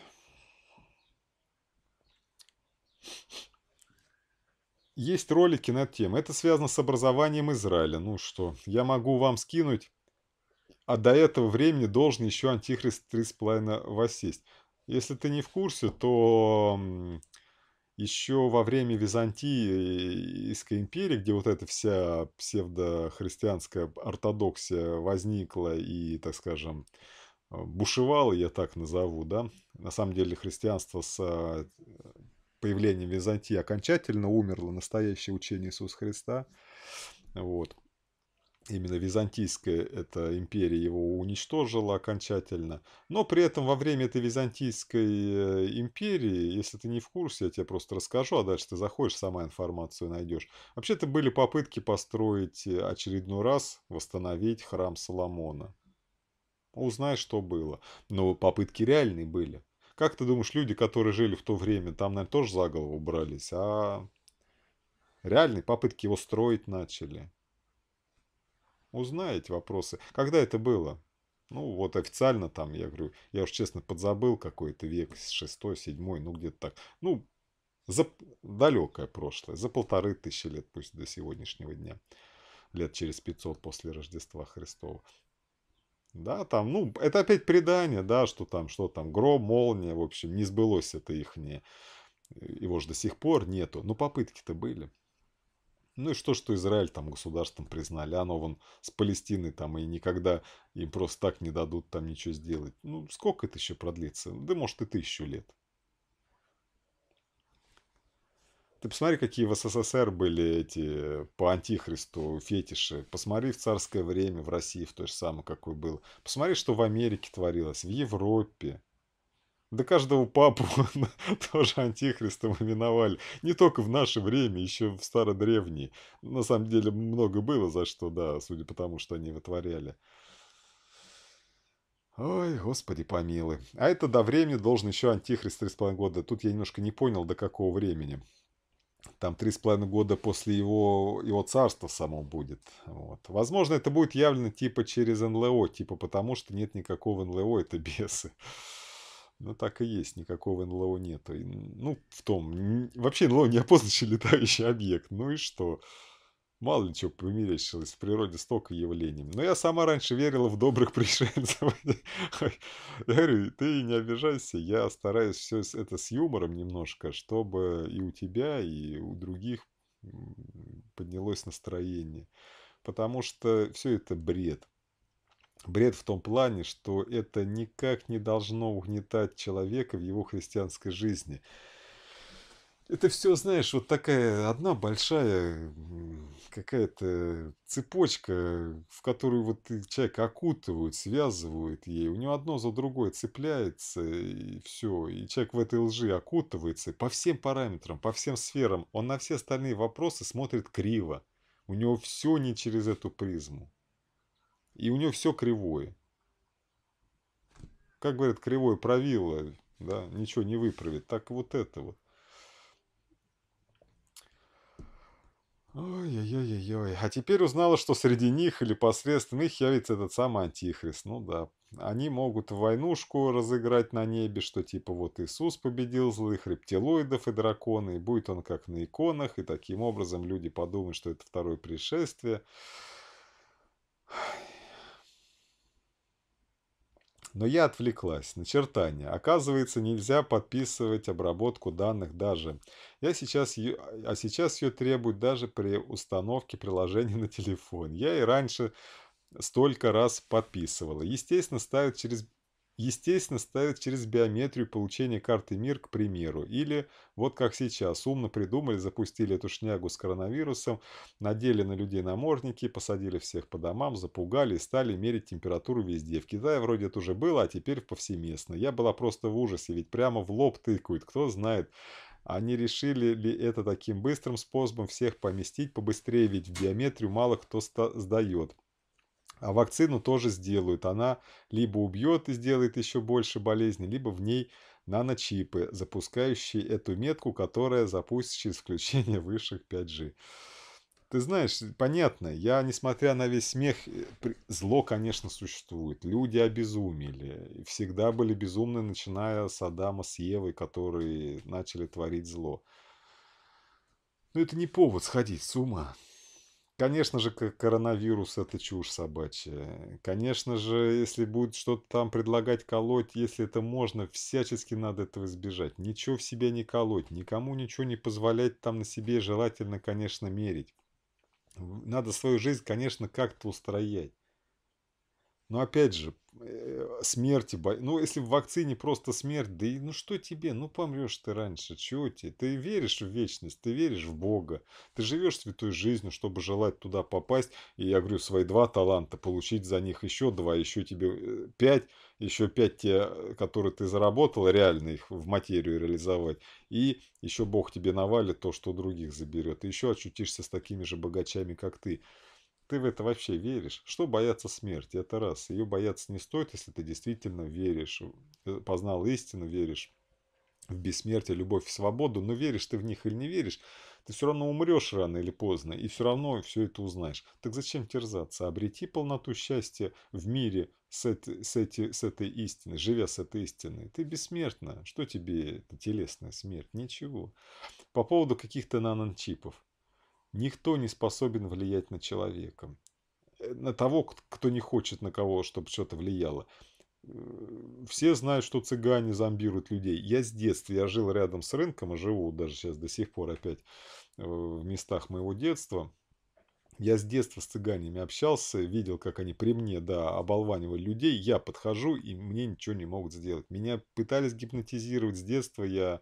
Есть ролики на тему. Это связано с образованием Израиля. Ну что, я могу вам скинуть, а до этого времени должен еще Антихрист 3,5 воссесть. Если ты не в курсе, то еще во время Византийской империи, где вот эта вся псевдохристианская ортодоксия возникла и, так скажем, бушевала, я так назову, да, на самом деле христианство с а, появлением Византии окончательно умерло настоящее учение Иисуса Христа. Вот. Именно византийская эта империя его уничтожила окончательно. Но при этом во время этой византийской э, империи, если ты не в курсе, я тебе просто расскажу, а дальше ты заходишь, сама информацию найдешь. Вообще-то были попытки построить э, очередной раз, восстановить храм Соломона. Узнай, что было. Но попытки реальные были. Как ты думаешь, люди, которые жили в то время, там, наверное, тоже за голову брались, а реальные попытки его строить начали? Узнаете вопросы. Когда это было? Ну, вот официально там, я говорю, я уж честно подзабыл какой-то век, шестой, седьмой, ну, где-то так. Ну, за далекое прошлое, за полторы тысячи лет, пусть до сегодняшнего дня, лет через 500 после Рождества Христова. Да, там, ну, это опять предание, да, что там, что там, гром, молния, в общем, не сбылось это их, не, его же до сих пор нету, но попытки-то были. Ну и что, что Израиль там государством признали, оно вон с Палестиной там и никогда им просто так не дадут там ничего сделать. Ну, сколько это еще продлится? Да может и тысячу лет. Ты посмотри, какие в СССР были эти э, по антихристу фетиши. Посмотри в царское время в России, в то же самое, какой был. Посмотри, что в Америке творилось, в Европе. Да каждого папу тоже антихристом именовали. Не только в наше время, еще в стародревние. На самом деле много было за что, да, судя по тому, что они вытворяли. Ой, господи помилуй. А это до времени должен еще антихрист 3,5 года. Тут я немножко не понял, до какого времени там три с половиной года после его, его царства само будет. Вот. Возможно, это будет явлено типа через НЛО, типа потому что нет никакого НЛО, это бесы. Ну, так и есть, никакого НЛО нету. ну, в том... Вообще НЛО не обозначен летающий объект. Ну и что? Мало ли чего померещилось, в природе столько явлений. Но я сама раньше верила в добрых пришельцев. Я говорю, ты не обижайся, я стараюсь все это с юмором немножко, чтобы и у тебя, и у других поднялось настроение. Потому что все это бред. Бред в том плане, что это никак не должно угнетать человека в его христианской жизни это все, знаешь, вот такая одна большая какая-то цепочка, в которую вот человек окутывают, связывают ей. У него одно за другое цепляется, и все. И человек в этой лжи окутывается по всем параметрам, по всем сферам. Он на все остальные вопросы смотрит криво. У него все не через эту призму. И у него все кривое. Как говорят, кривое правило, да, ничего не выправит. Так вот это вот. Ой-ой-ой-ой. А теперь узнала, что среди них или посредством их явится этот самый антихрист. Ну да. Они могут войнушку разыграть на небе, что типа вот Иисус победил злых рептилоидов и драконы, и будет он как на иконах, и таким образом люди подумают, что это второе пришествие. Но я отвлеклась. Начертание. Оказывается, нельзя подписывать обработку данных даже. Я сейчас ее, а, а сейчас ее требуют даже при установке приложения на телефон. Я и раньше столько раз подписывала. Естественно, ставят через Естественно, ставят через биометрию получение карты МИР, к примеру. Или вот как сейчас, умно придумали, запустили эту шнягу с коронавирусом, надели на людей намордники, посадили всех по домам, запугали и стали мерить температуру везде. В Китае вроде это уже было, а теперь повсеместно. Я была просто в ужасе, ведь прямо в лоб тыкают, кто знает. Они а решили ли это таким быстрым способом всех поместить побыстрее, ведь в биометрию мало кто сдает. А вакцину тоже сделают. Она либо убьет и сделает еще больше болезни, либо в ней наночипы, запускающие эту метку, которая запустит через включение высших 5G. Ты знаешь, понятно, я, несмотря на весь смех, э, зло, конечно, существует. Люди обезумели. Всегда были безумны, начиная с Адама с Евой, которые начали творить зло. Но ну, это не повод сходить с ума. Конечно же, коронавирус – это чушь собачья. Конечно же, если будет что-то там предлагать колоть, если это можно, всячески надо этого избежать. Ничего в себе не колоть, никому ничего не позволять там на себе, желательно, конечно, мерить. Надо свою жизнь, конечно, как-то устроять. Но ну, опять же, э, смерти бо... Ну, если в вакцине просто смерть, да и ну что тебе? Ну, помрешь ты раньше, чего тебе? Ты веришь в вечность, ты веришь в Бога. Ты живешь святой жизнью, чтобы желать туда попасть. И я говорю, свои два таланта, получить за них еще два, еще тебе э, пять, еще пять те, э, которые ты заработал, реально их в материю реализовать. И еще Бог тебе навалит то, что других заберет. И еще очутишься с такими же богачами, как ты. Ты в это вообще веришь? Что бояться смерти? Это раз. Ее бояться не стоит, если ты действительно веришь, э, познал истину, веришь в бессмертие, любовь и свободу, но веришь ты в них или не веришь, ты все равно умрешь рано или поздно, и все равно все это узнаешь. Так зачем терзаться? Обрети полноту счастья в мире с, эти, с, эти, с этой истиной, живя с этой истиной. Ты бессмертна. Что тебе эта телесная смерть? Ничего. По поводу каких-то наночипов. Никто не способен влиять на человека. Э, на того, кто не хочет на кого, чтобы что-то влияло. Э, все знают, что цыгане зомбируют людей. Я с детства, я жил рядом с рынком и а живу даже сейчас до сих пор опять э, в местах моего детства. Я с детства с цыганями общался, видел, как они при мне, да, оболванивали людей. Я подхожу, и мне ничего не могут сделать. Меня пытались гипнотизировать с детства, я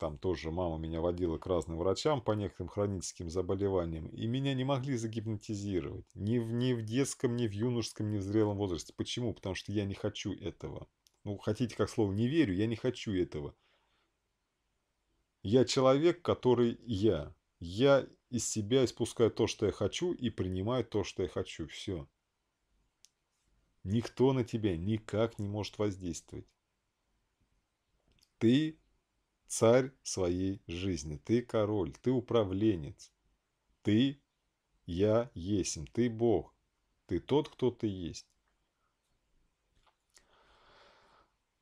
там тоже мама меня водила к разным врачам по некоторым хроническим заболеваниям, и меня не могли загипнотизировать. Ни в, ни в детском, ни в юношеском, ни в зрелом возрасте. Почему? Потому что я не хочу этого. Ну, хотите как слово «не верю», я не хочу этого. Я человек, который я. Я из себя испускаю то, что я хочу, и принимаю то, что я хочу. Все. Никто на тебя никак не может воздействовать. Ты царь своей жизни, ты король, ты управленец, ты я есмь, ты Бог, ты тот, кто ты есть.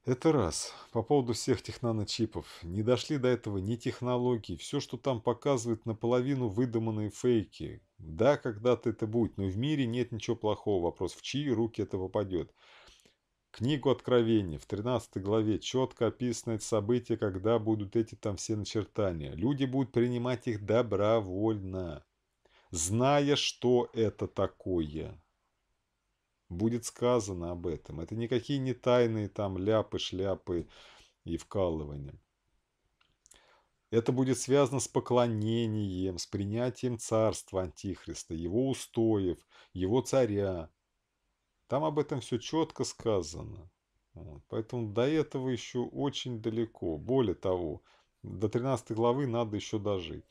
Это раз. По поводу всех технаночипов. Не дошли до этого ни технологии. Все, что там показывает, наполовину выдуманные фейки. Да, когда-то это будет, но в мире нет ничего плохого. Вопрос, в чьи руки это попадет. Книгу Откровений в 13 главе четко описаны события, когда будут эти там все начертания. Люди будут принимать их добровольно, зная, что это такое. Будет сказано об этом. Это никакие не тайные там ляпы, шляпы и вкалывания. Это будет связано с поклонением, с принятием царства Антихриста, его устоев, его царя, там об этом все четко сказано. Вот. Поэтому до этого еще очень далеко. Более того, до 13 главы надо еще дожить.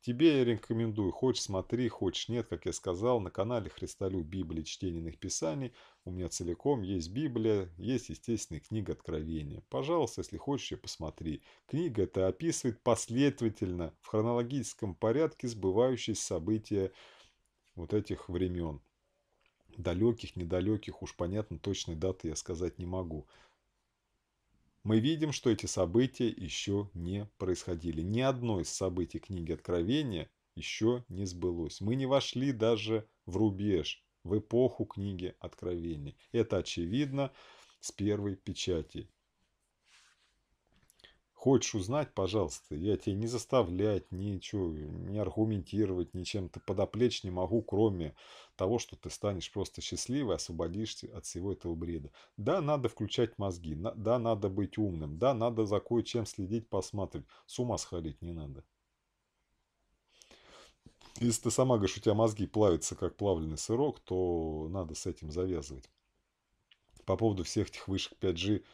Тебе я рекомендую, хочешь смотри, хочешь нет, как я сказал, на канале Христолюб Библии Чтениных Писаний у меня целиком есть Библия, есть, естественно, книга Откровения. Пожалуйста, если хочешь, посмотри. Книга это описывает последовательно, в хронологическом порядке сбывающиеся события вот этих времен далеких, недалеких, уж понятно, точной даты я сказать не могу. Мы видим, что эти события еще не происходили. Ни одно из событий книги Откровения еще не сбылось. Мы не вошли даже в рубеж, в эпоху книги Откровения. Это очевидно с первой печати. Хочешь узнать, пожалуйста, я тебя не заставлять, ничего, не аргументировать, ничем то подоплечь не могу, кроме того, что ты станешь просто счастливой, освободишься от всего этого бреда. Да, надо включать мозги, на, да, надо быть умным, да, надо за кое-чем следить, посматривать, с ума сходить не надо. Если ты сама говоришь, у тебя мозги плавятся, как плавленый сырок, то надо с этим завязывать. По поводу всех этих вышек 5G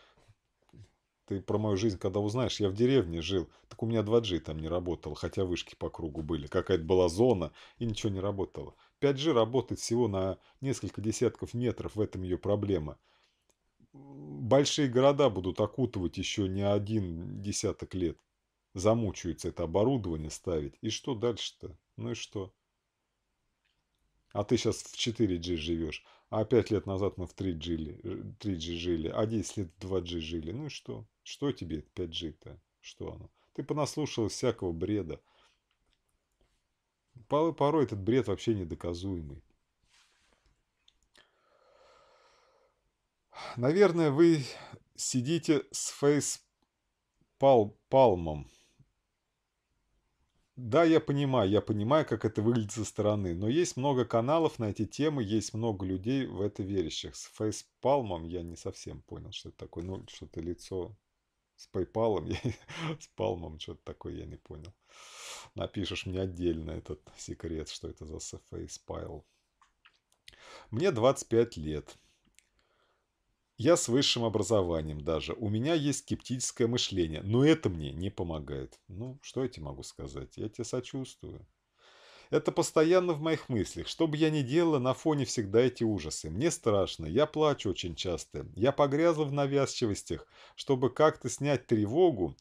ты про мою жизнь когда узнаешь, я в деревне жил, так у меня 2G там не работало, хотя вышки по кругу были. Какая-то была зона, и ничего не работало. 5G работает всего на несколько десятков метров, в этом ее проблема. Большие города будут окутывать еще не один десяток лет. Замучаются это оборудование ставить. И что дальше-то? Ну и что? А ты сейчас в 4G живешь. А 5 лет назад мы в 3G, жили, 3G жили, а 10 лет в 2G жили. Ну и что? Что тебе 5G-то? Что оно? Ты понаслушал всякого бреда. Порой этот бред вообще недоказуемый. Наверное, вы сидите с фейс-палмом. Да, я понимаю, я понимаю, как это выглядит со стороны, но есть много каналов на эти темы, есть много людей в это верящих. С фейспалмом я не совсем понял, что это такое, ну, что-то лицо с PayPal, я, с палмом, что-то такое я не понял. Напишешь мне отдельно этот секрет, что это за фейспайл. Мне 25 лет. Я с высшим образованием даже. У меня есть скептическое мышление, но это мне не помогает. Ну, что я тебе могу сказать? Я тебе сочувствую. Это постоянно в моих мыслях. Что бы я ни делала, на фоне всегда эти ужасы. Мне страшно, я плачу очень часто. Я погрязла в навязчивостях. Чтобы как-то снять тревогу,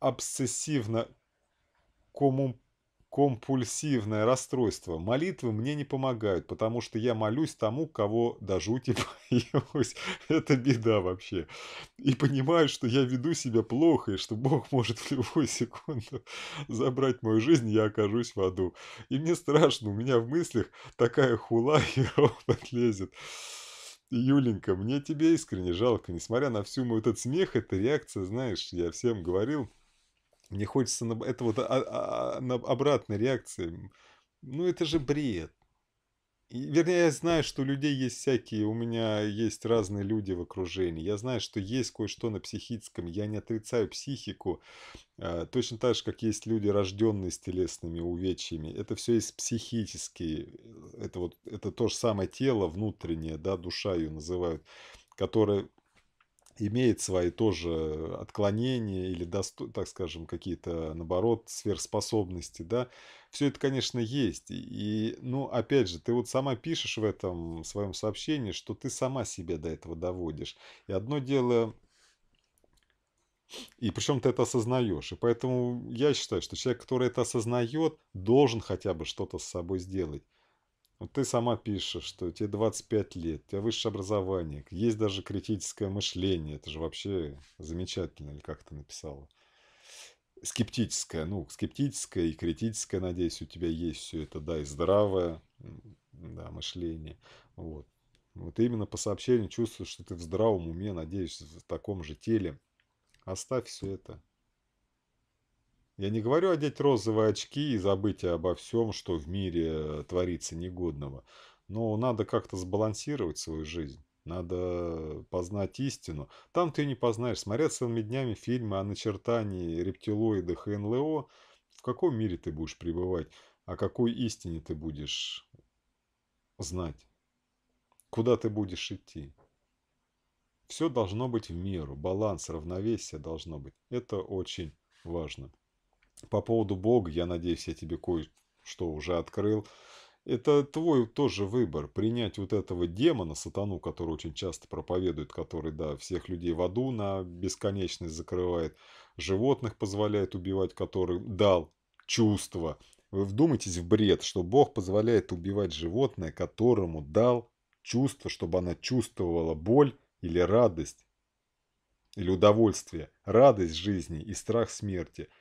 обсессивно комум компульсивное расстройство. Молитвы мне не помогают, потому что я молюсь тому, кого до жути боюсь. Это беда вообще. И понимаю, что я веду себя плохо, и что Бог может в любую секунду забрать мою жизнь, я окажусь в аду. И мне страшно, у меня в мыслях такая хула и ропот лезет. Юленька, мне тебе искренне жалко, несмотря на всю мой этот смех, эта реакция, знаешь, я всем говорил, мне хочется на... это вот а, а, а, на обратной реакции. Ну, это же бред. И, вернее, я знаю, что у людей есть всякие, у меня есть разные люди в окружении. Я знаю, что есть кое-что на психическом. Я не отрицаю психику. Э, точно так же, как есть люди, рожденные с телесными увечьями. Это все есть психические. Это вот это то же самое тело внутреннее, да, душа ее называют, которое имеет свои тоже отклонения или, так скажем, какие-то, наоборот, сверхспособности, да, все это, конечно, есть. И, ну, опять же, ты вот сама пишешь в этом своем сообщении, что ты сама себя до этого доводишь. И одно дело, и причем ты это осознаешь. И поэтому я считаю, что человек, который это осознает, должен хотя бы что-то с собой сделать. Вот ты сама пишешь, что тебе 25 лет, у тебя высшее образование, есть даже критическое мышление. Это же вообще замечательно, или как ты написала. Скептическое, ну, скептическое и критическое, надеюсь, у тебя есть все это, да, и здравое да, мышление. Вот. Вот именно по сообщению чувствуешь, что ты в здравом уме, надеюсь, в таком же теле. Оставь все это. Я не говорю одеть розовые очки и забыть обо всем, что в мире э, творится негодного. Но надо как-то сбалансировать свою жизнь. Надо познать истину. Там ты не познаешь. Смотря целыми днями фильмы о начертании рептилоидов и НЛО, в каком мире ты будешь пребывать, о какой истине ты будешь знать, куда ты будешь идти. Все должно быть в меру, баланс, равновесие должно быть. Это очень важно. По поводу Бога, я надеюсь, я тебе кое-что уже открыл. Это твой тоже выбор, принять вот этого демона, сатану, который очень часто проповедует, который, да, всех людей в аду на бесконечность закрывает, животных позволяет убивать, который дал чувство. Вы вдумайтесь в бред, что Бог позволяет убивать животное, которому дал чувство, чтобы она чувствовала боль или радость, или удовольствие, радость жизни и страх смерти –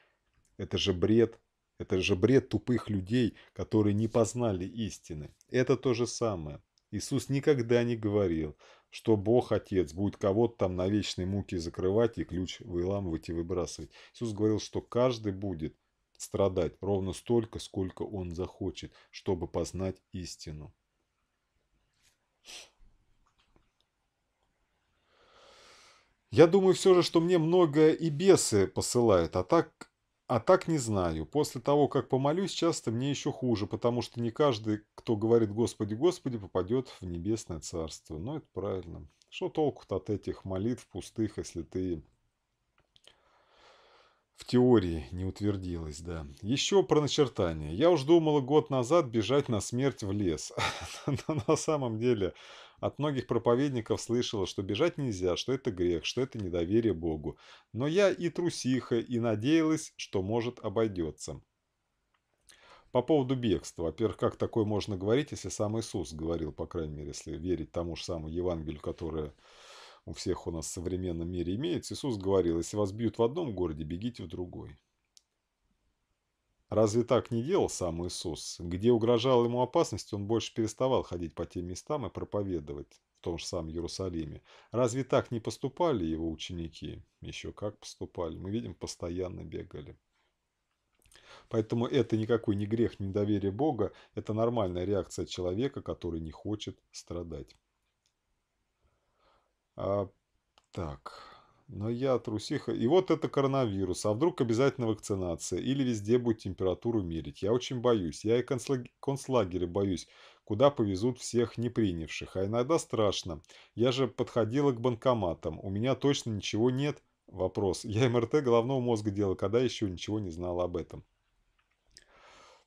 это же бред. Это же бред тупых людей, которые не познали истины. Это то же самое. Иисус никогда не говорил, что Бог Отец будет кого-то там на вечной муке закрывать и ключ выламывать и выбрасывать. Иисус говорил, что каждый будет страдать ровно столько, сколько он захочет, чтобы познать истину. Я думаю все же, что мне многое и бесы посылают, а так а так не знаю. После того, как помолюсь, часто мне еще хуже, потому что не каждый, кто говорит «Господи, Господи», попадет в небесное царство. Но ну, это правильно. Что толку-то от этих молитв пустых, если ты в теории не утвердилась, да. Еще про начертание. Я уж думала год назад бежать на смерть в лес. Но на самом деле от многих проповедников слышала, что бежать нельзя, что это грех, что это недоверие Богу. Но я и трусиха, и надеялась, что может обойдется. По поводу бегства. Во-первых, как такое можно говорить, если сам Иисус говорил, по крайней мере, если верить тому же самому Евангелию, которое у всех у нас в современном мире имеется. Иисус говорил, если вас бьют в одном городе, бегите в другой. Разве так не делал сам Иисус? Где угрожала ему опасность, он больше переставал ходить по тем местам и проповедовать в том же самом Иерусалиме. Разве так не поступали его ученики? Еще как поступали. Мы видим, постоянно бегали. Поэтому это никакой не грех, не доверие Бога. Это нормальная реакция человека, который не хочет страдать. А, так, но я трусиха. И вот это коронавирус. А вдруг обязательно вакцинация? Или везде будет температуру мерить? Я очень боюсь. Я и концлаг... концлагеря боюсь, куда повезут всех не принявших. А иногда страшно. Я же подходила к банкоматам. У меня точно ничего нет. Вопрос. Я МРТ головного мозга делала, когда еще ничего не знала об этом.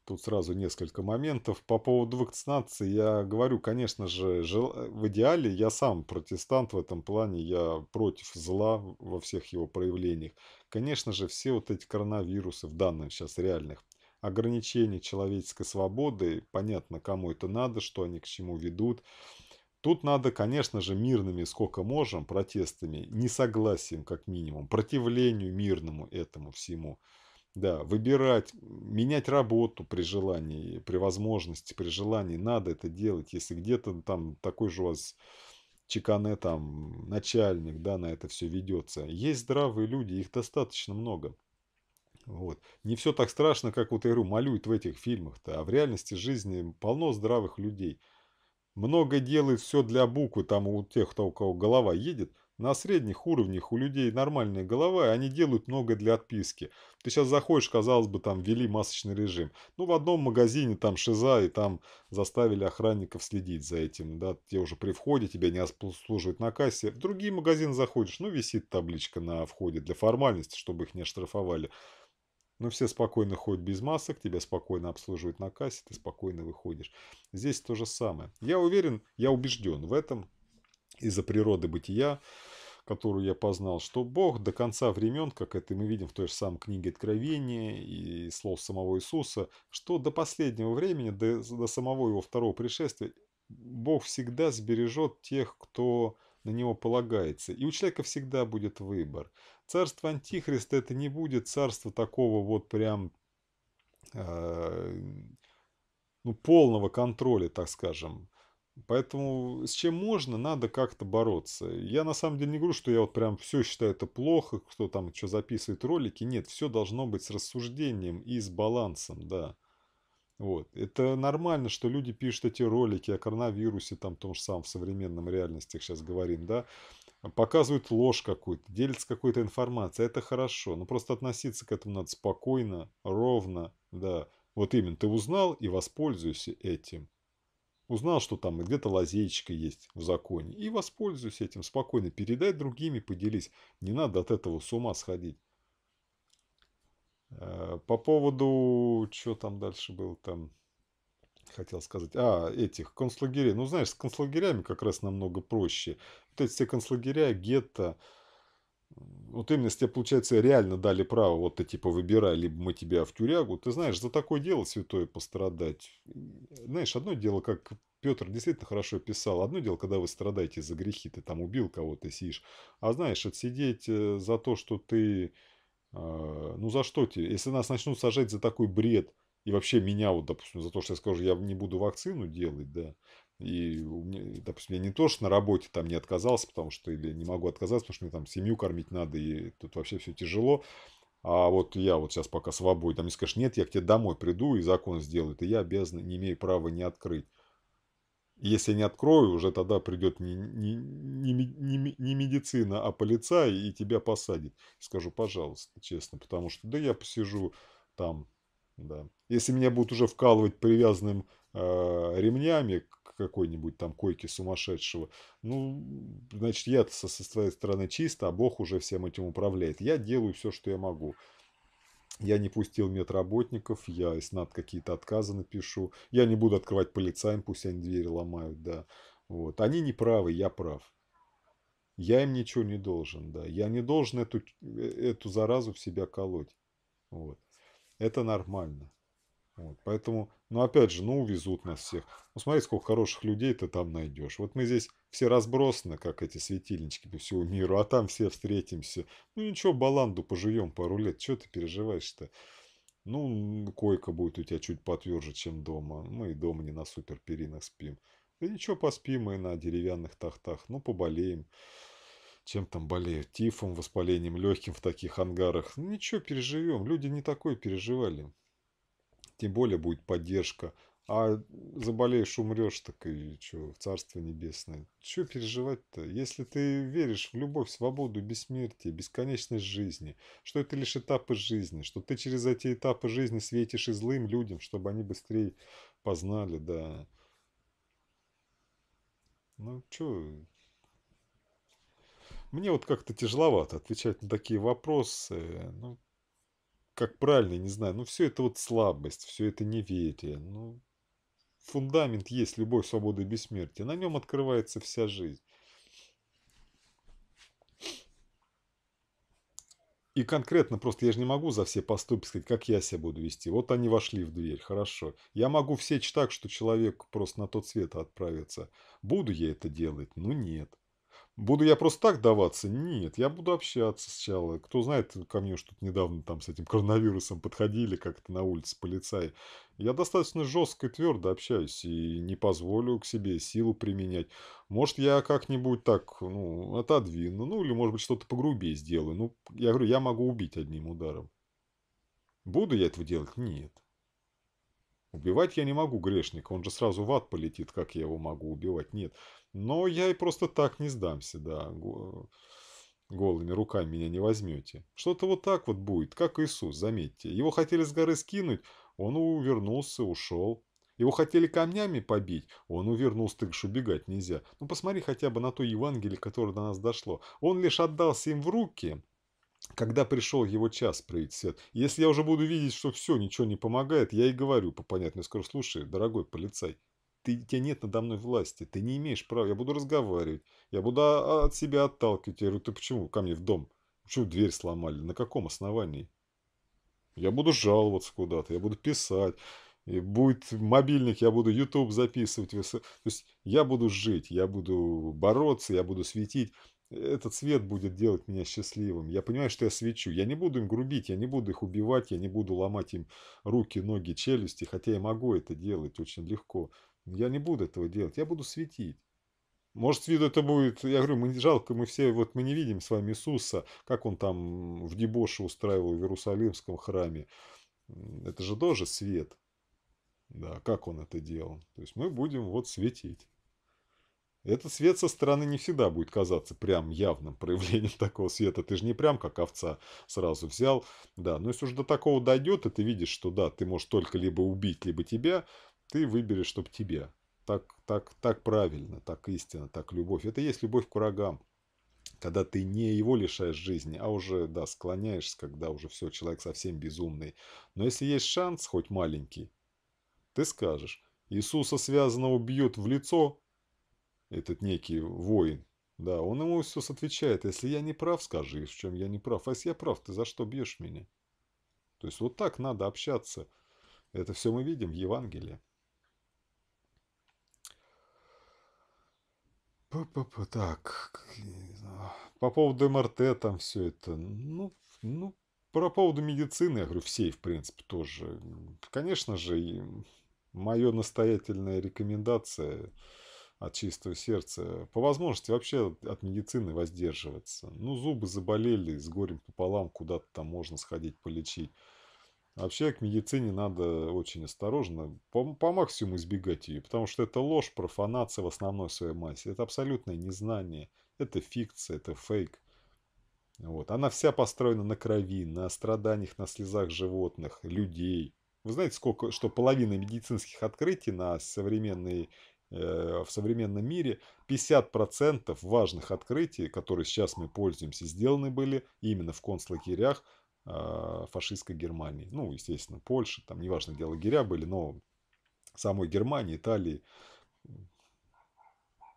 Тут сразу несколько моментов. По поводу вакцинации я говорю, конечно же, э, в идеале я сам протестант в этом плане, я против зла во всех его проявлениях. Конечно же, все вот эти коронавирусы в данных сейчас реальных ограничения человеческой свободы, понятно, кому это надо, что они к чему ведут. Тут надо, конечно же, мирными, сколько можем, протестами, несогласием как минимум, противлению мирному этому всему – да, выбирать, менять работу при желании, при возможности, при желании. Надо это делать. Если где-то там такой же у вас чекане там начальник, да, на это все ведется. Есть здравые люди, их достаточно много. Вот. Не все так страшно, как вот я говорю, малюют в этих фильмах-то. А в реальности жизни полно здравых людей. Много делают все для буквы, там у тех, кто, у кого голова едет – на средних уровнях у людей нормальные головы, они делают много для отписки. Ты сейчас заходишь, казалось бы, там ввели масочный режим. Ну, в одном магазине там шиза, и там заставили охранников следить за этим. Да, те уже при входе, тебя не обслуживают на кассе. В другие магазины заходишь, ну, висит табличка на входе для формальности, чтобы их не оштрафовали. Но ну, все спокойно ходят без масок, тебя спокойно обслуживают на кассе, ты спокойно выходишь. Здесь то же самое. Я уверен, я убежден в этом, из-за природы бытия, которую я познал, что Бог до конца времен, как это мы видим в той же самой книге Откровения и слов самого Иисуса, что до последнего времени, до, до самого его второго пришествия, Бог всегда сбережет тех, кто на него полагается. И у человека всегда будет выбор. Царство Антихриста это не будет царство такого вот прям э, ну, полного контроля, так скажем. Поэтому с чем можно, надо как-то бороться. Я на самом деле не говорю, что я вот прям все считаю это плохо, кто там что записывает ролики. Нет, все должно быть с рассуждением и с балансом, да. Вот. Это нормально, что люди пишут эти ролики о коронавирусе, там том же самом в современном реальности сейчас говорим, да, показывают ложь какую-то, делятся какой-то информацией, это хорошо, но просто относиться к этому надо спокойно, ровно, да. Вот именно, ты узнал и воспользуйся этим. Узнал, что там где-то лазеечка есть в законе. И воспользуйся этим спокойно. Передай другими, поделись. Не надо от этого с ума сходить. Э, по поводу... Что там дальше было там? Хотел сказать. А, этих концлагерей. Ну, знаешь, с концлагерями как раз намного проще. Вот эти все концлагеря, гетто... Вот именно, если тебе, получается, реально дали право, вот ты типа выбирай, либо мы тебя в тюрягу, ты знаешь, за такое дело святое пострадать. Знаешь, одно дело, как Петр действительно хорошо писал, одно дело, когда вы страдаете за грехи, ты там убил кого-то, сидишь, а знаешь, отсидеть э, за то, что ты, э, ну за что тебе, если нас начнут сажать за такой бред, и вообще меня вот, допустим, за то, что я скажу, я не буду вакцину делать, да, и, допустим, я не то, что на работе там не отказался, потому что или не могу отказаться, потому что мне там семью кормить надо, и тут вообще все тяжело. А вот я вот сейчас пока свободен, там мне скажешь, нет, я к тебе домой приду и закон сделают, и я обязан, не имею права не открыть. Если я не открою, уже тогда придет не, не, не, не, не медицина, а полицай и тебя посадит. Скажу, пожалуйста, честно, потому что да я посижу там, да. Если меня будут уже вкалывать привязанным э, ремнями какой-нибудь там койке сумасшедшего. Ну, значит, я со, со своей стороны чисто, а Бог уже всем этим управляет. Я делаю все, что я могу. Я не пустил медработников, я из над какие-то отказы напишу. Я не буду открывать полицаям, пусть они двери ломают, да. Вот. Они не правы, я прав. Я им ничего не должен, да. Я не должен эту, э, эту заразу в себя колоть. Вот. Это нормально. Вот, поэтому, ну опять же, ну увезут нас всех. Ну смотри, сколько хороших людей ты там найдешь. Вот мы здесь все разбросаны, как эти светильнички по всему миру, а там все встретимся. Ну ничего, баланду поживем пару лет, что ты переживаешь-то? Ну, койка будет у тебя чуть потверже, чем дома. Мы и дома не на супер спим. Да ничего, поспим и на деревянных тахтах, ну поболеем чем там болеют, тифом, воспалением легким в таких ангарах. ничего, переживем. Люди не такое переживали тем более будет поддержка. А заболеешь, умрешь, так и что, в Царство Небесное. Что переживать-то? Если ты веришь в любовь, свободу, бессмертие, бесконечность жизни, что это лишь этапы жизни, что ты через эти этапы жизни светишь и злым людям, чтобы они быстрее познали, да. Ну, что, мне вот как-то тяжеловато отвечать на такие вопросы. Ну, как правильно, не знаю. Ну, все это вот слабость, все это неверие. Ну, фундамент есть любой свободы и бессмертия. На нем открывается вся жизнь. И конкретно просто я же не могу за все поступки сказать, как я себя буду вести. Вот они вошли в дверь, хорошо. Я могу всечь так, что человек просто на тот свет отправится. Буду я это делать? Ну нет. Буду я просто так даваться? Нет, я буду общаться сначала. Кто знает, ко мне что-то недавно там с этим коронавирусом подходили как-то на улице полицаи. Я достаточно жестко и твердо общаюсь и не позволю к себе силу применять. Может, я как-нибудь так, ну, отодвину, ну, или, может быть, что-то погрубее сделаю. Ну, я говорю, я могу убить одним ударом. Буду я этого делать? Нет. Убивать я не могу грешника, он же сразу в ад полетит, как я его могу убивать, нет. Но я и просто так не сдамся, да, голыми руками меня не возьмете. Что-то вот так вот будет, как Иисус, заметьте. Его хотели с горы скинуть, он увернулся, ушел. Его хотели камнями побить, он увернулся, так же убегать нельзя. Ну посмотри хотя бы на то Евангелие, которое до нас дошло. Он лишь отдался им в руки, когда пришел его час проявить свет. Если я уже буду видеть, что все, ничего не помогает, я и говорю по понятной скажу, слушай, дорогой полицай, ты, тебя нет надо мной власти, ты не имеешь права, я буду разговаривать, я буду а, от себя отталкивать. Я говорю, ты почему ко мне в дом? Почему дверь сломали? На каком основании? Я буду жаловаться куда-то, я буду писать, и будет мобильник, я буду YouTube записывать. То есть я буду жить, я буду бороться, я буду светить этот свет будет делать меня счастливым. Я понимаю, что я свечу. Я не буду им грубить, я не буду их убивать, я не буду ломать им руки, ноги, челюсти, хотя я могу это делать очень легко. Я не буду этого делать, я буду светить. Может, с виду это будет, я говорю, мы, жалко, мы все, вот мы не видим с вами Иисуса, как он там в дебоше устраивал в Иерусалимском храме. Это же тоже свет. Да, как он это делал. То есть мы будем вот светить. Этот свет со стороны не всегда будет казаться прям явным проявлением такого света. Ты же не прям как овца сразу взял. Да, но если уже до такого дойдет, и ты видишь, что да, ты можешь только либо убить, либо тебя, ты выберешь, чтоб тебя. Так, так, так правильно, так истинно, так любовь. Это и есть любовь к врагам. Когда ты не его лишаешь жизни, а уже, да, склоняешься, когда уже все, человек совсем безумный. Но если есть шанс, хоть маленький, ты скажешь, Иисуса связанного бьют в лицо, этот некий воин. Да, он ему все отвечает, если я не прав, скажи, в чем я не прав. А если я прав, ты за что бьешь меня? То есть вот так надо общаться. Это все мы видим в Евангелии. П -п так, по поводу МРТ там все это, ну, ну, про поводу медицины, я говорю, всей, в принципе, тоже. Конечно же, мое настоятельная рекомендация – от чистого сердца, по возможности вообще от медицины воздерживаться. Ну, зубы заболели, с горем пополам куда-то там можно сходить полечить. Вообще к медицине надо очень осторожно, по, по максимуму избегать ее, потому что это ложь, профанация в основной своей массе, это абсолютное незнание, это фикция, это фейк. Вот. Она вся построена на крови, на страданиях, на слезах животных, людей. Вы знаете, сколько, что половина медицинских открытий на современной Э, в современном мире 50% важных открытий, которые сейчас мы пользуемся, сделаны были именно в концлагерях а, фашистской Германии. Ну, естественно, Польши, там неважно, где лагеря были, но самой Германии, Италии.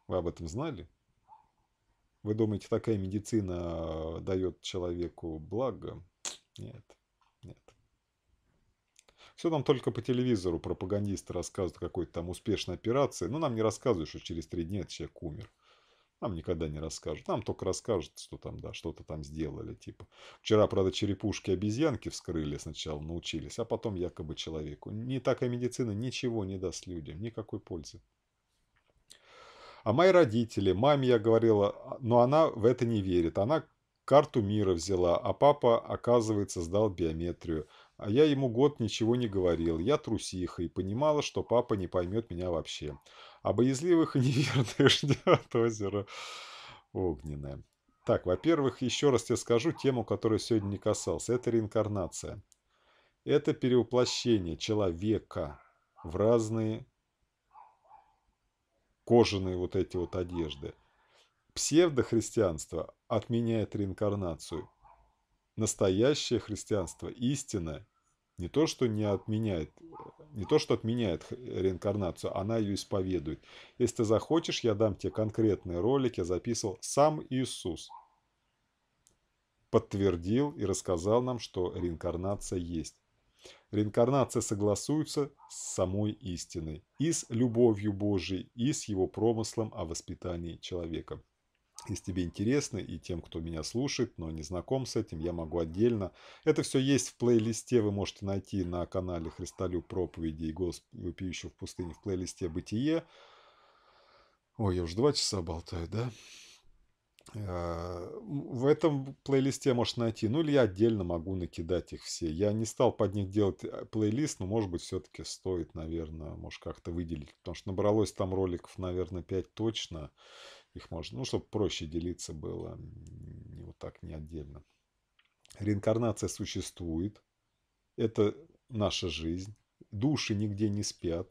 Вы об этом знали? Вы думаете, такая медицина э, дает человеку благо? Нет, нет. Все там только по телевизору пропагандисты рассказывают о какой-то там успешной операции, но ну, нам не рассказывают, что через три дня этот человек умер. Нам никогда не расскажут. Нам только расскажут, что там, да, что-то там сделали, типа. Вчера, правда, черепушки обезьянки вскрыли сначала, научились, а потом якобы человеку. Не такая медицина ничего не даст людям, никакой пользы. А мои родители, маме я говорила, а, но она в это не верит. Она карту мира взяла, а папа, оказывается, сдал биометрию. А я ему год ничего не говорил, я трусиха и понимала, что папа не поймет меня вообще. А боязливых и неверных ждет озеро огненное. Так, во-первых, еще раз тебе скажу тему, которую сегодня не касался. Это реинкарнация. Это перевоплощение человека в разные кожаные вот эти вот одежды. Псевдохристианство отменяет реинкарнацию настоящее христианство, истина, не то, что не отменяет, не то, что отменяет реинкарнацию, она ее исповедует. Если ты захочешь, я дам тебе конкретные ролики, записывал сам Иисус. Подтвердил и рассказал нам, что реинкарнация есть. Реинкарнация согласуется с самой истиной, и с любовью Божией, и с его промыслом о воспитании человека. Если тебе интересно, и тем, кто меня слушает, но не знаком с этим, я могу отдельно. Это все есть в плейлисте, вы можете найти на канале Христолюб проповеди и Госп вопиющего в пустыне в плейлисте «Бытие». Ой, я уже два часа болтаю, да? Э, в этом плейлисте можешь найти. Ну, или я отдельно могу накидать их все. Я не стал под них делать э, плейлист, но, может быть, все-таки стоит, наверное, может, как-то выделить. Потому что набралось там роликов, наверное, 5 точно их можно, ну, чтобы проще делиться было, не вот так, не отдельно. Реинкарнация существует, это наша жизнь, души нигде не спят,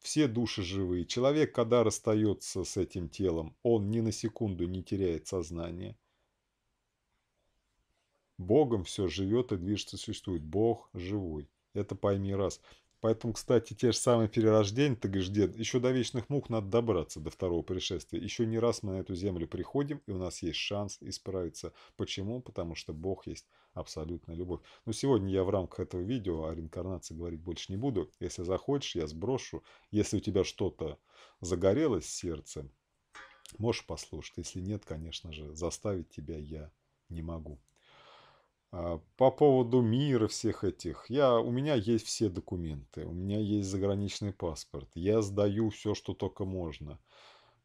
все души живые. Человек, когда расстается с этим телом, он ни на секунду не теряет сознание. Богом все живет и движется, существует. Бог живой. Это пойми раз. Поэтому, кстати, те же самые перерождения, ты говоришь, дед, еще до вечных мух надо добраться до второго пришествия. Еще не раз мы на эту землю приходим, и у нас есть шанс исправиться. Почему? Потому что Бог есть абсолютная любовь. Но сегодня я в рамках этого видео о реинкарнации говорить больше не буду. Если захочешь, я сброшу. Если у тебя что-то загорелось сердцем, можешь послушать. Если нет, конечно же, заставить тебя я не могу. А, по поводу мира всех этих, я, у меня есть все документы, у меня есть заграничный паспорт, я сдаю все, что только можно.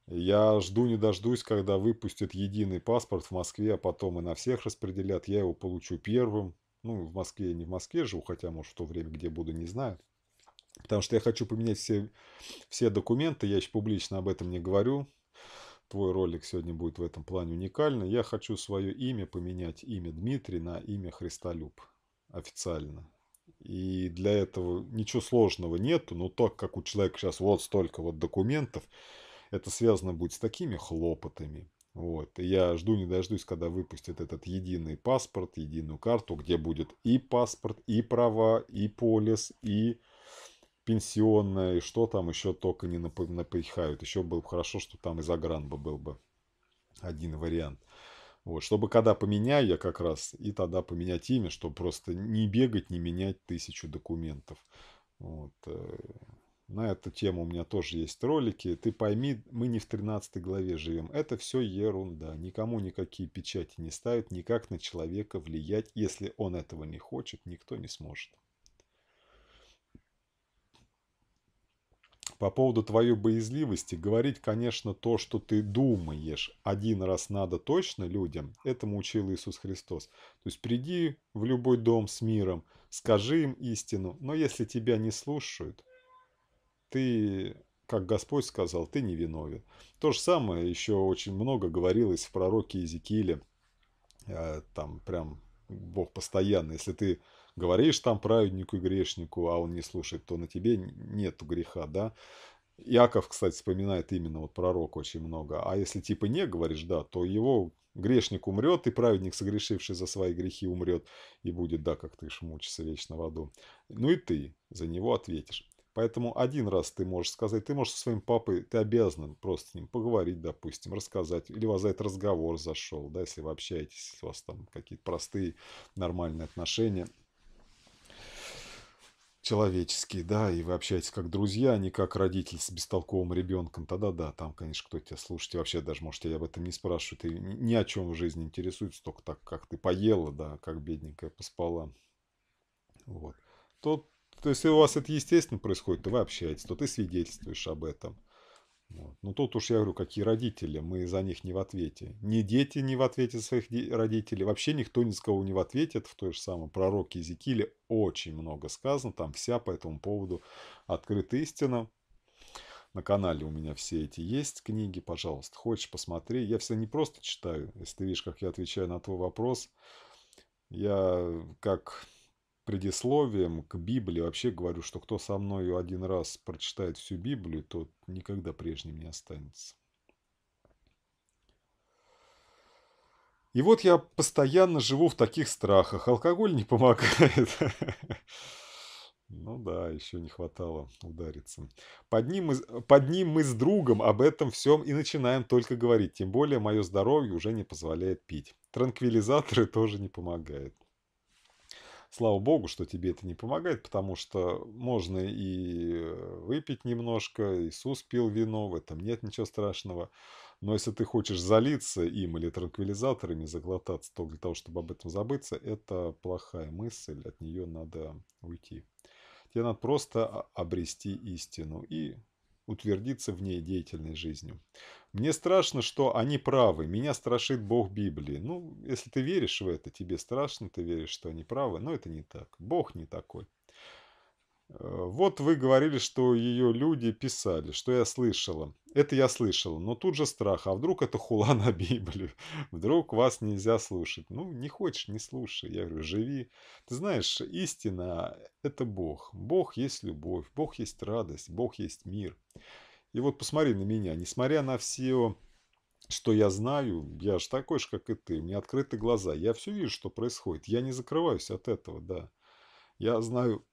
Я жду не дождусь, когда выпустят единый паспорт в Москве, а потом и на всех распределят, я его получу первым. Ну, в Москве, не в Москве живу, хотя, может, в то время, где буду, не знаю. Потому что я хочу поменять все, все документы, я еще публично об этом не говорю. Твой ролик сегодня будет в этом плане уникальный. Я хочу свое имя поменять, имя Дмитрий, на имя Христолюб официально. И для этого ничего сложного нету, но так как у человека сейчас вот столько вот документов, это связано будет с такими хлопотами. Вот. И я жду не дождусь, когда выпустят этот единый паспорт, единую карту, где будет и паспорт, и права, и полис, и пенсионная, и что там еще только не напихают. Еще было бы хорошо, что там и загранба был бы один вариант. Вот, чтобы когда поменяю я как раз, и тогда поменять имя, чтобы просто не бегать, не менять тысячу документов. Вот. Э, на эту тему у меня тоже есть ролики. Ты пойми, мы не в 13 главе живем. Это все ерунда. Никому никакие печати не ставят, никак на человека влиять. Если он этого не хочет, никто не сможет. По поводу твоей боязливости, говорить, конечно, то, что ты думаешь, один раз надо точно людям, этому учил Иисус Христос. То есть приди в любой дом с миром, скажи им истину, но если тебя не слушают, ты, как Господь сказал, ты не виновен. То же самое еще очень много говорилось в пророке Иезекииле, э, там прям Бог постоянно, если ты Говоришь там праведнику и грешнику, а он не слушает, то на тебе нет греха, да? Яков, кстати, вспоминает именно вот пророк очень много. А если типа не говоришь, да, то его грешник умрет, и праведник, согрешивший за свои грехи, умрет, и будет, да, как ты мучиться вечно в аду. Ну и ты за него ответишь. Поэтому один раз ты можешь сказать, ты можешь со своим папой, ты обязан просто с ним поговорить, допустим, рассказать, или у вас за этот разговор зашел, да, если вы общаетесь, если у вас там какие-то простые нормальные отношения – человеческие, да, и вы общаетесь как друзья, а не как родитель с бестолковым ребенком, тогда да, там, конечно, кто тебя слушает, и вообще даже, может, я об этом не спрашиваю, ты ни о чем в жизни интересуется, только так, как ты поела, да, как бедненькая поспала. Вот. То, то если у вас это естественно происходит, то вы общаетесь, то ты свидетельствуешь об этом. Вот. Но ну, тут уж я говорю, какие родители, мы за них не в ответе. Ни дети не в ответе своих родителей, вообще никто ни с кого не в ответе. Это в той же самой пророке Иезекииле очень много сказано, там вся по этому поводу открыта истина. На канале у меня все эти есть книги, пожалуйста, хочешь посмотри. Я все не просто читаю, если ты видишь, как я отвечаю на твой вопрос. Я как предисловием к Библии вообще говорю, что кто со мною один раз прочитает всю Библию, тот никогда прежним не останется. И вот я постоянно живу в таких страхах. Алкоголь не помогает. Ну да, еще не хватало удариться. Под ним, под ним мы с другом об этом всем и начинаем только говорить. Тем более мое здоровье уже не позволяет пить. Транквилизаторы тоже не помогают слава богу, что тебе это не помогает, потому что можно и э, выпить немножко, Иисус пил вино, в этом нет ничего страшного. Но если ты хочешь залиться им или транквилизаторами заглотаться, то для того, чтобы об этом забыться, это плохая мысль, от нее надо уйти. Тебе надо просто а, обрести истину и утвердиться в ней деятельной жизнью. Мне страшно, что они правы. Меня страшит Бог Библии. Ну, если ты веришь в это, тебе страшно, ты веришь, что они правы. Но это не так. Бог не такой. Э, вот вы говорили, что ее люди писали, что я слышала. Это я слышала, но тут же страх. А вдруг это хула на Библию? Вдруг вас нельзя слушать? Ну, не хочешь, не слушай. Я говорю, живи. Ты знаешь, истина – это Бог. Бог есть любовь, Бог есть радость, Бог есть мир. И вот посмотри на меня, несмотря на все, что я знаю, я же такой же, как и ты, у меня открыты глаза, я все вижу, что происходит, я не закрываюсь от этого, да. Я знаю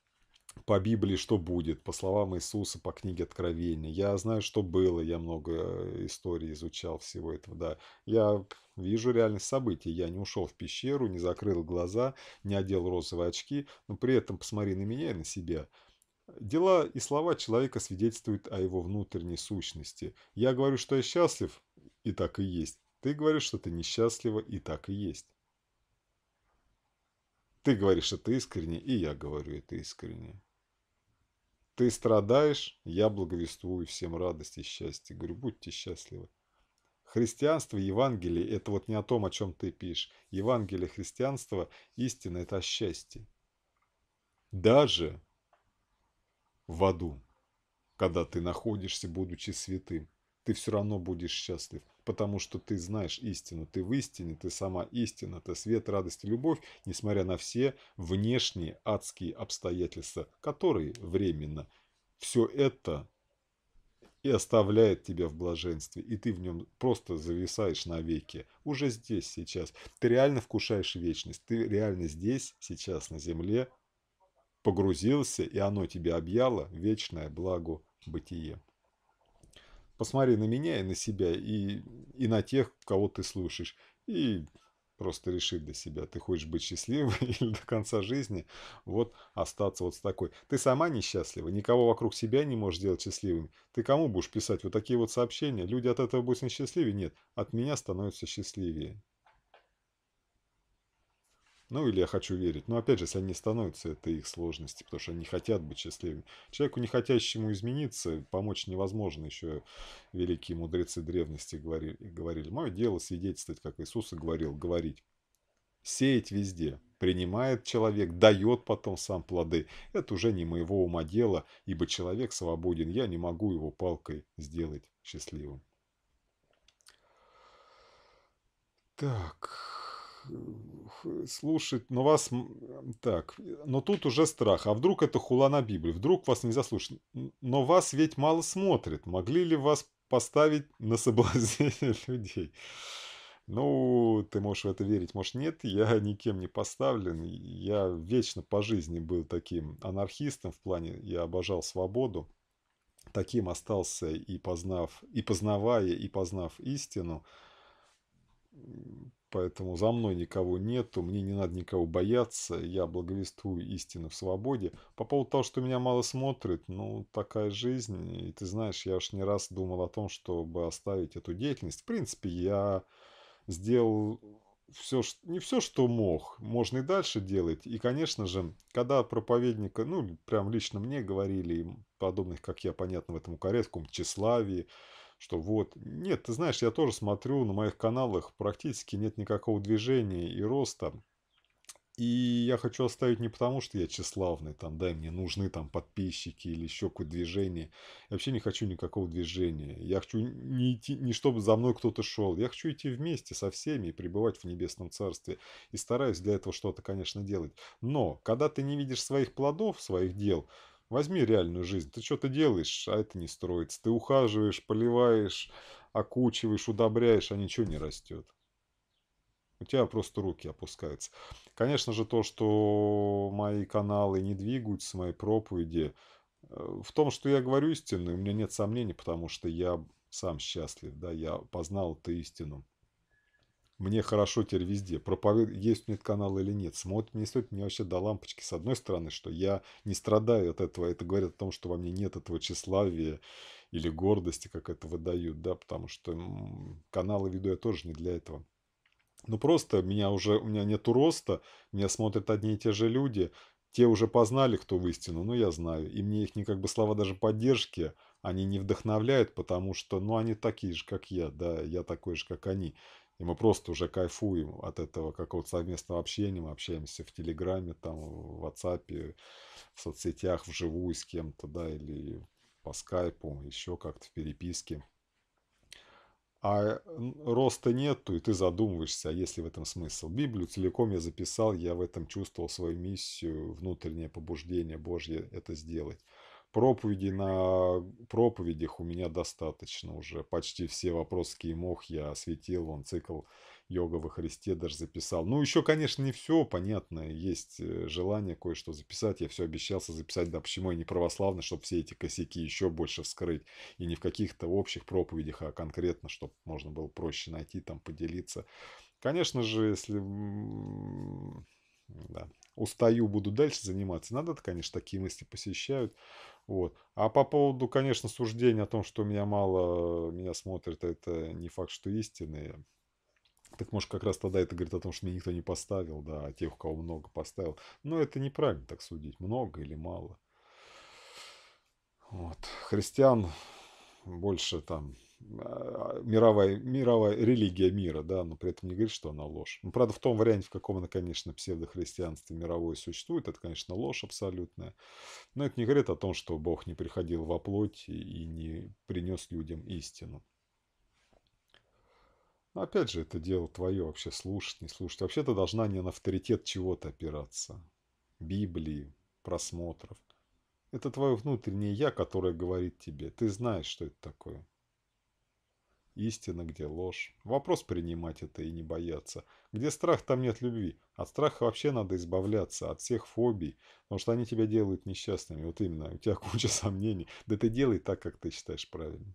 по Библии, что будет, по словам Иисуса, по книге Откровения. Я знаю, что было, я много э, историй изучал всего этого, да. Я вижу реальность событий. Я не ушел в пещеру, не закрыл глаза, не одел розовые очки, но при этом посмотри на меня и на себя. Дела и слова человека свидетельствуют о его внутренней сущности. Я говорю, что я счастлив, и так и есть. Ты говоришь, что ты несчастлива, и так и есть. Ты говоришь это искренне, и я говорю это искренне. Ты страдаешь, я благовествую всем радости и счастье. Говорю, будьте счастливы. Христианство, Евангелие – это вот не о том, о чем ты пишешь. Евангелие христианства, истина – это о счастье. Даже в аду. Когда ты находишься, будучи святым, ты все равно будешь счастлив, потому что ты знаешь истину, ты в истине, ты сама истина, ты свет, радость и любовь, несмотря на все внешние адские обстоятельства, которые временно. Все это и оставляет тебя в блаженстве, и ты в нем просто зависаешь навеки, уже здесь, сейчас. Ты реально вкушаешь вечность, ты реально здесь, сейчас, на земле, погрузился, и оно тебя объяло, вечное благо бытие. Посмотри на меня и на себя, и, и на тех, кого ты слушаешь, и просто реши для себя, ты хочешь быть счастливой или до конца жизни, вот остаться вот с такой. Ты сама несчастлива, никого вокруг себя не можешь делать счастливым. Ты кому будешь писать вот такие вот сообщения? Люди от этого будут несчастливее? Нет, от меня становятся счастливее. Ну, или я хочу верить. Но, опять же, если они становятся, это их сложности, потому что они хотят быть счастливыми. Человеку, не хотящему измениться, помочь невозможно. Еще великие мудрецы древности говорили. говорили Мое дело свидетельствовать, как Иисус и говорил, говорить. Сеять везде. Принимает человек, дает потом сам плоды. Это уже не моего ума дело, ибо человек свободен. Я не могу его палкой сделать счастливым. Так слушать, но вас... Так, но тут уже страх. А вдруг это хула на Библии? Вдруг вас нельзя слушать? Но вас ведь мало смотрит. Могли ли вас поставить на соблазнение людей? Ну, ты можешь в это верить, может нет, я никем не поставлен. Я вечно по жизни был таким анархистом в плане, я обожал свободу. Таким остался и познав, и познавая, и познав истину поэтому за мной никого нету, мне не надо никого бояться, я благовествую истину в свободе. По поводу того, что меня мало смотрит, ну, такая жизнь, и ты знаешь, я уж не раз думал о том, чтобы оставить эту деятельность. В принципе, я сделал все, не все, что мог, можно и дальше делать. И, конечно же, когда проповедника, ну, прям лично мне говорили, подобных, как я, понятно, в этом укоре, в тщеславии, что вот, нет, ты знаешь, я тоже смотрю, на моих каналах практически нет никакого движения и роста. И я хочу оставить не потому, что я тщеславный, там, дай мне нужны там подписчики или еще какое-то движение. Я вообще не хочу никакого движения. Я хочу не идти, не чтобы за мной кто-то шел. Я хочу идти вместе со всеми и пребывать в небесном царстве. И стараюсь для этого что-то, конечно, делать. Но, когда ты не видишь своих плодов, своих дел, Возьми реальную жизнь. Ты что-то делаешь, а это не строится. Ты ухаживаешь, поливаешь, окучиваешь, удобряешь, а ничего не растет. У тебя просто руки опускаются. Конечно же, то, что мои каналы не двигаются, мои проповеди, э, в том, что я говорю истину, у меня нет сомнений, потому что я сам счастлив, да, я познал эту истину. Мне хорошо теперь везде. Проповед... Есть у них канал или нет. Смотрит, не стоит мне вообще до лампочки. С одной стороны, что я не страдаю от этого. Это говорит о том, что во мне нет этого тщеславия или гордости, как это выдают, да, потому что каналы веду я тоже не для этого. Ну просто меня уже, у меня нету роста, меня смотрят одни и те же люди, те уже познали, кто в истину, ну я знаю, и мне их не как бы слова даже поддержки, они не вдохновляют, потому что, ну они такие же, как я, да, я такой же, как они. И мы просто уже кайфуем от этого какого-то совместного общения. Мы общаемся в Телеграме, там, в WhatsApp, в соцсетях, вживую с кем-то, да, или по скайпу, еще как-то в переписке. А роста нету, и ты задумываешься, а есть ли в этом смысл. Библию целиком я записал, я в этом чувствовал свою миссию, внутреннее побуждение Божье это сделать проповеди на проповедях у меня достаточно уже. Почти все вопросы мох я осветил, он цикл «Йога во Христе» даже записал. Ну, еще, конечно, не все, понятно, есть э, желание кое-что записать. Я все обещался записать, да почему я не православный, чтобы все эти косяки еще больше вскрыть. И не в каких-то общих проповедях, а конкретно, чтобы можно было проще найти, там поделиться. Конечно же, если... Да, устаю, буду дальше заниматься. Надо, конечно, такие мысли посещают. Вот. А по поводу, конечно, суждения о том, что меня мало э, меня смотрят, это не факт, что истинные. Так может как раз тогда это говорит о том, что меня никто не поставил, да, а тех, у кого много поставил. Но это неправильно так судить, много или мало. Вот. Христиан больше там а, мировая, мировая религия мира, да, но при этом не говорит, что она ложь. Ну, правда, в том варианте, в каком она, конечно, псевдохристианство мировое существует, это, конечно, ложь абсолютная. Но это не говорит о том, что Бог не приходил во плоть и не принес людям истину. Но опять же, это дело твое вообще слушать, не слушать. Вообще ты должна не на авторитет чего-то опираться. Библии, просмотров. Это твое внутреннее «я», которое говорит тебе. Ты знаешь, что это такое истина, где ложь. Вопрос принимать это и не бояться. Где страх, там нет любви. От страха вообще надо избавляться, от всех фобий, потому что они тебя делают несчастными. Вот именно, у тебя куча сомнений. Да ты делай так, как ты считаешь правильным.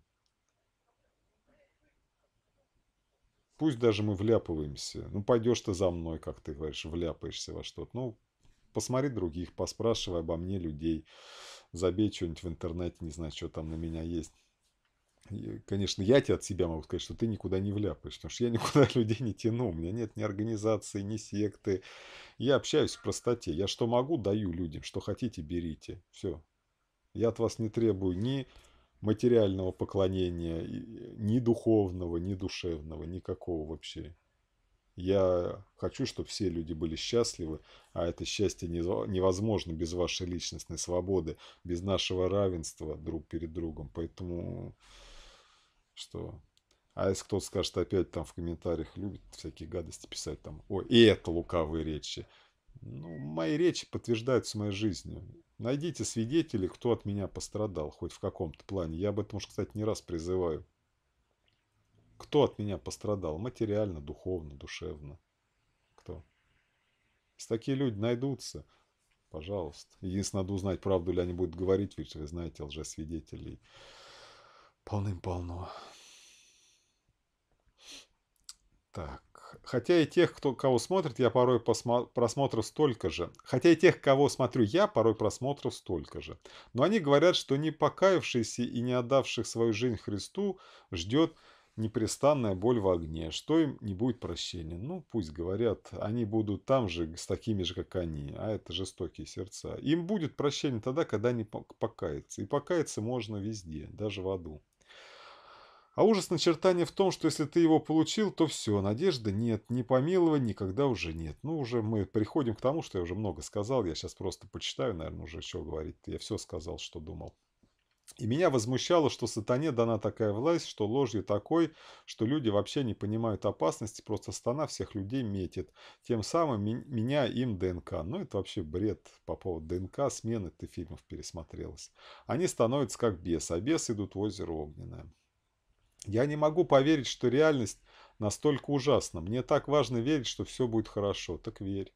Пусть даже мы вляпываемся. Ну, пойдешь ты за мной, как ты говоришь, вляпаешься во что-то. Ну, посмотри других, поспрашивай обо мне людей. Забей что-нибудь в интернете, не знаю, что там на меня есть конечно, я тебе от себя могу сказать, что ты никуда не вляпаешь, потому что я никуда людей не тяну, у меня нет ни организации, ни секты. Я общаюсь в простоте. Я что могу, даю людям, что хотите, берите. Все. Я от вас не требую ни материального поклонения, ни духовного, ни душевного, никакого вообще. Я хочу, чтобы все люди были счастливы, а это счастье невозможно без вашей личностной свободы, без нашего равенства друг перед другом. Поэтому что... А если кто-то скажет опять там в комментариях, любит всякие гадости писать там, ой, и это лукавые речи. Ну, мои речи подтверждаются моей жизнью. Найдите свидетелей, кто от меня пострадал, хоть в каком-то плане. Я об этом уж, кстати, не раз призываю. Кто от меня пострадал? Материально, духовно, душевно. Кто? Если такие люди найдутся, пожалуйста. Единственное, надо узнать, правду ли они будут говорить, ведь вы знаете лжесвидетелей. свидетелей полным-полно. Так. Хотя и тех, кто кого смотрит, я порой посмо... просмотров столько же. Хотя и тех, кого смотрю я, порой просмотров столько же. Но они говорят, что не покаявшийся и не отдавших свою жизнь Христу ждет непрестанная боль в огне, что им не будет прощения. Ну, пусть говорят, они будут там же, с такими же, как они, а это жестокие сердца. Им будет прощение тогда, когда они покаятся. И покаяться можно везде, даже в аду. А ужас начертания в том, что если ты его получил, то все, надежды нет, ни помилования никогда уже нет. Ну, уже мы приходим к тому, что я уже много сказал, я сейчас просто почитаю, наверное, уже что говорить. Я все сказал, что думал. И меня возмущало, что сатане дана такая власть, что ложью такой, что люди вообще не понимают опасности, просто стана всех людей метит. Тем самым меня им ДНК. Ну, это вообще бред по поводу ДНК, смены ты фильмов пересмотрелась. Они становятся как бес, а бесы идут в озеро Огненное. Я не могу поверить, что реальность настолько ужасна. Мне так важно верить, что все будет хорошо. Так верь.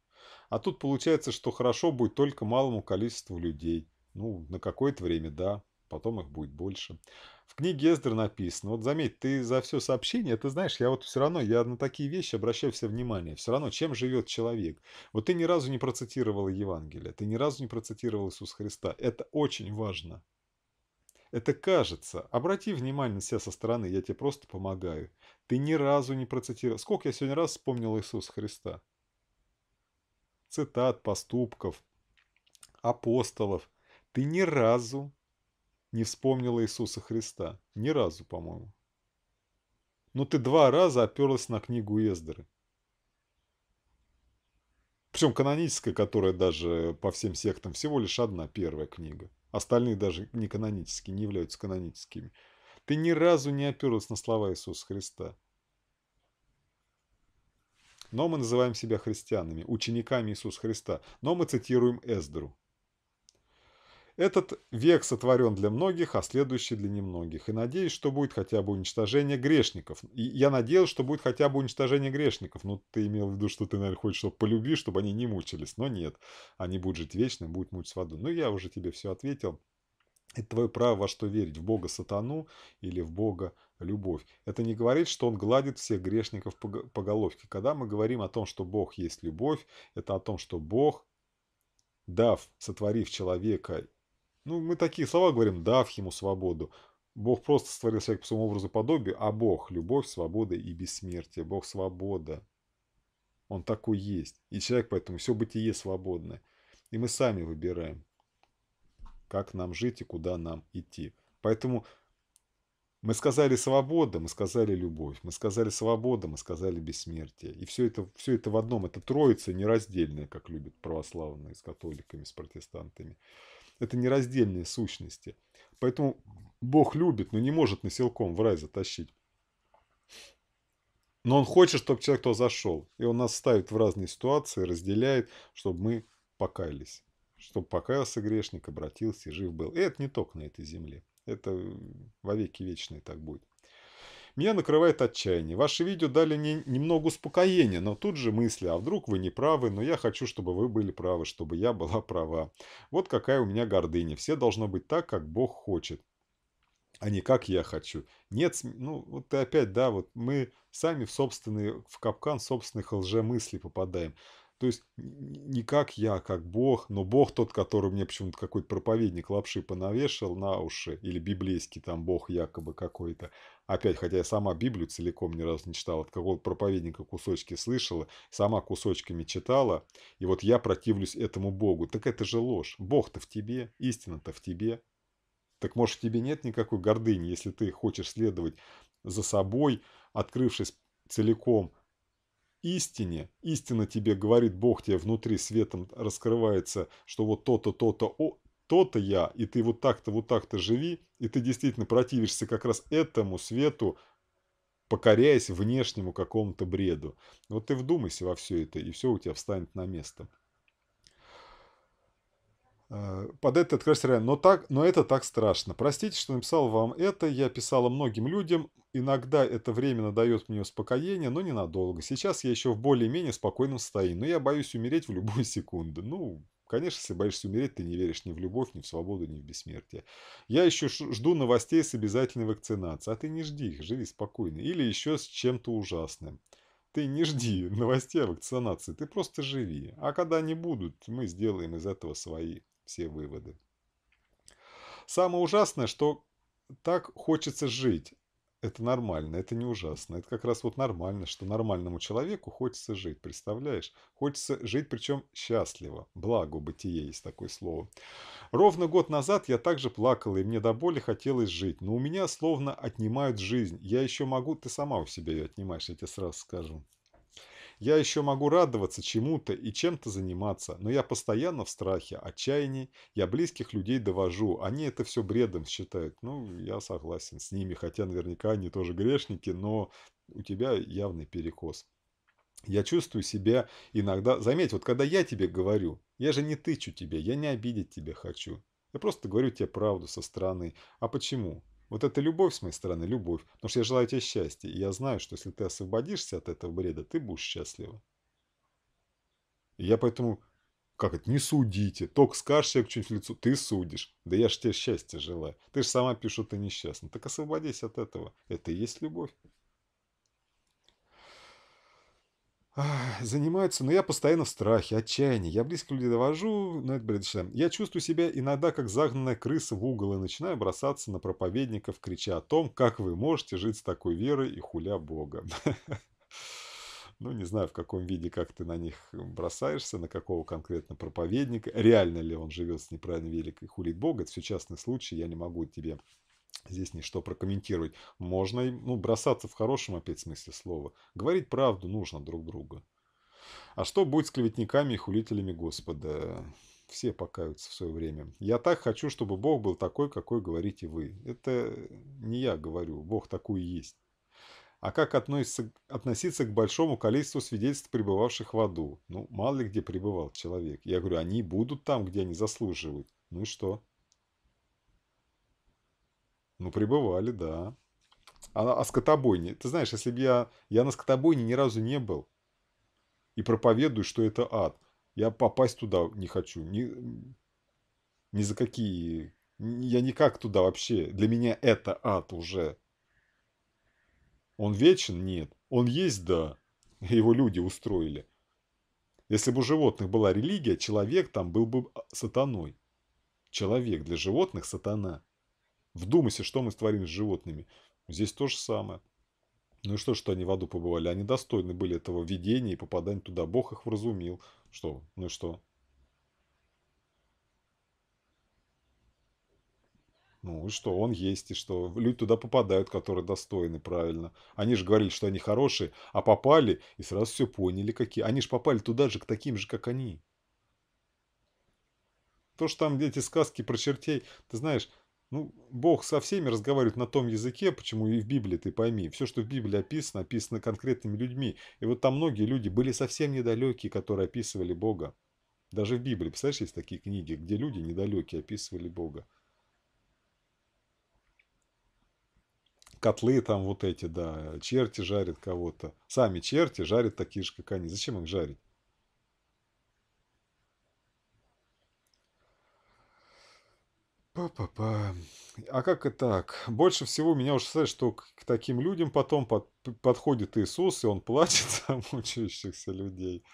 А тут получается, что хорошо будет только малому количеству людей. Ну, на какое-то время, да. Потом их будет больше. В книге Эздер написано. Вот заметь, ты за все сообщение, ты знаешь, я вот все равно, я на такие вещи обращаю все внимание. Все равно, чем живет человек. Вот ты ни разу не процитировала Евангелие. Ты ни разу не процитировала Иисуса Христа. Это очень важно. Это кажется. Обрати внимание на себя со стороны, я тебе просто помогаю. Ты ни разу не процитировал. Сколько я сегодня раз вспомнил Иисуса Христа? Цитат, поступков, апостолов. Ты ни разу не вспомнила Иисуса Христа. Ни разу, по-моему. Но ты два раза оперлась на книгу Ездры. Причем каноническая, которая даже по всем сектам всего лишь одна первая книга. Остальные даже не канонические, не являются каноническими. Ты ни разу не оперлась на слова Иисуса Христа. Но мы называем себя христианами, учениками Иисуса Христа. Но мы цитируем Эздру. Этот век сотворен для многих, а следующий для немногих. И надеюсь, что будет хотя бы уничтожение грешников. И я надеялся, что будет хотя бы уничтожение грешников. Ну, ты имел в виду, что ты, наверное, хочешь, чтобы полюби, чтобы они не мучились. Но нет, они будут жить вечно, будут мучиться в аду. Ну, я уже тебе все ответил. Это твое право во что верить, в Бога сатану или в Бога любовь. Это не говорит, что он гладит всех грешников по головке. Когда мы говорим о том, что Бог есть любовь, это о том, что Бог дав, сотворив человека ну, мы такие слова говорим, дав ему свободу. Бог просто створил человека по своему образу подобию, а Бог – любовь, свобода и бессмертие. Бог – свобода. Он такой есть. И человек поэтому все бытие свободное. И мы сами выбираем, как нам жить и куда нам идти. Поэтому мы сказали свобода, мы сказали любовь, мы сказали свобода, мы сказали бессмертие. И все это, все это в одном. Это троица нераздельная, как любят православные с католиками, с протестантами это нераздельные сущности. Поэтому Бог любит, но не может населком в рай затащить. Но он хочет, чтобы человек кто зашел. И он нас ставит в разные ситуации, разделяет, чтобы мы покаялись. Чтобы покаялся грешник, обратился и жив был. И это не только на этой земле. Это во веки вечные так будет. Меня накрывает отчаяние. Ваши видео дали мне немного успокоения, но тут же мысли, а вдруг вы не правы, но я хочу, чтобы вы были правы, чтобы я была права. Вот какая у меня гордыня. Все должно быть так, как Бог хочет а не как я хочу. Нет, ну, вот опять, да, вот мы сами в собственный, в капкан собственных лжемыслей попадаем. То есть не как я, как Бог, но Бог тот, который мне почему-то какой-то проповедник лапши понавешал на уши, или библейский там Бог якобы какой-то. Опять, хотя я сама Библию целиком ни разу не читала, от какого-то проповедника кусочки слышала, сама кусочками читала, и вот я противлюсь этому Богу. Так это же ложь. Бог-то в тебе, истина-то в тебе. Так может, тебе нет никакой гордыни, если ты хочешь следовать за собой, открывшись целиком истине, истина тебе говорит, Бог тебе внутри светом раскрывается, что вот то-то, то-то, о, то-то я, и ты вот так-то, вот так-то живи, и ты действительно противишься как раз этому свету, покоряясь внешнему какому-то бреду. Вот ты вдумайся во все это, и все у тебя встанет на место. Э, под этот крестер но, так, но это так страшно. Простите, что написал вам это. Я писала многим людям. Иногда это временно дает мне успокоение, но ненадолго. Сейчас я еще в более-менее спокойном состоянии, но я боюсь умереть в любую секунду. Ну, Конечно, если боишься умереть, ты не веришь ни в любовь, ни в свободу, ни в бессмертие. Я еще жду новостей с обязательной вакцинацией. А ты не жди их, живи спокойно. Или еще с чем-то ужасным. Ты не жди новостей о вакцинации, ты просто живи. А когда они будут, мы сделаем из этого свои все выводы. Самое ужасное, что так хочется жить. Это нормально, это не ужасно. Это как раз вот нормально, что нормальному человеку хочется жить, представляешь? Хочется жить, причем счастливо. Благо, бытие есть такое слово. Ровно год назад я также плакала, и мне до боли хотелось жить. Но у меня словно отнимают жизнь. Я еще могу, ты сама у себя ее отнимаешь, я тебе сразу скажу. Я еще могу радоваться чему-то и чем-то заниматься, но я постоянно в страхе, отчаянии. Я близких людей довожу, они это все бредом считают. Ну, я согласен с ними, хотя наверняка они тоже грешники, но у тебя явный перекос. Я чувствую себя иногда... Заметь, вот когда я тебе говорю, я же не тычу тебя, я не обидеть тебя хочу. Я просто говорю тебе правду со стороны. А почему? Вот это любовь с моей стороны, любовь. Потому что я желаю тебе счастья. И я знаю, что если ты освободишься от этого бреда, ты будешь счастлива. И я поэтому, как это, не судите. Только скажешь себе что-нибудь в лицо, ты судишь. Да я же тебе счастья желаю. Ты же сама пишешь, ты несчастна. Так освободись от этого. Это и есть любовь. занимаются, но я постоянно в страхе, отчаянии. Я близко людей довожу, но это бред. Я чувствую себя иногда как загнанная крыса в угол и начинаю бросаться на проповедников, крича о том, как вы можете жить с такой верой и хуля Бога. Ну, не знаю, в каком виде, как ты на них бросаешься, на какого конкретно проповедника, реально ли он живет с неправильной великой, хулит Бога, это все частный случай, я не могу тебе Здесь ничто прокомментировать. Можно ну, бросаться в хорошем опять смысле слова. Говорить правду нужно друг другу. А что будет с клеветниками и хулителями Господа? Все покаются в свое время. Я так хочу, чтобы Бог был такой, какой говорите вы. Это не я говорю, Бог такой и есть. А как относится, относиться к большому количеству свидетельств, пребывавших в аду? Ну, мало ли где пребывал человек. Я говорю, они будут там, где они заслуживают. Ну и что? Ну, пребывали, да. А, а скотобойне? Ты знаешь, если бы я... Я на скотобойне ни разу не был. И проповедую, что это ад. Я попасть туда не хочу. Ни, ни за какие... Я никак туда вообще. Для меня это ад уже. Он вечен? Нет. Он есть? Да. Его люди устроили. Если бы у животных была религия, человек там был бы а, сатаной. Человек для животных – сатана. Вдумайся, что мы створим с животными. Здесь то же самое. Ну и что, что они в аду побывали? Они достойны были этого видения и попадания туда. Бог их вразумил. Что? Ну и что? Ну и что, он есть, и что люди туда попадают, которые достойны, правильно. Они же говорили, что они хорошие, а попали и сразу все поняли, какие. Они же попали туда же, к таким же, как они. То, что там эти сказки про чертей, ты знаешь, ну, Бог со всеми разговаривает на том языке, почему и в Библии, ты пойми. Все, что в Библии описано, описано конкретными людьми. И вот там многие люди были совсем недалекие, которые описывали Бога. Даже в Библии, представляешь, есть такие книги, где люди недалекие описывали Бога. котлы там вот эти, да, черти жарят кого-то. Сами черти жарят такие же, как они. Зачем их жарить? Па-па-па. А как и так? Больше всего меня уже ужасает, что к таким людям потом под, подходит Иисус, и он плачет за мучающихся людей.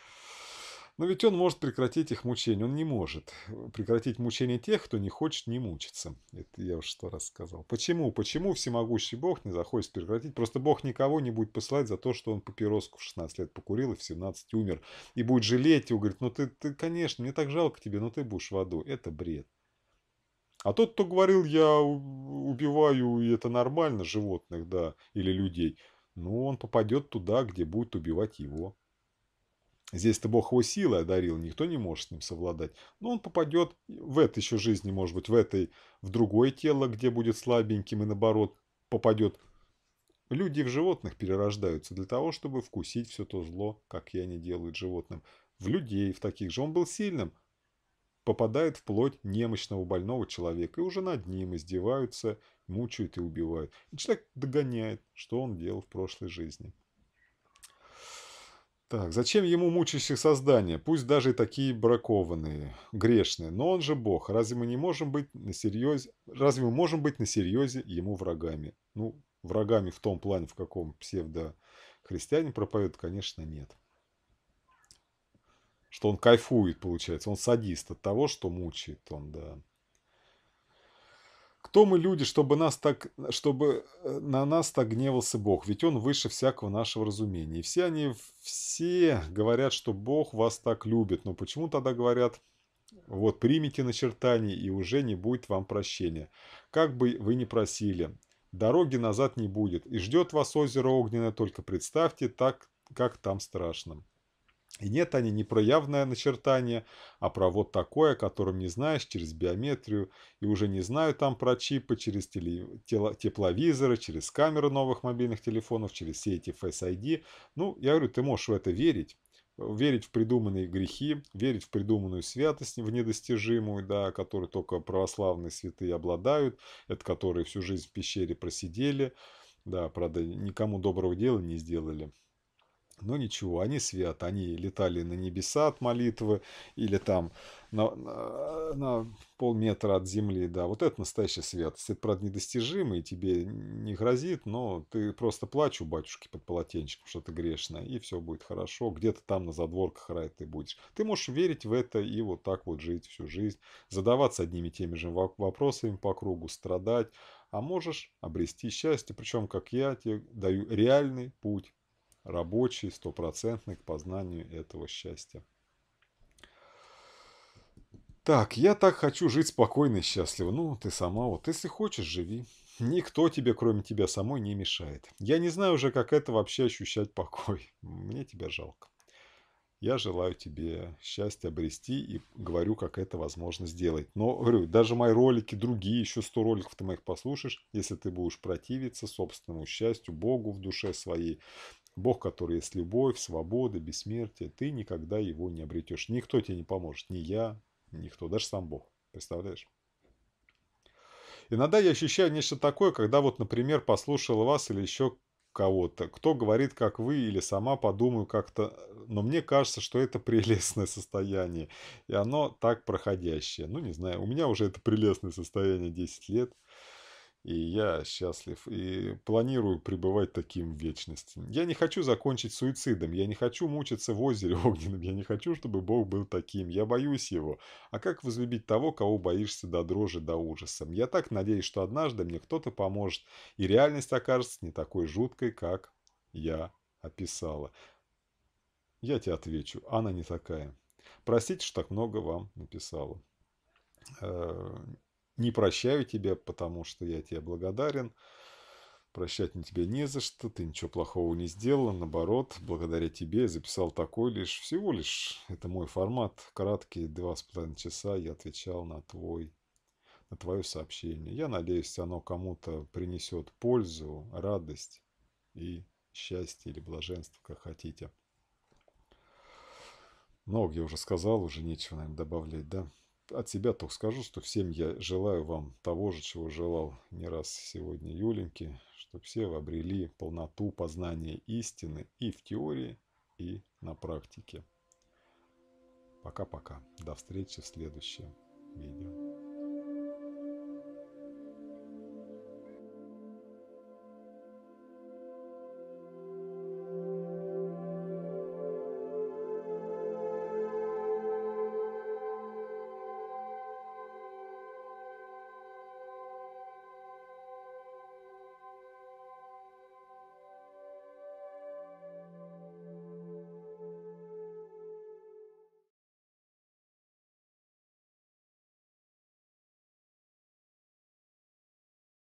Но ведь он может прекратить их мучение. Он не может прекратить мучение тех, кто не хочет не мучиться. Это я уже сто раз Почему? Почему всемогущий Бог не захочет прекратить? Просто Бог никого не будет посылать за то, что он папироску в 16 лет покурил и в 17 умер. И будет жалеть его. Говорит, ну ты, ты конечно, мне так жалко тебе, но ты будешь в аду. Это бред. А тот, кто говорил, я убиваю, и это нормально, животных, да, или людей, ну, он попадет туда, где будет убивать его. Здесь-то Бог его силой одарил, никто не может с ним совладать. Но он попадет в этой еще жизни, может быть, в этой, в другое тело, где будет слабеньким, и наоборот, попадет. Люди в животных перерождаются для того, чтобы вкусить все то зло, как я не делают животным. В людей, в таких же. Он был сильным, попадает в плоть немощного больного человека, и уже над ним издеваются, мучают и убивают. И человек догоняет, что он делал в прошлой жизни. Так, зачем ему мучающие создания, пусть даже и такие бракованные, грешные, но он же Бог, разве мы не можем быть на серьезе, разве мы можем быть на серьезе ему врагами? Ну, врагами в том плане, в каком псевдохристиане проповедуют, конечно, нет что он кайфует, получается. Он садист от того, что мучает он, да. Кто мы люди, чтобы, нас так, чтобы э, на нас так гневался Бог? Ведь Он выше всякого нашего разумения. И все они, все говорят, что Бог вас так любит. Но почему тогда говорят, вот примите начертание, и уже не будет вам прощения. Как бы вы ни просили, дороги назад не будет. И ждет вас озеро огненное, только представьте так, как там страшно. И нет, они не про явное начертание, а про вот такое, которым не знаешь через биометрию. И уже не знаю там про чипы, через теле, тело, тепловизоры, через камеры новых мобильных телефонов, через все эти Face ID. Ну, я говорю, ты можешь в это верить. Верить в придуманные грехи, верить в придуманную святость, в недостижимую, да, которой только православные святые обладают, это которые всю жизнь в пещере просидели, да, правда, никому доброго дела не сделали но ничего, они свят, они летали на небеса от молитвы или там на, на, на полметра от земли, да, вот это настоящая святость, это, правда, недостижимый, тебе не грозит, но ты просто плачу батюшки под полотенчиком, что ты грешная, и все будет хорошо, где-то там на задворках рай ты будешь. Ты можешь верить в это и вот так вот жить всю жизнь, задаваться одними и теми же вопросами по кругу, страдать, а можешь обрести счастье, причем, как я тебе даю реальный путь рабочий, стопроцентный к познанию этого счастья. Так, я так хочу жить спокойно и счастливо. Ну, ты сама вот, если хочешь, живи. Никто тебе, кроме тебя самой, не мешает. Я не знаю уже, как это вообще ощущать покой. Мне тебя жалко. Я желаю тебе счастья обрести и говорю, как это возможно сделать. Но, говорю, даже мои ролики, другие, еще 100 роликов ты моих послушаешь, если ты будешь противиться собственному счастью, Богу в душе своей, Бог, который есть любовь, свобода, бессмертие, ты никогда его не обретешь. Никто тебе не поможет, ни я, никто, даже сам Бог. Представляешь? Иногда я ощущаю нечто такое, когда вот, например, послушал вас или еще кого-то. Кто говорит, как вы, или сама подумаю как-то. Но мне кажется, что это прелестное состояние. И оно так проходящее. Ну, не знаю, у меня уже это прелестное состояние 10 лет – и я счастлив и планирую пребывать таким в вечности. Я не хочу закончить суицидом, я не хочу мучиться в озере огненном, я не хочу, чтобы Бог был таким, я боюсь его. А как возлюбить того, кого боишься до дрожи, до ужаса? Я так надеюсь, что однажды мне кто-то поможет, и реальность окажется не такой жуткой, как я описала. Я тебе отвечу, она не такая. Простите, что так много вам написала. Э, не прощаю тебя, потому что я тебе благодарен. Прощать не тебя не за что, ты ничего плохого не сделала, наоборот, благодаря тебе я записал такой лишь, всего лишь, это мой формат, краткие два с половиной часа я отвечал на твой на твое сообщение. Я надеюсь, оно кому-то принесет пользу, радость и счастье или блаженство, как хотите. Много я уже сказал, уже нечего, наверное, добавлять, да? от себя только скажу, что всем я желаю вам того же, чего желал не раз сегодня Юленьке, чтобы все обрели полноту познания истины и в теории, и на практике. Пока-пока. До встречи в следующем видео.